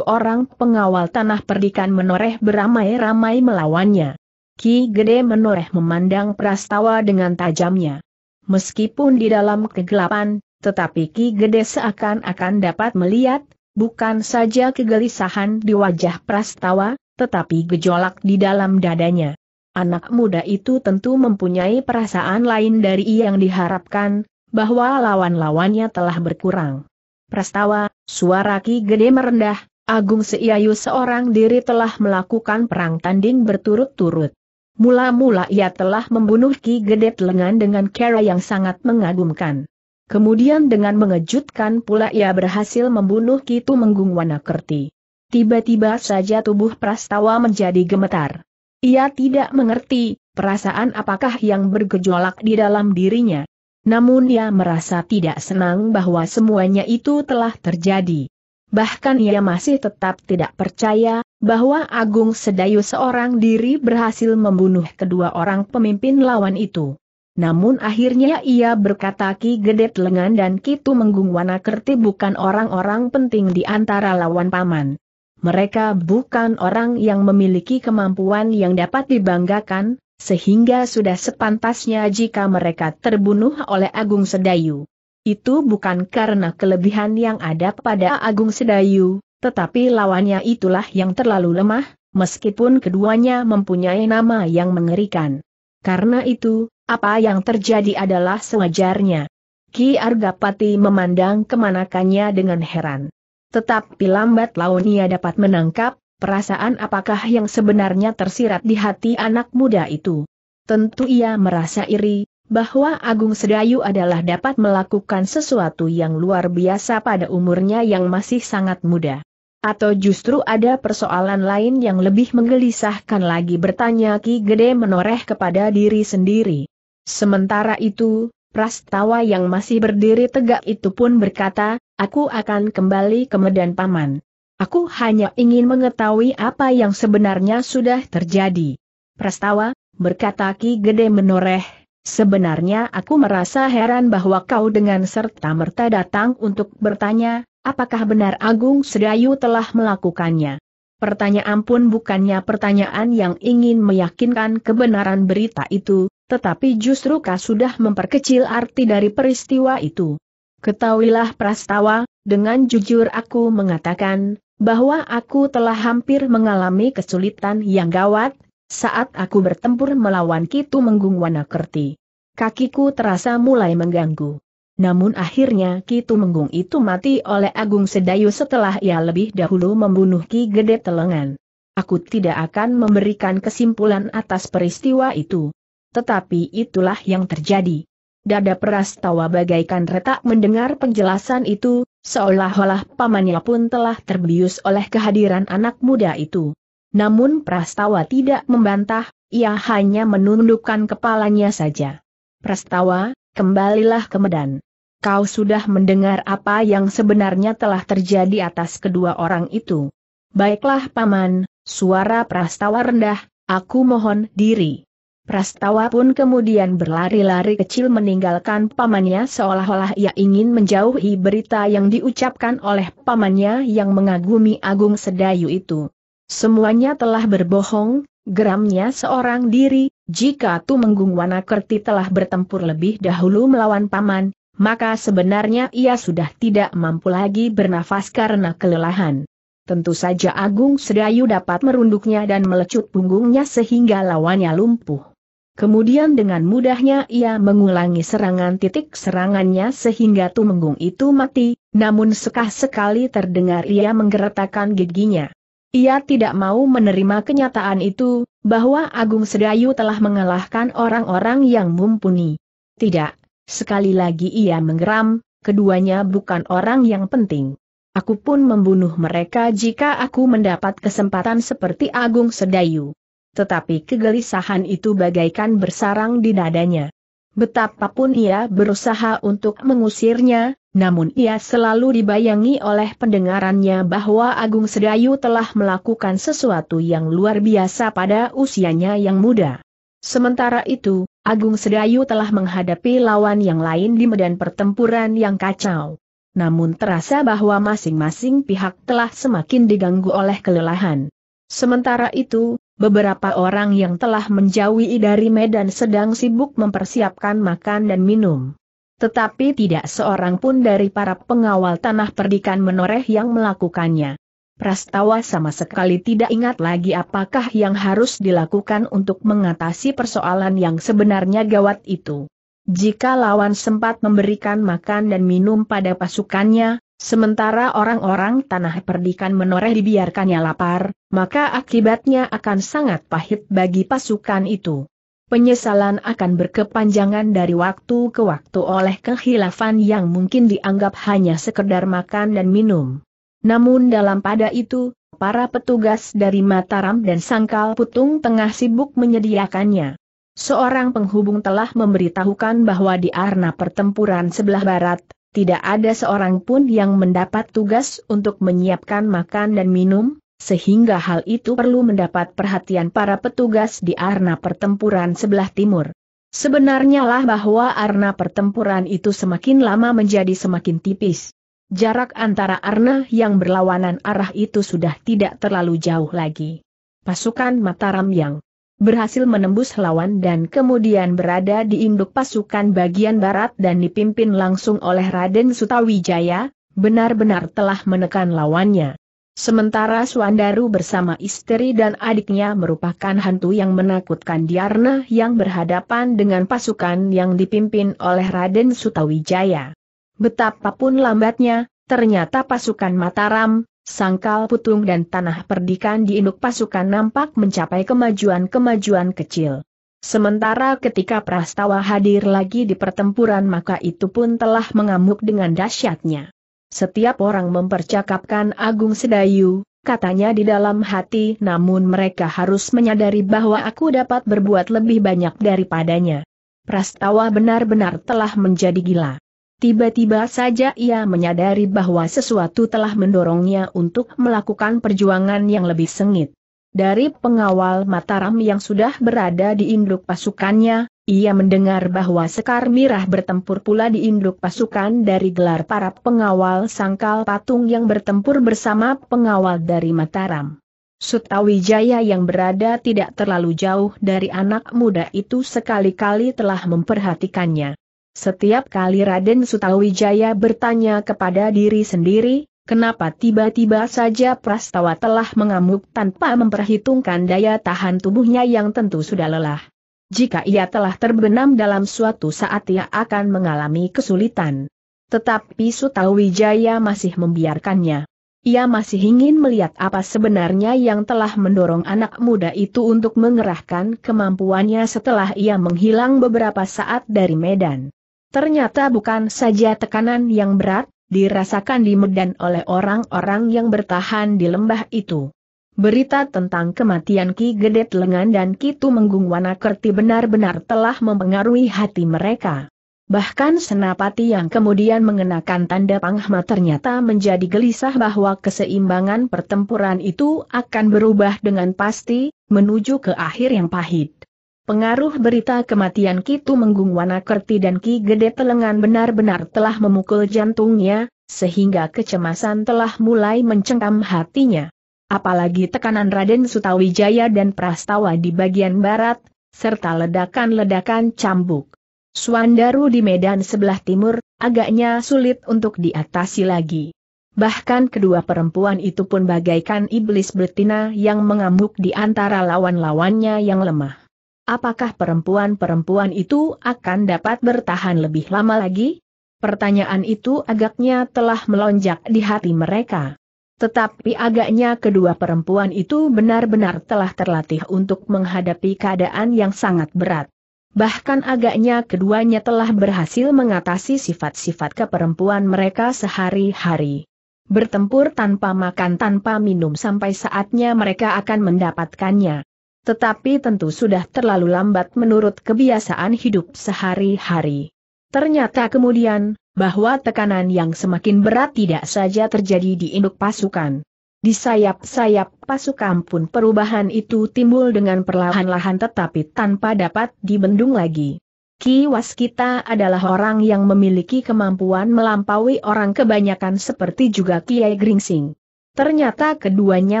orang pengawal tanah perdikan menoreh beramai-ramai melawannya. Ki Gede menoreh memandang Prastawa dengan tajamnya. Meskipun di dalam kegelapan, tetapi Ki Gede seakan-akan dapat melihat, Bukan saja kegelisahan di wajah Prastawa, tetapi gejolak di dalam dadanya. Anak muda itu tentu mempunyai perasaan lain dari yang diharapkan, bahwa lawan-lawannya telah berkurang. Prastawa, suara Ki Gede merendah, Agung Seiyayu seorang diri telah melakukan perang tanding berturut-turut. Mula-mula ia telah membunuh Ki Gede Lengan dengan cara yang sangat mengagumkan. Kemudian dengan mengejutkan pula ia berhasil membunuh Kitu Menggung Wanakerti. Tiba-tiba saja tubuh Prastawa menjadi gemetar. Ia tidak mengerti, perasaan apakah yang bergejolak di dalam dirinya. Namun ia merasa tidak senang bahwa semuanya itu telah terjadi. Bahkan ia masih tetap tidak percaya, bahwa Agung Sedayu seorang diri berhasil membunuh kedua orang pemimpin lawan itu. Namun akhirnya ia berkata Ki Gedet Lengan dan Kitu Menggung Wanakerti bukan orang-orang penting di antara lawan paman. Mereka bukan orang yang memiliki kemampuan yang dapat dibanggakan, sehingga sudah sepantasnya jika mereka terbunuh oleh Agung Sedayu. Itu bukan karena kelebihan yang ada pada Agung Sedayu, tetapi lawannya itulah yang terlalu lemah, meskipun keduanya mempunyai nama yang mengerikan. Karena itu, apa yang terjadi adalah sewajarnya. Ki Argapati memandang kemanakannya dengan heran. Tetapi lambat laun ia dapat menangkap, perasaan apakah yang sebenarnya tersirat di hati anak muda itu. Tentu ia merasa iri, bahwa Agung Sedayu adalah dapat melakukan sesuatu yang luar biasa pada umurnya yang masih sangat muda. Atau justru ada persoalan lain yang lebih menggelisahkan lagi bertanya Ki Gede menoreh kepada diri sendiri. Sementara itu, Prastawa yang masih berdiri tegak itu pun berkata, aku akan kembali ke Medan Paman. Aku hanya ingin mengetahui apa yang sebenarnya sudah terjadi. Prastawa, berkata Ki Gede menoreh, sebenarnya aku merasa heran bahwa kau dengan serta-merta datang untuk bertanya, apakah benar Agung Sedayu telah melakukannya. Pertanyaan pun bukannya pertanyaan yang ingin meyakinkan kebenaran berita itu, tetapi justru kau sudah memperkecil arti dari peristiwa itu. Ketahuilah Prastawa, dengan jujur aku mengatakan, bahwa aku telah hampir mengalami kesulitan yang gawat, saat aku bertempur melawan Kitu Menggung Wanakerti. Kakiku terasa mulai mengganggu. Namun akhirnya Kitu Menggung itu mati oleh Agung Sedayu setelah ia lebih dahulu membunuh Ki Gede Telengan. Aku tidak akan memberikan kesimpulan atas peristiwa itu. Tetapi itulah yang terjadi. Dada peras tawa bagaikan retak mendengar penjelasan itu, seolah-olah pamannya pun telah terbius oleh kehadiran anak muda itu. Namun Prastawa tidak membantah, ia hanya menundukkan kepalanya saja. Prastawa, kembalilah ke Medan. Kau sudah mendengar apa yang sebenarnya telah terjadi atas kedua orang itu. Baiklah paman, suara Prastawa rendah, aku mohon diri. Prastawa pun kemudian berlari-lari kecil meninggalkan pamannya seolah-olah ia ingin menjauhi berita yang diucapkan oleh pamannya yang mengagumi Agung Sedayu itu. Semuanya telah berbohong, geramnya seorang diri, jika Tumenggung Wanakerti telah bertempur lebih dahulu melawan paman, maka sebenarnya ia sudah tidak mampu lagi bernafas karena kelelahan. Tentu saja Agung Sedayu dapat merunduknya dan melecut punggungnya sehingga lawannya lumpuh. Kemudian dengan mudahnya ia mengulangi serangan titik serangannya sehingga Tumenggung itu mati, namun sekah-sekali terdengar ia menggeretakkan giginya. Ia tidak mau menerima kenyataan itu, bahwa Agung Sedayu telah mengalahkan orang-orang yang mumpuni. Tidak, sekali lagi ia menggeram, keduanya bukan orang yang penting. Aku pun membunuh mereka jika aku mendapat kesempatan seperti Agung Sedayu tetapi kegelisahan itu bagaikan bersarang di dadanya. Betapapun ia berusaha untuk mengusirnya, namun ia selalu dibayangi oleh pendengarannya bahwa Agung Sedayu telah melakukan sesuatu yang luar biasa pada usianya yang muda. Sementara itu, Agung Sedayu telah menghadapi lawan yang lain di medan pertempuran yang kacau. Namun terasa bahwa masing-masing pihak telah semakin diganggu oleh kelelahan. Sementara itu, Beberapa orang yang telah menjauhi dari medan sedang sibuk mempersiapkan makan dan minum. Tetapi tidak seorang pun dari para pengawal tanah perdikan menoreh yang melakukannya. Prastawa sama sekali tidak ingat lagi apakah yang harus dilakukan untuk mengatasi persoalan yang sebenarnya gawat itu. Jika lawan sempat memberikan makan dan minum pada pasukannya, Sementara orang-orang tanah perdikan menoreh dibiarkannya lapar, maka akibatnya akan sangat pahit bagi pasukan itu. Penyesalan akan berkepanjangan dari waktu ke waktu oleh kehilafan yang mungkin dianggap hanya sekedar makan dan minum. Namun dalam pada itu, para petugas dari Mataram dan Sangkal Putung tengah sibuk menyediakannya. Seorang penghubung telah memberitahukan bahwa di arena pertempuran sebelah barat, tidak ada seorang pun yang mendapat tugas untuk menyiapkan makan dan minum, sehingga hal itu perlu mendapat perhatian para petugas di arena pertempuran sebelah timur. Sebenarnya lah bahwa arena pertempuran itu semakin lama menjadi semakin tipis. Jarak antara arena yang berlawanan arah itu sudah tidak terlalu jauh lagi. Pasukan Mataram yang berhasil menembus lawan dan kemudian berada di induk pasukan bagian barat dan dipimpin langsung oleh Raden Sutawijaya, benar-benar telah menekan lawannya. Sementara Suandaru bersama istri dan adiknya merupakan hantu yang menakutkan Diarna yang berhadapan dengan pasukan yang dipimpin oleh Raden Sutawijaya. Betapapun lambatnya, ternyata pasukan Mataram, Sangkal putung dan tanah perdikan di induk pasukan nampak mencapai kemajuan-kemajuan kecil. Sementara ketika Prastawa hadir lagi di pertempuran maka itu pun telah mengamuk dengan dahsyatnya. Setiap orang mempercakapkan Agung Sedayu, katanya di dalam hati namun mereka harus menyadari bahwa aku dapat berbuat lebih banyak daripadanya. Prastawa benar-benar telah menjadi gila. Tiba-tiba saja ia menyadari bahwa sesuatu telah mendorongnya untuk melakukan perjuangan yang lebih sengit. Dari pengawal Mataram yang sudah berada di induk pasukannya, ia mendengar bahwa Sekar Mirah bertempur pula di induk pasukan dari gelar para pengawal sangkal patung yang bertempur bersama pengawal dari Mataram. Sutawijaya yang berada tidak terlalu jauh dari anak muda itu sekali-kali telah memperhatikannya. Setiap kali Raden Sutawijaya bertanya kepada diri sendiri, kenapa tiba-tiba saja Prastawa telah mengamuk tanpa memperhitungkan daya tahan tubuhnya yang tentu sudah lelah. Jika ia telah terbenam dalam suatu saat ia akan mengalami kesulitan. Tetapi Sutawijaya masih membiarkannya. Ia masih ingin melihat apa sebenarnya yang telah mendorong anak muda itu untuk mengerahkan kemampuannya setelah ia menghilang beberapa saat dari medan. Ternyata bukan saja tekanan yang berat, dirasakan di Medan oleh orang-orang yang bertahan di lembah itu. Berita tentang kematian Ki Gedet Lengan dan Ki Tumenggung Wanakerti benar-benar telah mempengaruhi hati mereka. Bahkan senapati yang kemudian mengenakan tanda panghma ternyata menjadi gelisah bahwa keseimbangan pertempuran itu akan berubah dengan pasti, menuju ke akhir yang pahit. Pengaruh berita kematian Kitu Menggung Wanakerti dan Ki Gede Telengan benar-benar telah memukul jantungnya, sehingga kecemasan telah mulai mencengkam hatinya. Apalagi tekanan Raden Sutawijaya dan Prastawa di bagian barat, serta ledakan-ledakan cambuk. Suandaru di medan sebelah timur, agaknya sulit untuk diatasi lagi. Bahkan kedua perempuan itu pun bagaikan iblis betina yang mengamuk di antara lawan-lawannya yang lemah. Apakah perempuan-perempuan itu akan dapat bertahan lebih lama lagi? Pertanyaan itu agaknya telah melonjak di hati mereka. Tetapi agaknya kedua perempuan itu benar-benar telah terlatih untuk menghadapi keadaan yang sangat berat. Bahkan agaknya keduanya telah berhasil mengatasi sifat-sifat keperempuan mereka sehari-hari bertempur tanpa makan tanpa minum sampai saatnya mereka akan mendapatkannya tetapi tentu sudah terlalu lambat menurut kebiasaan hidup sehari-hari. Ternyata kemudian, bahwa tekanan yang semakin berat tidak saja terjadi di induk pasukan. Di sayap-sayap pasukan pun perubahan itu timbul dengan perlahan-lahan tetapi tanpa dapat dibendung lagi. Ki Waskita adalah orang yang memiliki kemampuan melampaui orang kebanyakan seperti juga Kiai Gringsing. Ternyata keduanya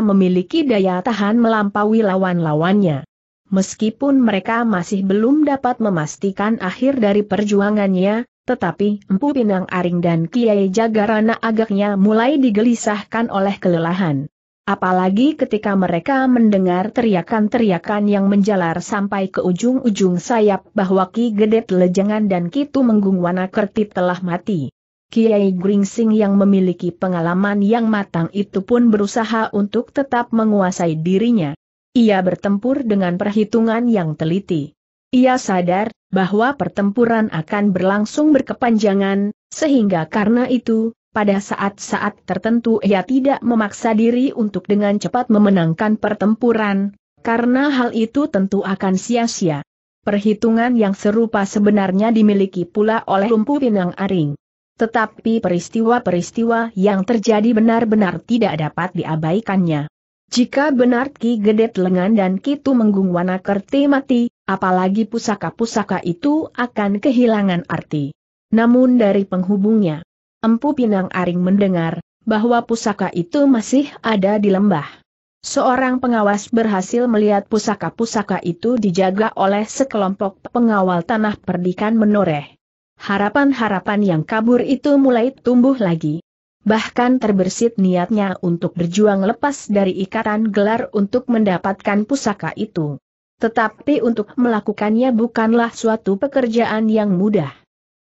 memiliki daya tahan melampaui lawan-lawannya. Meskipun mereka masih belum dapat memastikan akhir dari perjuangannya, tetapi Empu Pinang Aring dan Kiai Jagarana agaknya mulai digelisahkan oleh kelelahan. Apalagi ketika mereka mendengar teriakan-teriakan yang menjalar sampai ke ujung-ujung sayap bahwa Ki Gedet Lejengan dan Kitu Menggung Wanakerti telah mati. Kiai Gringsing yang memiliki pengalaman yang matang itu pun berusaha untuk tetap menguasai dirinya. Ia bertempur dengan perhitungan yang teliti. Ia sadar bahwa pertempuran akan berlangsung berkepanjangan, sehingga karena itu, pada saat-saat tertentu ia tidak memaksa diri untuk dengan cepat memenangkan pertempuran, karena hal itu tentu akan sia-sia. Perhitungan yang serupa sebenarnya dimiliki pula oleh Lumpu pinang aring tetapi peristiwa-peristiwa yang terjadi benar-benar tidak dapat diabaikannya. Jika benar Ki Gedet Lengan dan Kitu Menggung Wanakerti mati, apalagi pusaka-pusaka itu akan kehilangan arti. Namun dari penghubungnya, Empu Pinang Aring mendengar, bahwa pusaka itu masih ada di lembah. Seorang pengawas berhasil melihat pusaka-pusaka itu dijaga oleh sekelompok pengawal tanah perdikan menoreh harapan-harapan yang kabur itu mulai tumbuh lagi. Bahkan terbersit niatnya untuk berjuang lepas dari ikatan gelar untuk mendapatkan pusaka itu. Tetapi untuk melakukannya bukanlah suatu pekerjaan yang mudah.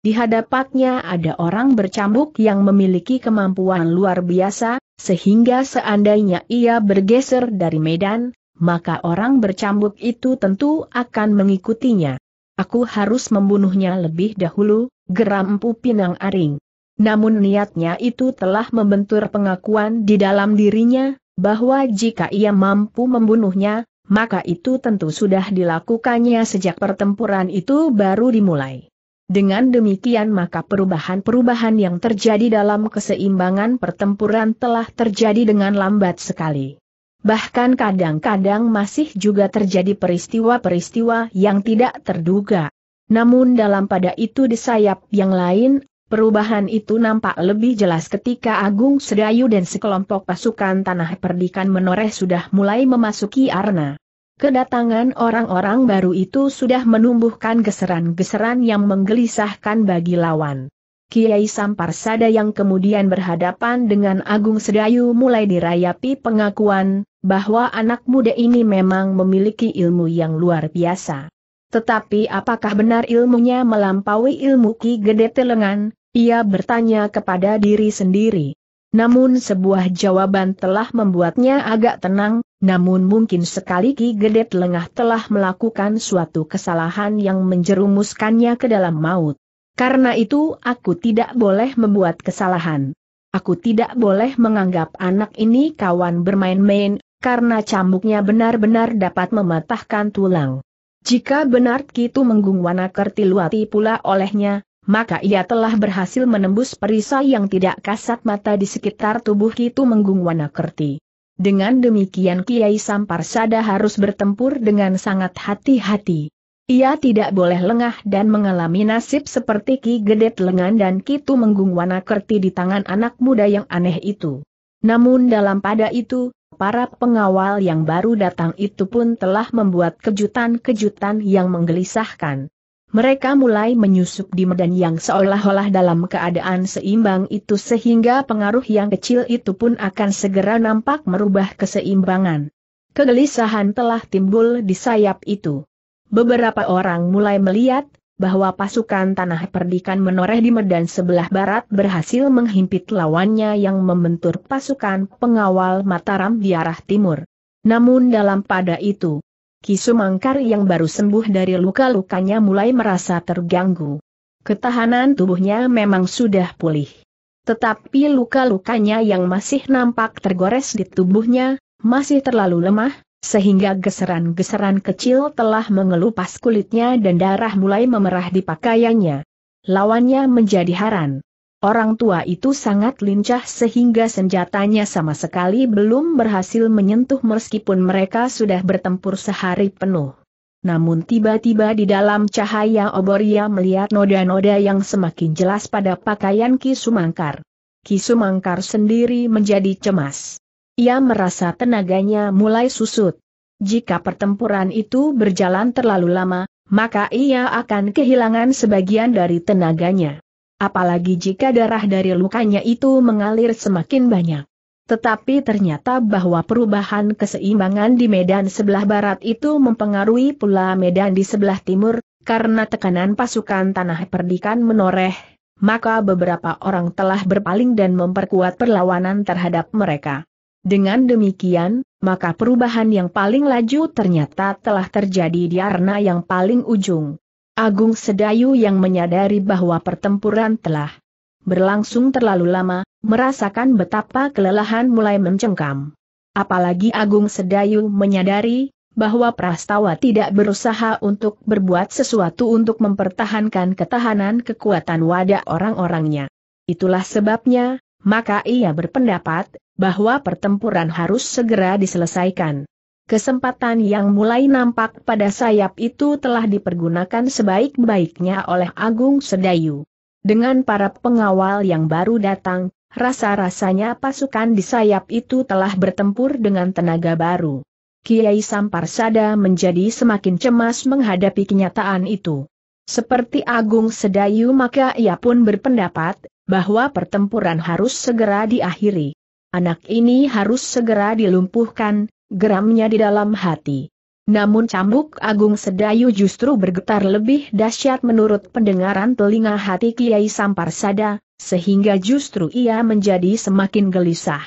Di hadapannya ada orang bercambuk yang memiliki kemampuan luar biasa, sehingga seandainya ia bergeser dari medan, maka orang bercambuk itu tentu akan mengikutinya. Aku harus membunuhnya lebih dahulu, geram Empu Pinang Aring. Namun niatnya itu telah membentur pengakuan di dalam dirinya, bahwa jika ia mampu membunuhnya, maka itu tentu sudah dilakukannya sejak pertempuran itu baru dimulai. Dengan demikian maka perubahan-perubahan yang terjadi dalam keseimbangan pertempuran telah terjadi dengan lambat sekali bahkan kadang-kadang masih juga terjadi peristiwa-peristiwa yang tidak terduga. Namun dalam pada itu di sayap yang lain, perubahan itu nampak lebih jelas ketika Agung Sedayu dan sekelompok pasukan Tanah Perdikan Menoreh sudah mulai memasuki Arna. Kedatangan orang-orang baru itu sudah menumbuhkan geseran-geseran yang menggelisahkan bagi lawan. Kiai Samparsada yang kemudian berhadapan dengan Agung Sedayu mulai dirayapi pengakuan, bahwa anak muda ini memang memiliki ilmu yang luar biasa. Tetapi apakah benar ilmunya melampaui ilmu Ki Gede Telengan? Ia bertanya kepada diri sendiri. Namun sebuah jawaban telah membuatnya agak tenang, namun mungkin sekali Ki Gede Telengah telah melakukan suatu kesalahan yang menjerumuskannya ke dalam maut. Karena itu aku tidak boleh membuat kesalahan. Aku tidak boleh menganggap anak ini kawan bermain-main, karena cambuknya benar-benar dapat mematahkan tulang. Jika benar Kitu Menggung Wanakar Tiluati pula olehnya, maka ia telah berhasil menembus perisai yang tidak kasat mata di sekitar tubuh Kitu Menggung kerti. Dengan demikian Kiai Samparsada harus bertempur dengan sangat hati-hati. Ia tidak boleh lengah dan mengalami nasib seperti Ki Gedet Lengan dan Kitu Menggung kerti di tangan anak muda yang aneh itu. Namun dalam pada itu, para pengawal yang baru datang itu pun telah membuat kejutan-kejutan yang menggelisahkan. Mereka mulai menyusup di medan yang seolah-olah dalam keadaan seimbang itu sehingga pengaruh yang kecil itu pun akan segera nampak merubah keseimbangan. Kegelisahan telah timbul di sayap itu. Beberapa orang mulai melihat bahwa pasukan tanah perdikan menoreh di Medan sebelah barat berhasil menghimpit lawannya yang membentur pasukan pengawal Mataram di arah timur. Namun dalam pada itu, Kisumangkar yang baru sembuh dari luka-lukanya mulai merasa terganggu. Ketahanan tubuhnya memang sudah pulih. Tetapi luka-lukanya yang masih nampak tergores di tubuhnya, masih terlalu lemah, sehingga geseran-geseran kecil telah mengelupas kulitnya dan darah mulai memerah di pakaiannya. Lawannya menjadi haran. Orang tua itu sangat lincah sehingga senjatanya sama sekali belum berhasil menyentuh meskipun mereka sudah bertempur sehari penuh. Namun tiba-tiba di dalam cahaya obor ia melihat noda-noda yang semakin jelas pada pakaian Ki Sumangkar. Ki Sumangkar sendiri menjadi cemas. Ia merasa tenaganya mulai susut. Jika pertempuran itu berjalan terlalu lama, maka ia akan kehilangan sebagian dari tenaganya. Apalagi jika darah dari lukanya itu mengalir semakin banyak. Tetapi ternyata bahwa perubahan keseimbangan di medan sebelah barat itu mempengaruhi pula medan di sebelah timur, karena tekanan pasukan tanah perdikan menoreh, maka beberapa orang telah berpaling dan memperkuat perlawanan terhadap mereka. Dengan demikian, maka perubahan yang paling laju ternyata telah terjadi di arna yang paling ujung. Agung Sedayu yang menyadari bahwa pertempuran telah berlangsung terlalu lama, merasakan betapa kelelahan mulai mencengkam. Apalagi Agung Sedayu menyadari bahwa Prastawa tidak berusaha untuk berbuat sesuatu untuk mempertahankan ketahanan kekuatan wadah orang-orangnya. Itulah sebabnya, maka ia berpendapat bahwa pertempuran harus segera diselesaikan. Kesempatan yang mulai nampak pada sayap itu telah dipergunakan sebaik-baiknya oleh Agung Sedayu. Dengan para pengawal yang baru datang, rasa-rasanya pasukan di sayap itu telah bertempur dengan tenaga baru. Kiai Samparsada menjadi semakin cemas menghadapi kenyataan itu. Seperti Agung Sedayu maka ia pun berpendapat, bahwa pertempuran harus segera diakhiri. Anak ini harus segera dilumpuhkan, geramnya di dalam hati. Namun cambuk Agung Sedayu justru bergetar lebih dahsyat menurut pendengaran telinga hati Kiai Sampar Sada, sehingga justru ia menjadi semakin gelisah.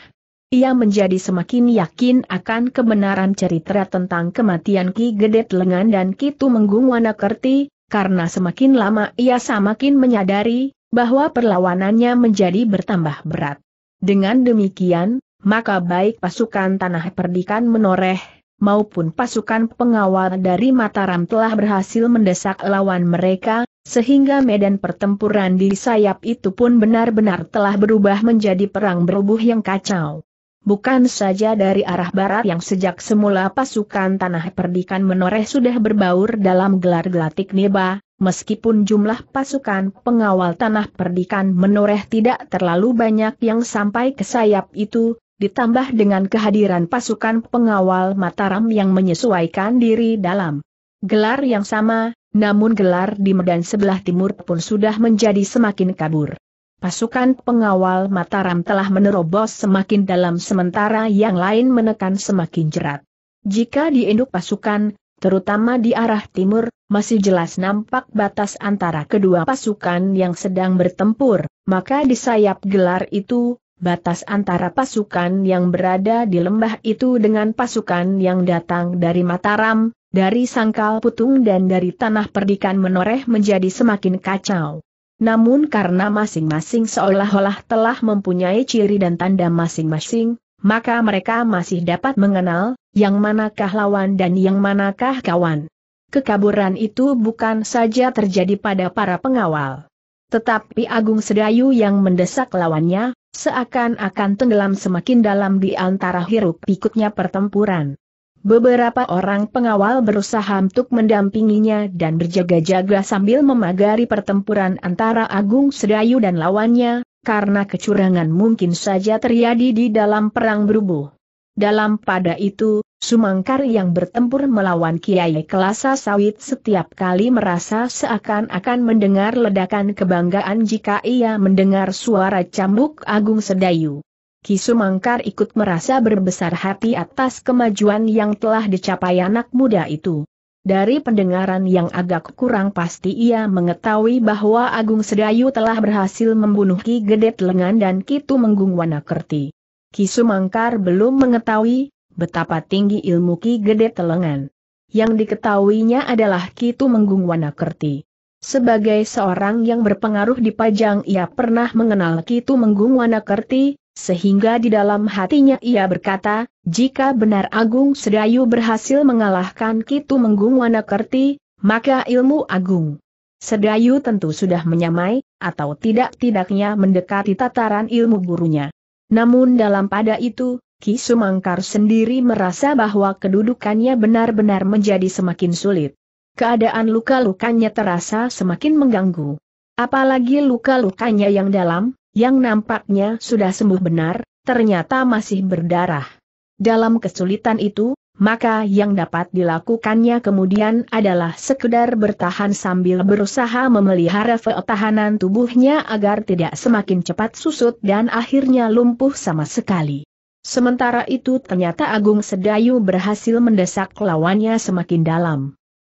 Ia menjadi semakin yakin akan kebenaran cerita tentang kematian Ki Gedet Lengan dan Ki Tumenggung Wanakerti, karena semakin lama ia semakin menyadari bahwa perlawanannya menjadi bertambah berat. Dengan demikian, maka baik pasukan tanah perdikan menoreh, maupun pasukan pengawal dari Mataram telah berhasil mendesak lawan mereka, sehingga medan pertempuran di sayap itu pun benar-benar telah berubah menjadi perang berubuh yang kacau. Bukan saja dari arah barat yang sejak semula pasukan tanah perdikan menoreh sudah berbaur dalam gelar gelatik neba, Meskipun jumlah pasukan pengawal tanah perdikan menoreh tidak terlalu banyak yang sampai ke sayap itu, ditambah dengan kehadiran pasukan pengawal Mataram yang menyesuaikan diri dalam gelar yang sama, namun gelar di medan sebelah timur pun sudah menjadi semakin kabur. Pasukan pengawal Mataram telah menerobos semakin dalam sementara yang lain menekan semakin jerat. Jika di pasukan, terutama di arah timur, masih jelas nampak batas antara kedua pasukan yang sedang bertempur, maka di sayap gelar itu, batas antara pasukan yang berada di lembah itu dengan pasukan yang datang dari Mataram, dari Sangkal Putung dan dari Tanah Perdikan menoreh menjadi semakin kacau. Namun karena masing-masing seolah-olah telah mempunyai ciri dan tanda masing-masing, maka mereka masih dapat mengenal, yang manakah lawan dan yang manakah kawan. Kekaburan itu bukan saja terjadi pada para pengawal. Tetapi Agung Sedayu yang mendesak lawannya, seakan-akan tenggelam semakin dalam di antara hiruk pikuknya pertempuran. Beberapa orang pengawal berusaha untuk mendampinginya dan berjaga-jaga sambil memagari pertempuran antara Agung Sedayu dan lawannya, karena kecurangan mungkin saja terjadi di dalam perang berubuh. Dalam pada itu, Sumangkar yang bertempur melawan Kiai Kelasa Sawit setiap kali merasa seakan-akan mendengar ledakan kebanggaan jika ia mendengar suara cambuk Agung Sedayu. Ki Sumangkar ikut merasa berbesar hati atas kemajuan yang telah dicapai anak muda itu. Dari pendengaran yang agak kurang pasti ia mengetahui bahwa Agung Sedayu telah berhasil membunuh Ki Gedet Lengan dan Kitu Menggung Wanakerti. Ki Sumangkar belum mengetahui betapa tinggi ilmu Ki Gedet Lengan. Yang diketahuinya adalah Kitu Menggung Wanakerti. Sebagai seorang yang berpengaruh di Pajang ia pernah mengenal Kitu Menggung Wanakerti, sehingga di dalam hatinya ia berkata, jika benar Agung Sedayu berhasil mengalahkan Kitu Menggung Wanakerti, maka ilmu Agung Sedayu tentu sudah menyamai, atau tidak-tidaknya mendekati tataran ilmu gurunya. Namun dalam pada itu, Ki Sumangkar sendiri merasa bahwa kedudukannya benar-benar menjadi semakin sulit. Keadaan luka-lukanya terasa semakin mengganggu. Apalagi luka-lukanya yang dalam, yang nampaknya sudah sembuh benar, ternyata masih berdarah. Dalam kesulitan itu, maka yang dapat dilakukannya kemudian adalah sekedar bertahan sambil berusaha memelihara ketahanan tubuhnya agar tidak semakin cepat susut dan akhirnya lumpuh sama sekali. Sementara itu ternyata Agung Sedayu berhasil mendesak lawannya semakin dalam.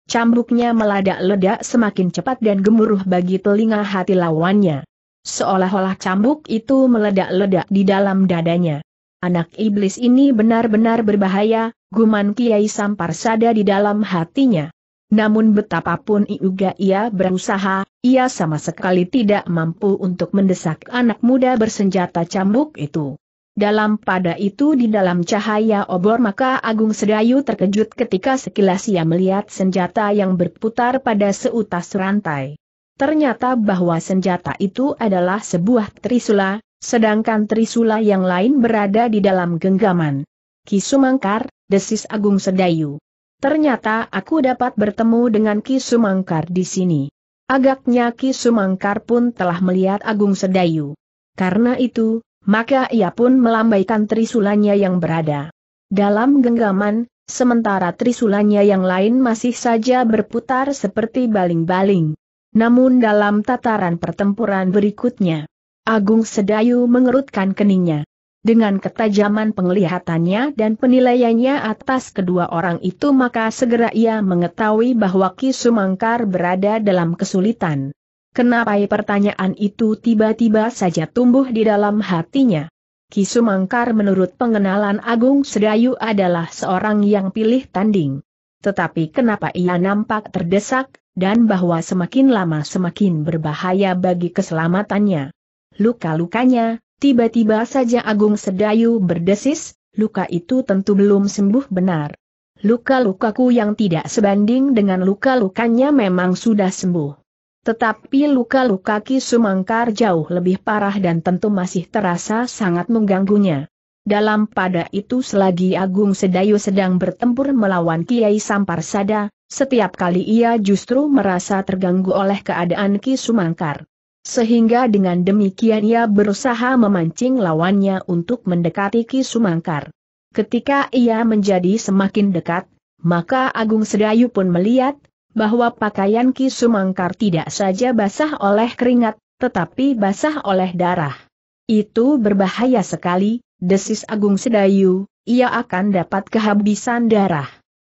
Cambuknya meladak ledak semakin cepat dan gemuruh bagi telinga hati lawannya. Seolah-olah cambuk itu meledak-ledak di dalam dadanya. Anak iblis ini benar-benar berbahaya, guman Kiai Samparsada di dalam hatinya. Namun betapapun juga ia berusaha, ia sama sekali tidak mampu untuk mendesak anak muda bersenjata cambuk itu. Dalam pada itu di dalam cahaya obor maka Agung Sedayu terkejut ketika sekilas ia melihat senjata yang berputar pada seutas rantai. Ternyata bahwa senjata itu adalah sebuah trisula, sedangkan trisula yang lain berada di dalam genggaman. Kisumangkar, desis Agung Sedayu. Ternyata aku dapat bertemu dengan Kisumangkar di sini. Agaknya Kisumangkar pun telah melihat Agung Sedayu. Karena itu, maka ia pun melambaikan trisulanya yang berada dalam genggaman, sementara trisulanya yang lain masih saja berputar seperti baling-baling. Namun dalam tataran pertempuran berikutnya, Agung Sedayu mengerutkan keningnya. Dengan ketajaman penglihatannya dan penilaiannya atas kedua orang itu maka segera ia mengetahui bahwa Ki Sumangkar berada dalam kesulitan. Kenapa pertanyaan itu tiba-tiba saja tumbuh di dalam hatinya? Ki Sumangkar menurut pengenalan Agung Sedayu adalah seorang yang pilih tanding. Tetapi kenapa ia nampak terdesak, dan bahwa semakin lama semakin berbahaya bagi keselamatannya. Luka-lukanya, tiba-tiba saja Agung Sedayu berdesis, luka itu tentu belum sembuh benar. Luka-lukaku yang tidak sebanding dengan luka-lukanya memang sudah sembuh. Tetapi luka-luka Ki Sumangkar jauh lebih parah dan tentu masih terasa sangat mengganggunya. Dalam pada itu selagi Agung Sedayu sedang bertempur melawan Kiai Samparsada, setiap kali ia justru merasa terganggu oleh keadaan Ki Sumangkar. Sehingga dengan demikian ia berusaha memancing lawannya untuk mendekati Ki Sumangkar. Ketika ia menjadi semakin dekat, maka Agung Sedayu pun melihat, bahwa pakaian Ki Sumangkar tidak saja basah oleh keringat, tetapi basah oleh darah. Itu berbahaya sekali, desis Agung Sedayu, ia akan dapat kehabisan darah.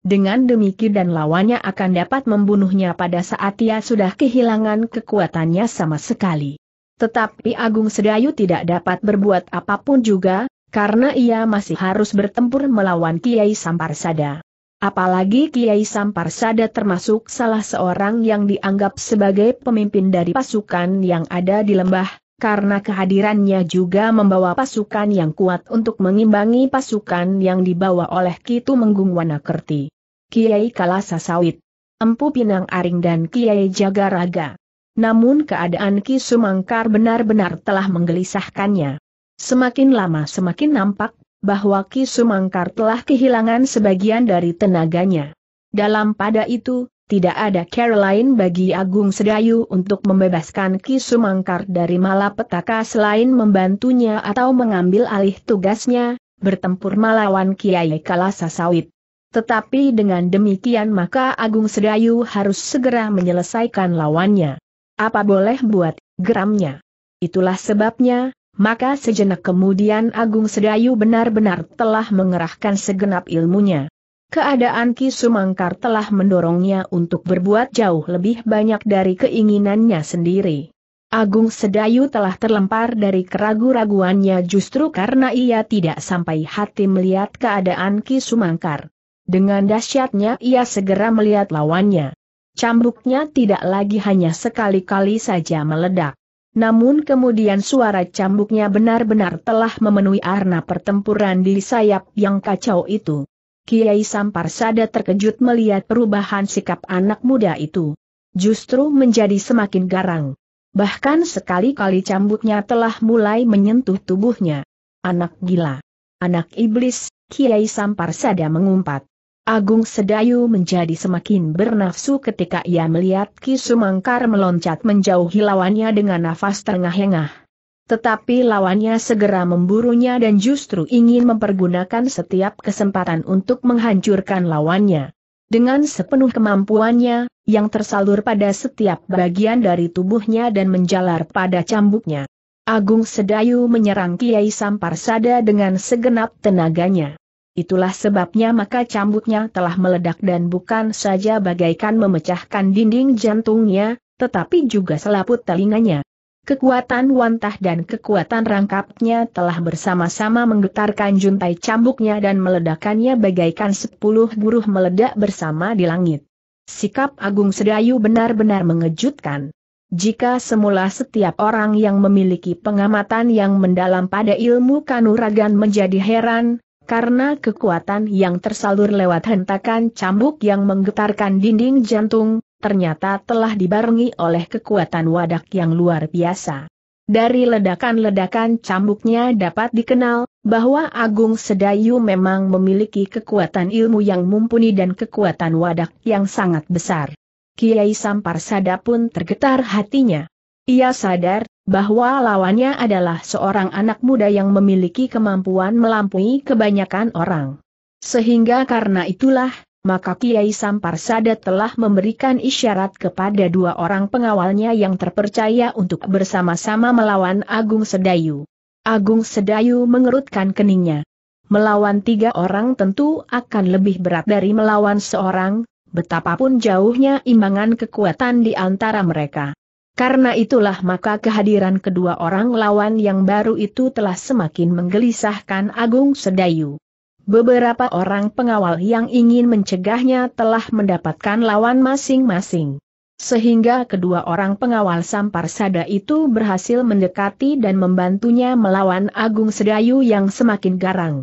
Dengan demikian lawannya akan dapat membunuhnya pada saat ia sudah kehilangan kekuatannya sama sekali. Tetapi Agung Sedayu tidak dapat berbuat apapun juga, karena ia masih harus bertempur melawan Kiai Samparsada. Apalagi Kiai Samparsada termasuk salah seorang yang dianggap sebagai pemimpin dari pasukan yang ada di lembah, karena kehadirannya juga membawa pasukan yang kuat untuk mengimbangi pasukan yang dibawa oleh Kitu Menggung Wanakerti. Kiai Kalasa Sawit, Empu Pinang Aring dan Kiai Jagaraga. Namun keadaan Ki Sumangkar benar-benar telah menggelisahkannya. Semakin lama semakin nampak bahwa Ki Sumangkar telah kehilangan sebagian dari tenaganya. Dalam pada itu, tidak ada care lain bagi Agung Sedayu untuk membebaskan Ki Sumangkar dari malapetaka selain membantunya atau mengambil alih tugasnya, bertempur melawan Kiai Kalasa Sawit. Tetapi dengan demikian maka Agung Sedayu harus segera menyelesaikan lawannya. Apa boleh buat, geramnya. Itulah sebabnya, maka sejenak kemudian Agung Sedayu benar-benar telah mengerahkan segenap ilmunya. Keadaan Ki Sumangkar telah mendorongnya untuk berbuat jauh lebih banyak dari keinginannya sendiri. Agung Sedayu telah terlempar dari keragu-raguannya justru karena ia tidak sampai hati melihat keadaan Ki Sumangkar. Dengan dahsyatnya ia segera melihat lawannya. Cambuknya tidak lagi hanya sekali-kali saja meledak. Namun kemudian suara cambuknya benar-benar telah memenuhi arna pertempuran di sayap yang kacau itu. Kiai Sampar Sada terkejut melihat perubahan sikap anak muda itu. Justru menjadi semakin garang. Bahkan sekali-kali cambuknya telah mulai menyentuh tubuhnya. Anak gila. Anak iblis, Kiai Sampar Sada mengumpat. Agung Sedayu menjadi semakin bernafsu ketika ia melihat Ki Sumangkar meloncat menjauhi lawannya dengan nafas terengah-engah. Tetapi lawannya segera memburunya dan justru ingin mempergunakan setiap kesempatan untuk menghancurkan lawannya. Dengan sepenuh kemampuannya, yang tersalur pada setiap bagian dari tubuhnya dan menjalar pada cambuknya. Agung Sedayu menyerang Kiai Samparsada dengan segenap tenaganya. Itulah sebabnya maka cambuknya telah meledak dan bukan saja bagaikan memecahkan dinding jantungnya, tetapi juga selaput telinganya. Kekuatan wantah dan kekuatan rangkapnya telah bersama-sama menggetarkan juntai cambuknya dan meledakannya bagaikan sepuluh buruh meledak bersama di langit. Sikap Agung Sedayu benar-benar mengejutkan. Jika semula setiap orang yang memiliki pengamatan yang mendalam pada ilmu kanuragan menjadi heran, karena kekuatan yang tersalur lewat hentakan cambuk yang menggetarkan dinding jantung, ternyata telah dibarengi oleh kekuatan wadak yang luar biasa. Dari ledakan-ledakan cambuknya dapat dikenal, bahwa Agung Sedayu memang memiliki kekuatan ilmu yang mumpuni dan kekuatan wadak yang sangat besar. Kiai Samparsada pun tergetar hatinya. Ia sadar bahwa lawannya adalah seorang anak muda yang memiliki kemampuan melampaui kebanyakan orang. Sehingga karena itulah, maka Kiai Sampar Sada telah memberikan isyarat kepada dua orang pengawalnya yang terpercaya untuk bersama-sama melawan Agung Sedayu. Agung Sedayu mengerutkan keningnya. Melawan tiga orang tentu akan lebih berat dari melawan seorang, betapapun jauhnya imbangan kekuatan di antara mereka. Karena itulah maka kehadiran kedua orang lawan yang baru itu telah semakin menggelisahkan Agung Sedayu. Beberapa orang pengawal yang ingin mencegahnya telah mendapatkan lawan masing-masing. Sehingga kedua orang pengawal Sampar Sada itu berhasil mendekati dan membantunya melawan Agung Sedayu yang semakin garang.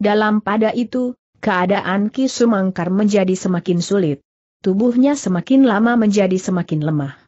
Dalam pada itu, keadaan Ki Sumangkar menjadi semakin sulit. Tubuhnya semakin lama menjadi semakin lemah.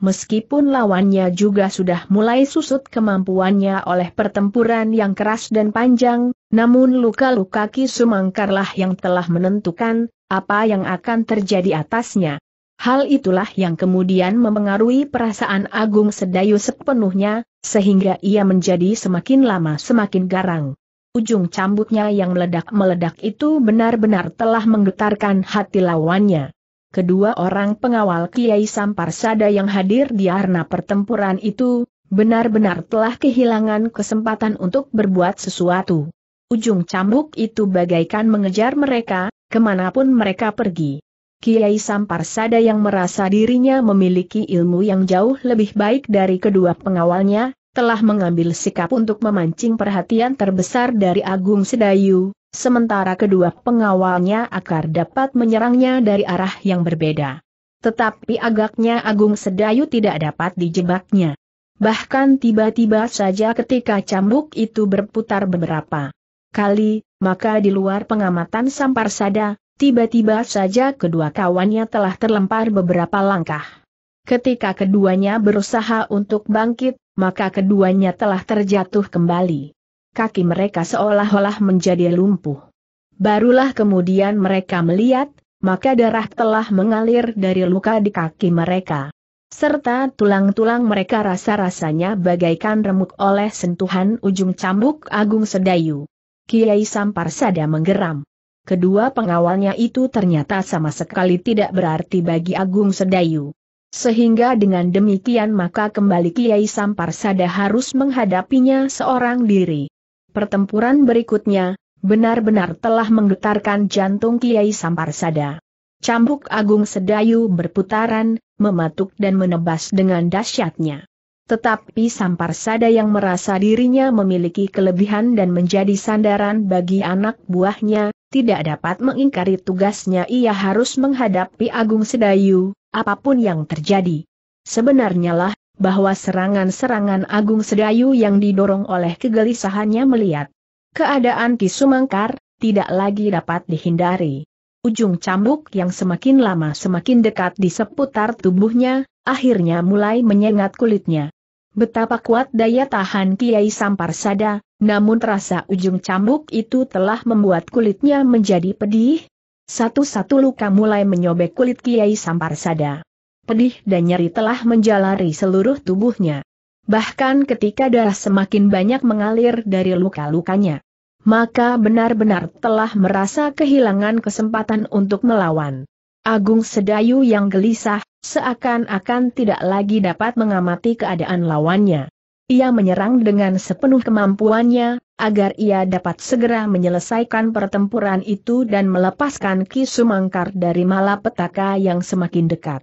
Meskipun lawannya juga sudah mulai susut kemampuannya oleh pertempuran yang keras dan panjang, namun luka-luka Ki Sumangkarlah yang telah menentukan apa yang akan terjadi atasnya. Hal itulah yang kemudian memengaruhi perasaan Agung Sedayu sepenuhnya, sehingga ia menjadi semakin lama semakin garang. Ujung cambuknya yang meledak-meledak itu benar-benar telah menggetarkan hati lawannya kedua orang pengawal Kiai Samparsada yang hadir di arena pertempuran itu, benar-benar telah kehilangan kesempatan untuk berbuat sesuatu. Ujung cambuk itu bagaikan mengejar mereka, kemanapun mereka pergi. Kiai Samparsada yang merasa dirinya memiliki ilmu yang jauh lebih baik dari kedua pengawalnya, telah mengambil sikap untuk memancing perhatian terbesar dari Agung Sedayu, sementara kedua pengawalnya akar dapat menyerangnya dari arah yang berbeda. Tetapi agaknya Agung Sedayu tidak dapat dijebaknya. Bahkan tiba-tiba saja ketika cambuk itu berputar beberapa kali, maka di luar pengamatan Samparsada, tiba-tiba saja kedua kawannya telah terlempar beberapa langkah. Ketika keduanya berusaha untuk bangkit, maka keduanya telah terjatuh kembali. Kaki mereka seolah-olah menjadi lumpuh. Barulah kemudian mereka melihat, maka darah telah mengalir dari luka di kaki mereka. Serta tulang-tulang mereka rasa-rasanya bagaikan remuk oleh sentuhan ujung cambuk Agung Sedayu. Kiai Sampar Samparsada menggeram. Kedua pengawalnya itu ternyata sama sekali tidak berarti bagi Agung Sedayu. Sehingga dengan demikian maka kembali Kiai Sampar Samparsada harus menghadapinya seorang diri. Pertempuran berikutnya, benar-benar telah menggetarkan jantung Kiai Sampar Samparsada. Cambuk Agung Sedayu berputaran, mematuk dan menebas dengan dahsyatnya. Tetapi Sampar Samparsada yang merasa dirinya memiliki kelebihan dan menjadi sandaran bagi anak buahnya, tidak dapat mengingkari tugasnya ia harus menghadapi Agung Sedayu, apapun yang terjadi. Sebenarnya lah, bahwa serangan-serangan Agung Sedayu yang didorong oleh kegelisahannya melihat keadaan Ki Sumangkar, tidak lagi dapat dihindari. Ujung cambuk yang semakin lama semakin dekat di seputar tubuhnya, akhirnya mulai menyengat kulitnya. Betapa kuat daya tahan Kiai Sampar Sada, namun terasa ujung cambuk itu telah membuat kulitnya menjadi pedih, satu-satu luka mulai menyobek kulit Kiai Samparsada. Pedih dan nyeri telah menjalari seluruh tubuhnya. Bahkan ketika darah semakin banyak mengalir dari luka-lukanya. Maka benar-benar telah merasa kehilangan kesempatan untuk melawan. Agung Sedayu yang gelisah, seakan-akan tidak lagi dapat mengamati keadaan lawannya. Ia menyerang dengan sepenuh kemampuannya, agar ia dapat segera menyelesaikan pertempuran itu dan melepaskan Ki Sumangkar dari malapetaka yang semakin dekat.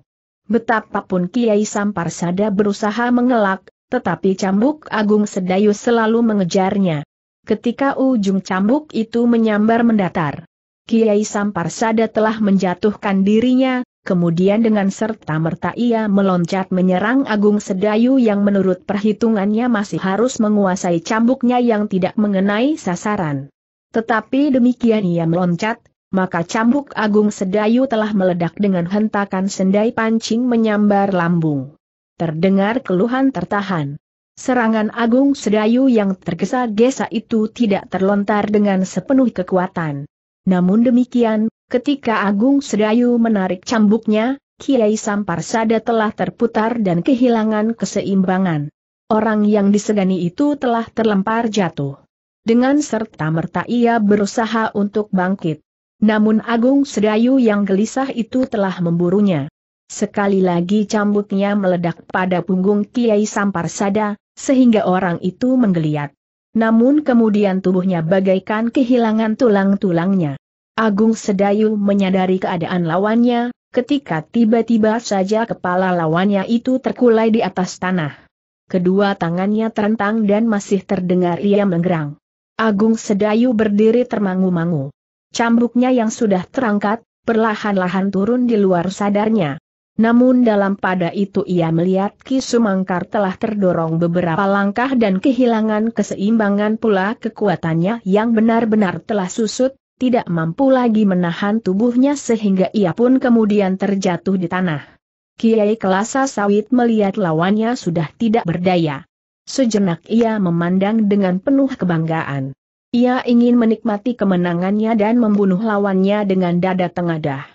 Betapapun Kiai Samparsada berusaha mengelak, tetapi cambuk Agung Sedayu selalu mengejarnya. Ketika ujung cambuk itu menyambar mendatar, Kiai Samparsada telah menjatuhkan dirinya, Kemudian dengan serta-merta ia meloncat menyerang Agung Sedayu yang menurut perhitungannya masih harus menguasai cambuknya yang tidak mengenai sasaran. Tetapi demikian ia meloncat, maka cambuk Agung Sedayu telah meledak dengan hentakan sendai pancing menyambar lambung. Terdengar keluhan tertahan. Serangan Agung Sedayu yang tergesa-gesa itu tidak terlontar dengan sepenuh kekuatan. Namun demikian, Ketika Agung Sedayu menarik cambuknya, Kiai Samparsada telah terputar dan kehilangan keseimbangan. Orang yang disegani itu telah terlempar jatuh. Dengan serta-merta ia berusaha untuk bangkit. Namun Agung Sedayu yang gelisah itu telah memburunya. Sekali lagi cambuknya meledak pada punggung Kiai Samparsada, sehingga orang itu menggeliat. Namun kemudian tubuhnya bagaikan kehilangan tulang-tulangnya. Agung Sedayu menyadari keadaan lawannya, ketika tiba-tiba saja kepala lawannya itu terkulai di atas tanah. Kedua tangannya terentang dan masih terdengar ia menggerang. Agung Sedayu berdiri termangu-mangu. Cambuknya yang sudah terangkat, perlahan-lahan turun di luar sadarnya. Namun dalam pada itu ia melihat Ki Sumangkar telah terdorong beberapa langkah dan kehilangan keseimbangan pula kekuatannya yang benar-benar telah susut, tidak mampu lagi menahan tubuhnya sehingga ia pun kemudian terjatuh di tanah. Kiai Kelasa Sawit melihat lawannya sudah tidak berdaya. Sejenak ia memandang dengan penuh kebanggaan. Ia ingin menikmati kemenangannya dan membunuh lawannya dengan dada tengadah.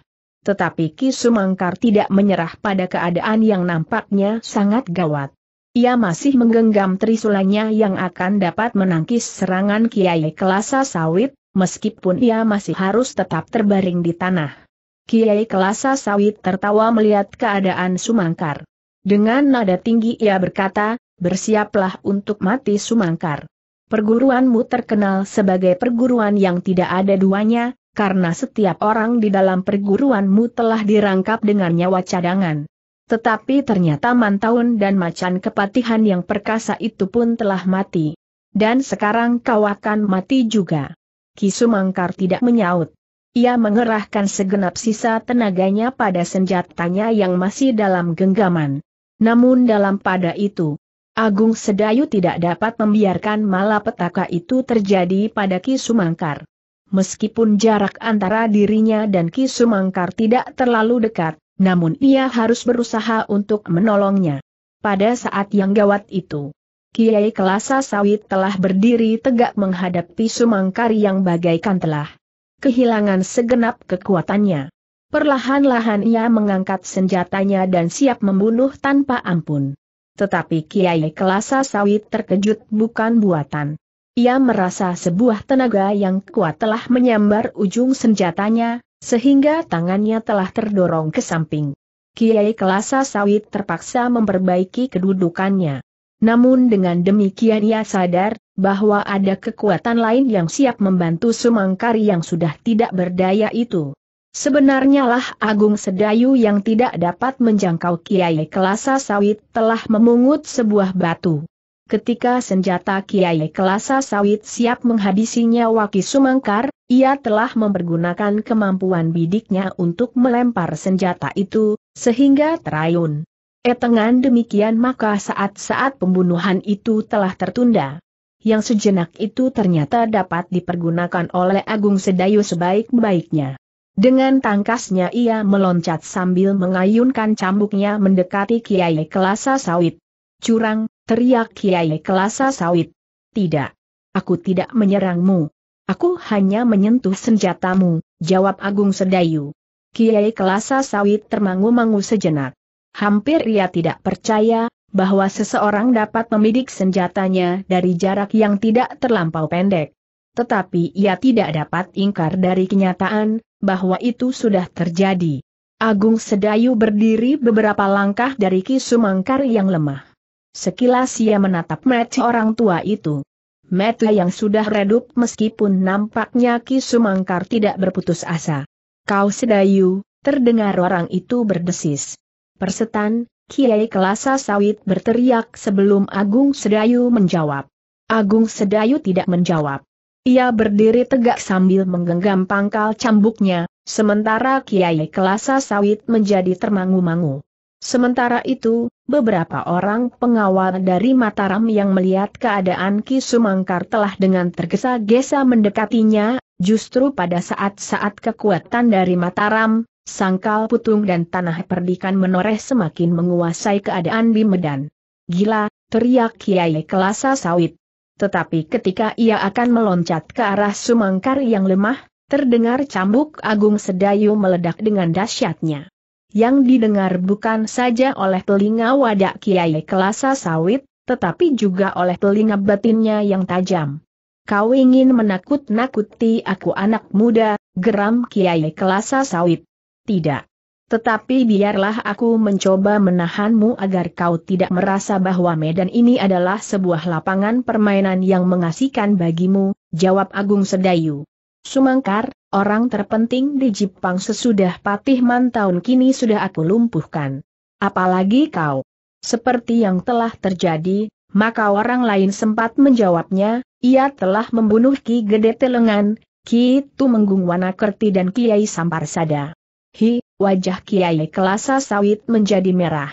Tetapi Ki Sumangkar tidak menyerah pada keadaan yang nampaknya sangat gawat. Ia masih menggenggam trisulanya yang akan dapat menangkis serangan Kiai Kelasa Sawit, meskipun ia masih harus tetap terbaring di tanah. Kiai Kelasa Sawit tertawa melihat keadaan Sumangkar. Dengan nada tinggi ia berkata, bersiaplah untuk mati Sumangkar. Perguruanmu terkenal sebagai perguruan yang tidak ada duanya, karena setiap orang di dalam perguruanmu telah dirangkap dengan nyawa cadangan. Tetapi ternyata Mantaun dan Macan Kepatihan yang perkasa itu pun telah mati. Dan sekarang kau akan mati juga. Kisumangkar tidak menyaut. Ia mengerahkan segenap sisa tenaganya pada senjatanya yang masih dalam genggaman. Namun dalam pada itu, Agung Sedayu tidak dapat membiarkan malapetaka itu terjadi pada Kisumangkar. Meskipun jarak antara dirinya dan Kisumangkar tidak terlalu dekat, namun ia harus berusaha untuk menolongnya. Pada saat yang gawat itu, Kiai Kelasa Sawit telah berdiri tegak menghadapi Sumangkari yang bagaikan telah kehilangan segenap kekuatannya. Perlahan-lahan ia mengangkat senjatanya dan siap membunuh tanpa ampun. Tetapi Kiai Kelasa Sawit terkejut bukan buatan. Ia merasa sebuah tenaga yang kuat telah menyambar ujung senjatanya, sehingga tangannya telah terdorong ke samping. Kiai Kelasa Sawit terpaksa memperbaiki kedudukannya. Namun dengan demikian ia sadar, bahwa ada kekuatan lain yang siap membantu Sumangkari yang sudah tidak berdaya itu. Sebenarnya lah Agung Sedayu yang tidak dapat menjangkau Kiai Kelasa Sawit telah memungut sebuah batu. Ketika senjata Kiai Kelasa Sawit siap menghabisi nyawa Ki Sumangkar, ia telah mempergunakan kemampuan bidiknya untuk melempar senjata itu, sehingga terayun. Etengan demikian maka saat-saat pembunuhan itu telah tertunda. Yang sejenak itu ternyata dapat dipergunakan oleh Agung Sedayu sebaik-baiknya. Dengan tangkasnya ia meloncat sambil mengayunkan cambuknya mendekati Kiai Kelasa Sawit. Curang, teriak Kiai Kelasa Sawit. Tidak. Aku tidak menyerangmu. Aku hanya menyentuh senjatamu, jawab Agung Sedayu. Kiai Kelasa Sawit termangu-mangu sejenak. Hampir ia tidak percaya, bahwa seseorang dapat memidik senjatanya dari jarak yang tidak terlampau pendek. Tetapi ia tidak dapat ingkar dari kenyataan, bahwa itu sudah terjadi. Agung Sedayu berdiri beberapa langkah dari Ki Sumangkar yang lemah. Sekilas ia menatap mata orang tua itu. Mata yang sudah redup meskipun nampaknya Ki Sumangkar tidak berputus asa. Kau Sedayu, terdengar orang itu berdesis. Persetan, Kiai Kelasa Sawit berteriak sebelum Agung Sedayu menjawab. Agung Sedayu tidak menjawab. Ia berdiri tegak sambil menggenggam pangkal cambuknya, sementara Kiai Kelasa Sawit menjadi termangu-mangu. Sementara itu, beberapa orang pengawal dari Mataram yang melihat keadaan Ki Sumangkar telah dengan tergesa-gesa mendekatinya, justru pada saat-saat kekuatan dari Mataram, Sangkal putung dan tanah perdikan menoreh semakin menguasai keadaan di Medan. Gila, teriak Kiai Kelasa Sawit. Tetapi ketika ia akan meloncat ke arah Sumangkar yang lemah, terdengar cambuk agung sedayu meledak dengan dahsyatnya. Yang didengar bukan saja oleh telinga wadak Kiai Kelasa Sawit, tetapi juga oleh telinga batinnya yang tajam. Kau ingin menakut-nakuti aku anak muda, geram Kiai Kelasa Sawit. Tidak. Tetapi biarlah aku mencoba menahanmu agar kau tidak merasa bahwa medan ini adalah sebuah lapangan permainan yang mengasihkan bagimu, jawab Agung Sedayu. Sumangkar, orang terpenting di Jepang sesudah Patih Mantaun kini sudah aku lumpuhkan. Apalagi kau. Seperti yang telah terjadi, maka orang lain sempat menjawabnya, ia telah membunuh Ki Gede Telengan, Ki Tumenggung Wanakerti dan Kiai Samparsada. Hi, wajah Kiai Kelasa Sawit menjadi merah.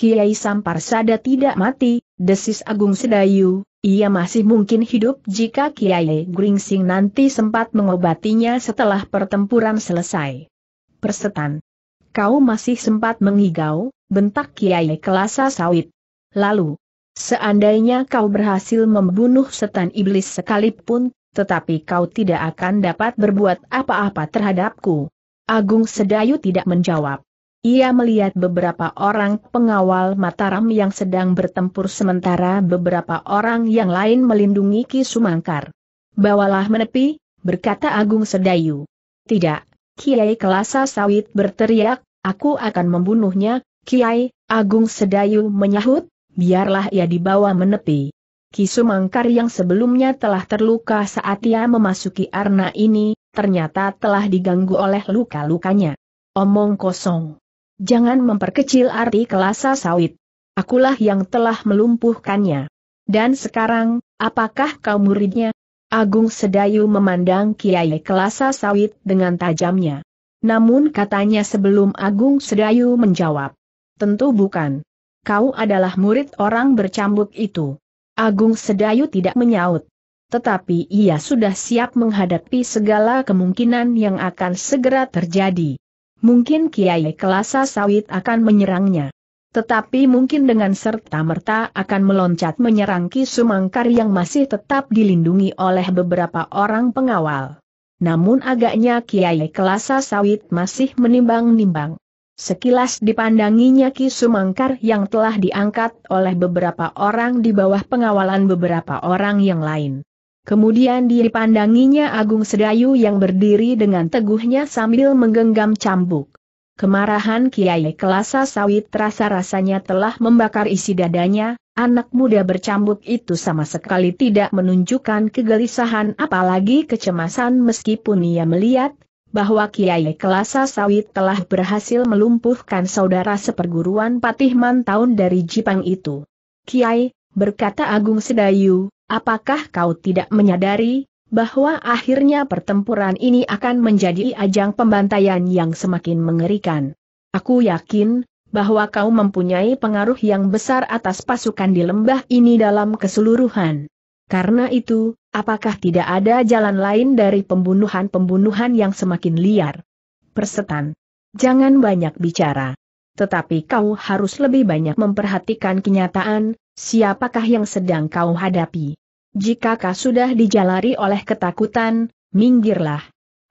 Kiai Sampar Sada tidak mati, desis Agung Sedayu, ia masih mungkin hidup jika Kiai Gringsing nanti sempat mengobatinya setelah pertempuran selesai. Persetan. Kau masih sempat mengigau, bentak Kiai Kelasa Sawit. Lalu, seandainya kau berhasil membunuh setan iblis sekalipun, tetapi kau tidak akan dapat berbuat apa-apa terhadapku. Agung Sedayu tidak menjawab. Ia melihat beberapa orang pengawal Mataram yang sedang bertempur sementara beberapa orang yang lain melindungi Ki Sumangkar. Bawalah menepi, berkata Agung Sedayu. Tidak, Kiai Kelasa Sawit berteriak, aku akan membunuhnya, Kiai, Agung Sedayu menyahut, biarlah ia dibawa menepi. Ki Sumangkar yang sebelumnya telah terluka saat ia memasuki arna ini, ternyata telah diganggu oleh luka-lukanya. Omong kosong. Jangan memperkecil arti kelasa sawit. Akulah yang telah melumpuhkannya. Dan sekarang, apakah kau muridnya? Agung Sedayu memandang Kiai Kelasa Sawit dengan tajamnya. Namun katanya sebelum Agung Sedayu menjawab. Tentu bukan. Kau adalah murid orang bercambuk itu. Agung Sedayu tidak menyaut tetapi ia sudah siap menghadapi segala kemungkinan yang akan segera terjadi. Mungkin Kiai Kelasa Sawit akan menyerangnya. Tetapi mungkin dengan serta-merta akan meloncat menyerang Ki Sumangkar yang masih tetap dilindungi oleh beberapa orang pengawal. Namun agaknya Kiai Kelasa Sawit masih menimbang-nimbang. Sekilas dipandanginya Ki Sumangkar yang telah diangkat oleh beberapa orang di bawah pengawalan beberapa orang yang lain. Kemudian dipandanginya Agung Sedayu yang berdiri dengan teguhnya sambil menggenggam cambuk. Kemarahan Kiai Kelasa Sawit rasa-rasanya telah membakar isi dadanya, anak muda bercambuk itu sama sekali tidak menunjukkan kegelisahan apalagi kecemasan meskipun ia melihat, bahwa Kiai Kelasa Sawit telah berhasil melumpuhkan saudara seperguruan Patihman tahun dari Jipang itu. Kiai, berkata Agung Sedayu, apakah kau tidak menyadari bahwa akhirnya pertempuran ini akan menjadi ajang pembantaian yang semakin mengerikan. Aku yakin, bahwa kau mempunyai pengaruh yang besar atas pasukan di lembah ini dalam keseluruhan. Karena itu, apakah tidak ada jalan lain dari pembunuhan-pembunuhan yang semakin liar? Persetan. Jangan banyak bicara. Tetapi kau harus lebih banyak memperhatikan kenyataan, Siapakah yang sedang kau hadapi? Jika kau sudah dijalari oleh ketakutan, minggirlah.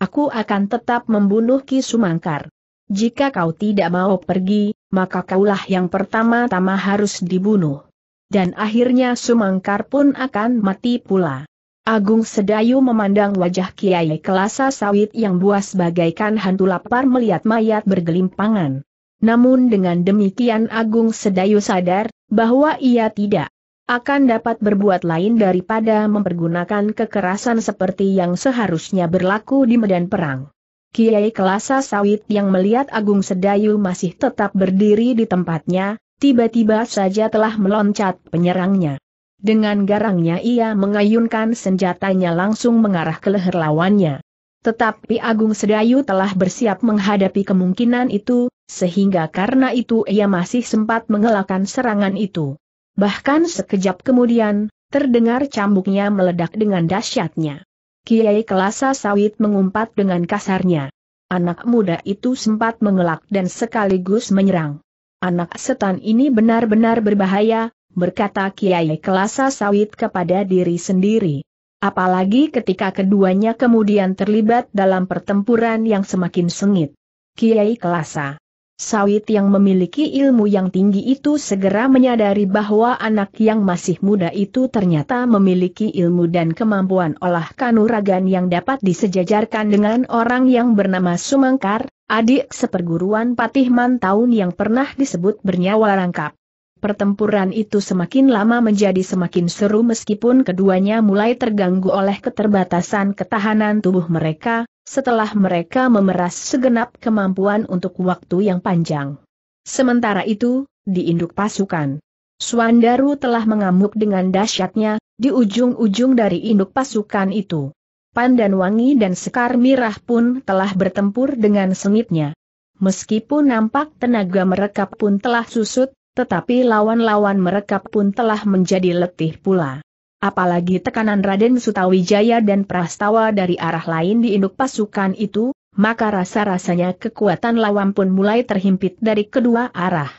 Aku akan tetap membunuh Ki Sumangkar. Jika kau tidak mau pergi, maka kaulah yang pertama-tama harus dibunuh. Dan akhirnya Sumangkar pun akan mati pula. Agung Sedayu memandang wajah Kiai Kelasa Sawit yang buas bagaikan hantu lapar melihat mayat bergelimpangan. Namun dengan demikian Agung Sedayu sadar, bahwa ia tidak akan dapat berbuat lain daripada mempergunakan kekerasan seperti yang seharusnya berlaku di medan perang. Kiai Kelasa Sawit yang melihat Agung Sedayu masih tetap berdiri di tempatnya, tiba-tiba saja telah meloncat penyerangnya. Dengan garangnya ia mengayunkan senjatanya langsung mengarah ke leher lawannya. Tetapi Agung Sedayu telah bersiap menghadapi kemungkinan itu, sehingga karena itu ia masih sempat mengelakkan serangan itu. Bahkan sekejap kemudian, terdengar cambuknya meledak dengan dahsyatnya. Kiai Kelasa Sawit mengumpat dengan kasarnya. Anak muda itu sempat mengelak dan sekaligus menyerang. Anak setan ini benar-benar berbahaya, berkata Kiai Kelasa Sawit kepada diri sendiri. Apalagi ketika keduanya kemudian terlibat dalam pertempuran yang semakin sengit. Kiai Kelasa Sawit yang memiliki ilmu yang tinggi itu segera menyadari bahwa anak yang masih muda itu ternyata memiliki ilmu dan kemampuan olah kanuragan yang dapat disejajarkan dengan orang yang bernama Sumangkar, adik seperguruan Patih tahun yang pernah disebut bernyawa rangkap pertempuran itu semakin lama menjadi semakin seru meskipun keduanya mulai terganggu oleh keterbatasan ketahanan tubuh mereka, setelah mereka memeras segenap kemampuan untuk waktu yang panjang. Sementara itu, di induk pasukan, Swandaru telah mengamuk dengan dahsyatnya, di ujung-ujung dari induk pasukan itu. Pandan Wangi dan Sekar Mirah pun telah bertempur dengan sengitnya. Meskipun nampak tenaga mereka pun telah susut, tetapi lawan-lawan mereka pun telah menjadi letih pula. Apalagi tekanan Raden Sutawijaya dan Prastawa dari arah lain di induk pasukan itu, maka rasa-rasanya kekuatan lawan pun mulai terhimpit dari kedua arah.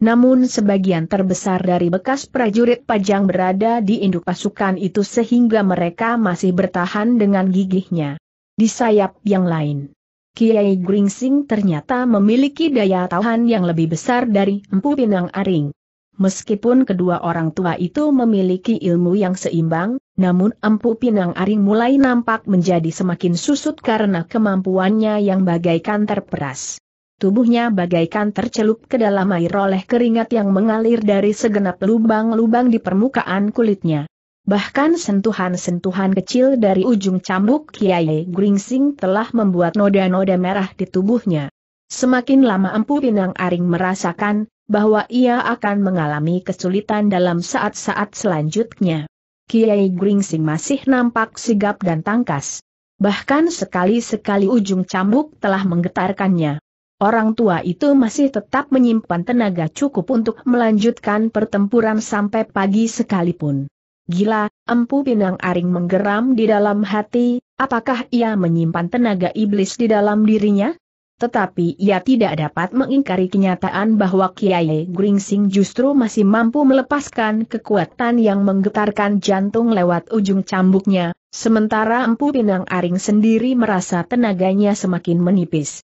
Namun sebagian terbesar dari bekas prajurit pajang berada di induk pasukan itu sehingga mereka masih bertahan dengan gigihnya. Di sayap yang lain, Kiai Gringsing ternyata memiliki daya tahan yang lebih besar dari Empu Pinang Aring. Meskipun kedua orang tua itu memiliki ilmu yang seimbang, namun Empu Pinang Aring mulai nampak menjadi semakin susut karena kemampuannya yang bagaikan terperas. Tubuhnya bagaikan tercelup ke dalam air oleh keringat yang mengalir dari segenap lubang-lubang di permukaan kulitnya. Bahkan sentuhan-sentuhan kecil dari ujung cambuk Kiai Gringsing telah membuat noda-noda merah di tubuhnya. Semakin lama Empu Pinang Aring merasakan bahwa ia akan mengalami kesulitan dalam saat-saat selanjutnya. Kiai Gringsing masih nampak sigap dan tangkas. Bahkan sekali-sekali ujung cambuk telah menggetarkannya. Orang tua itu masih tetap menyimpan tenaga cukup untuk melanjutkan pertempuran sampai pagi sekalipun. Gila, empu pinang aring menggeram di dalam hati, apakah ia menyimpan tenaga iblis di dalam dirinya? Tetapi ia tidak dapat mengingkari kenyataan bahwa Kiai Gringsing justru masih mampu melepaskan kekuatan yang menggetarkan jantung lewat ujung cambuknya, sementara empu pinang aring sendiri merasa tenaganya semakin menipis.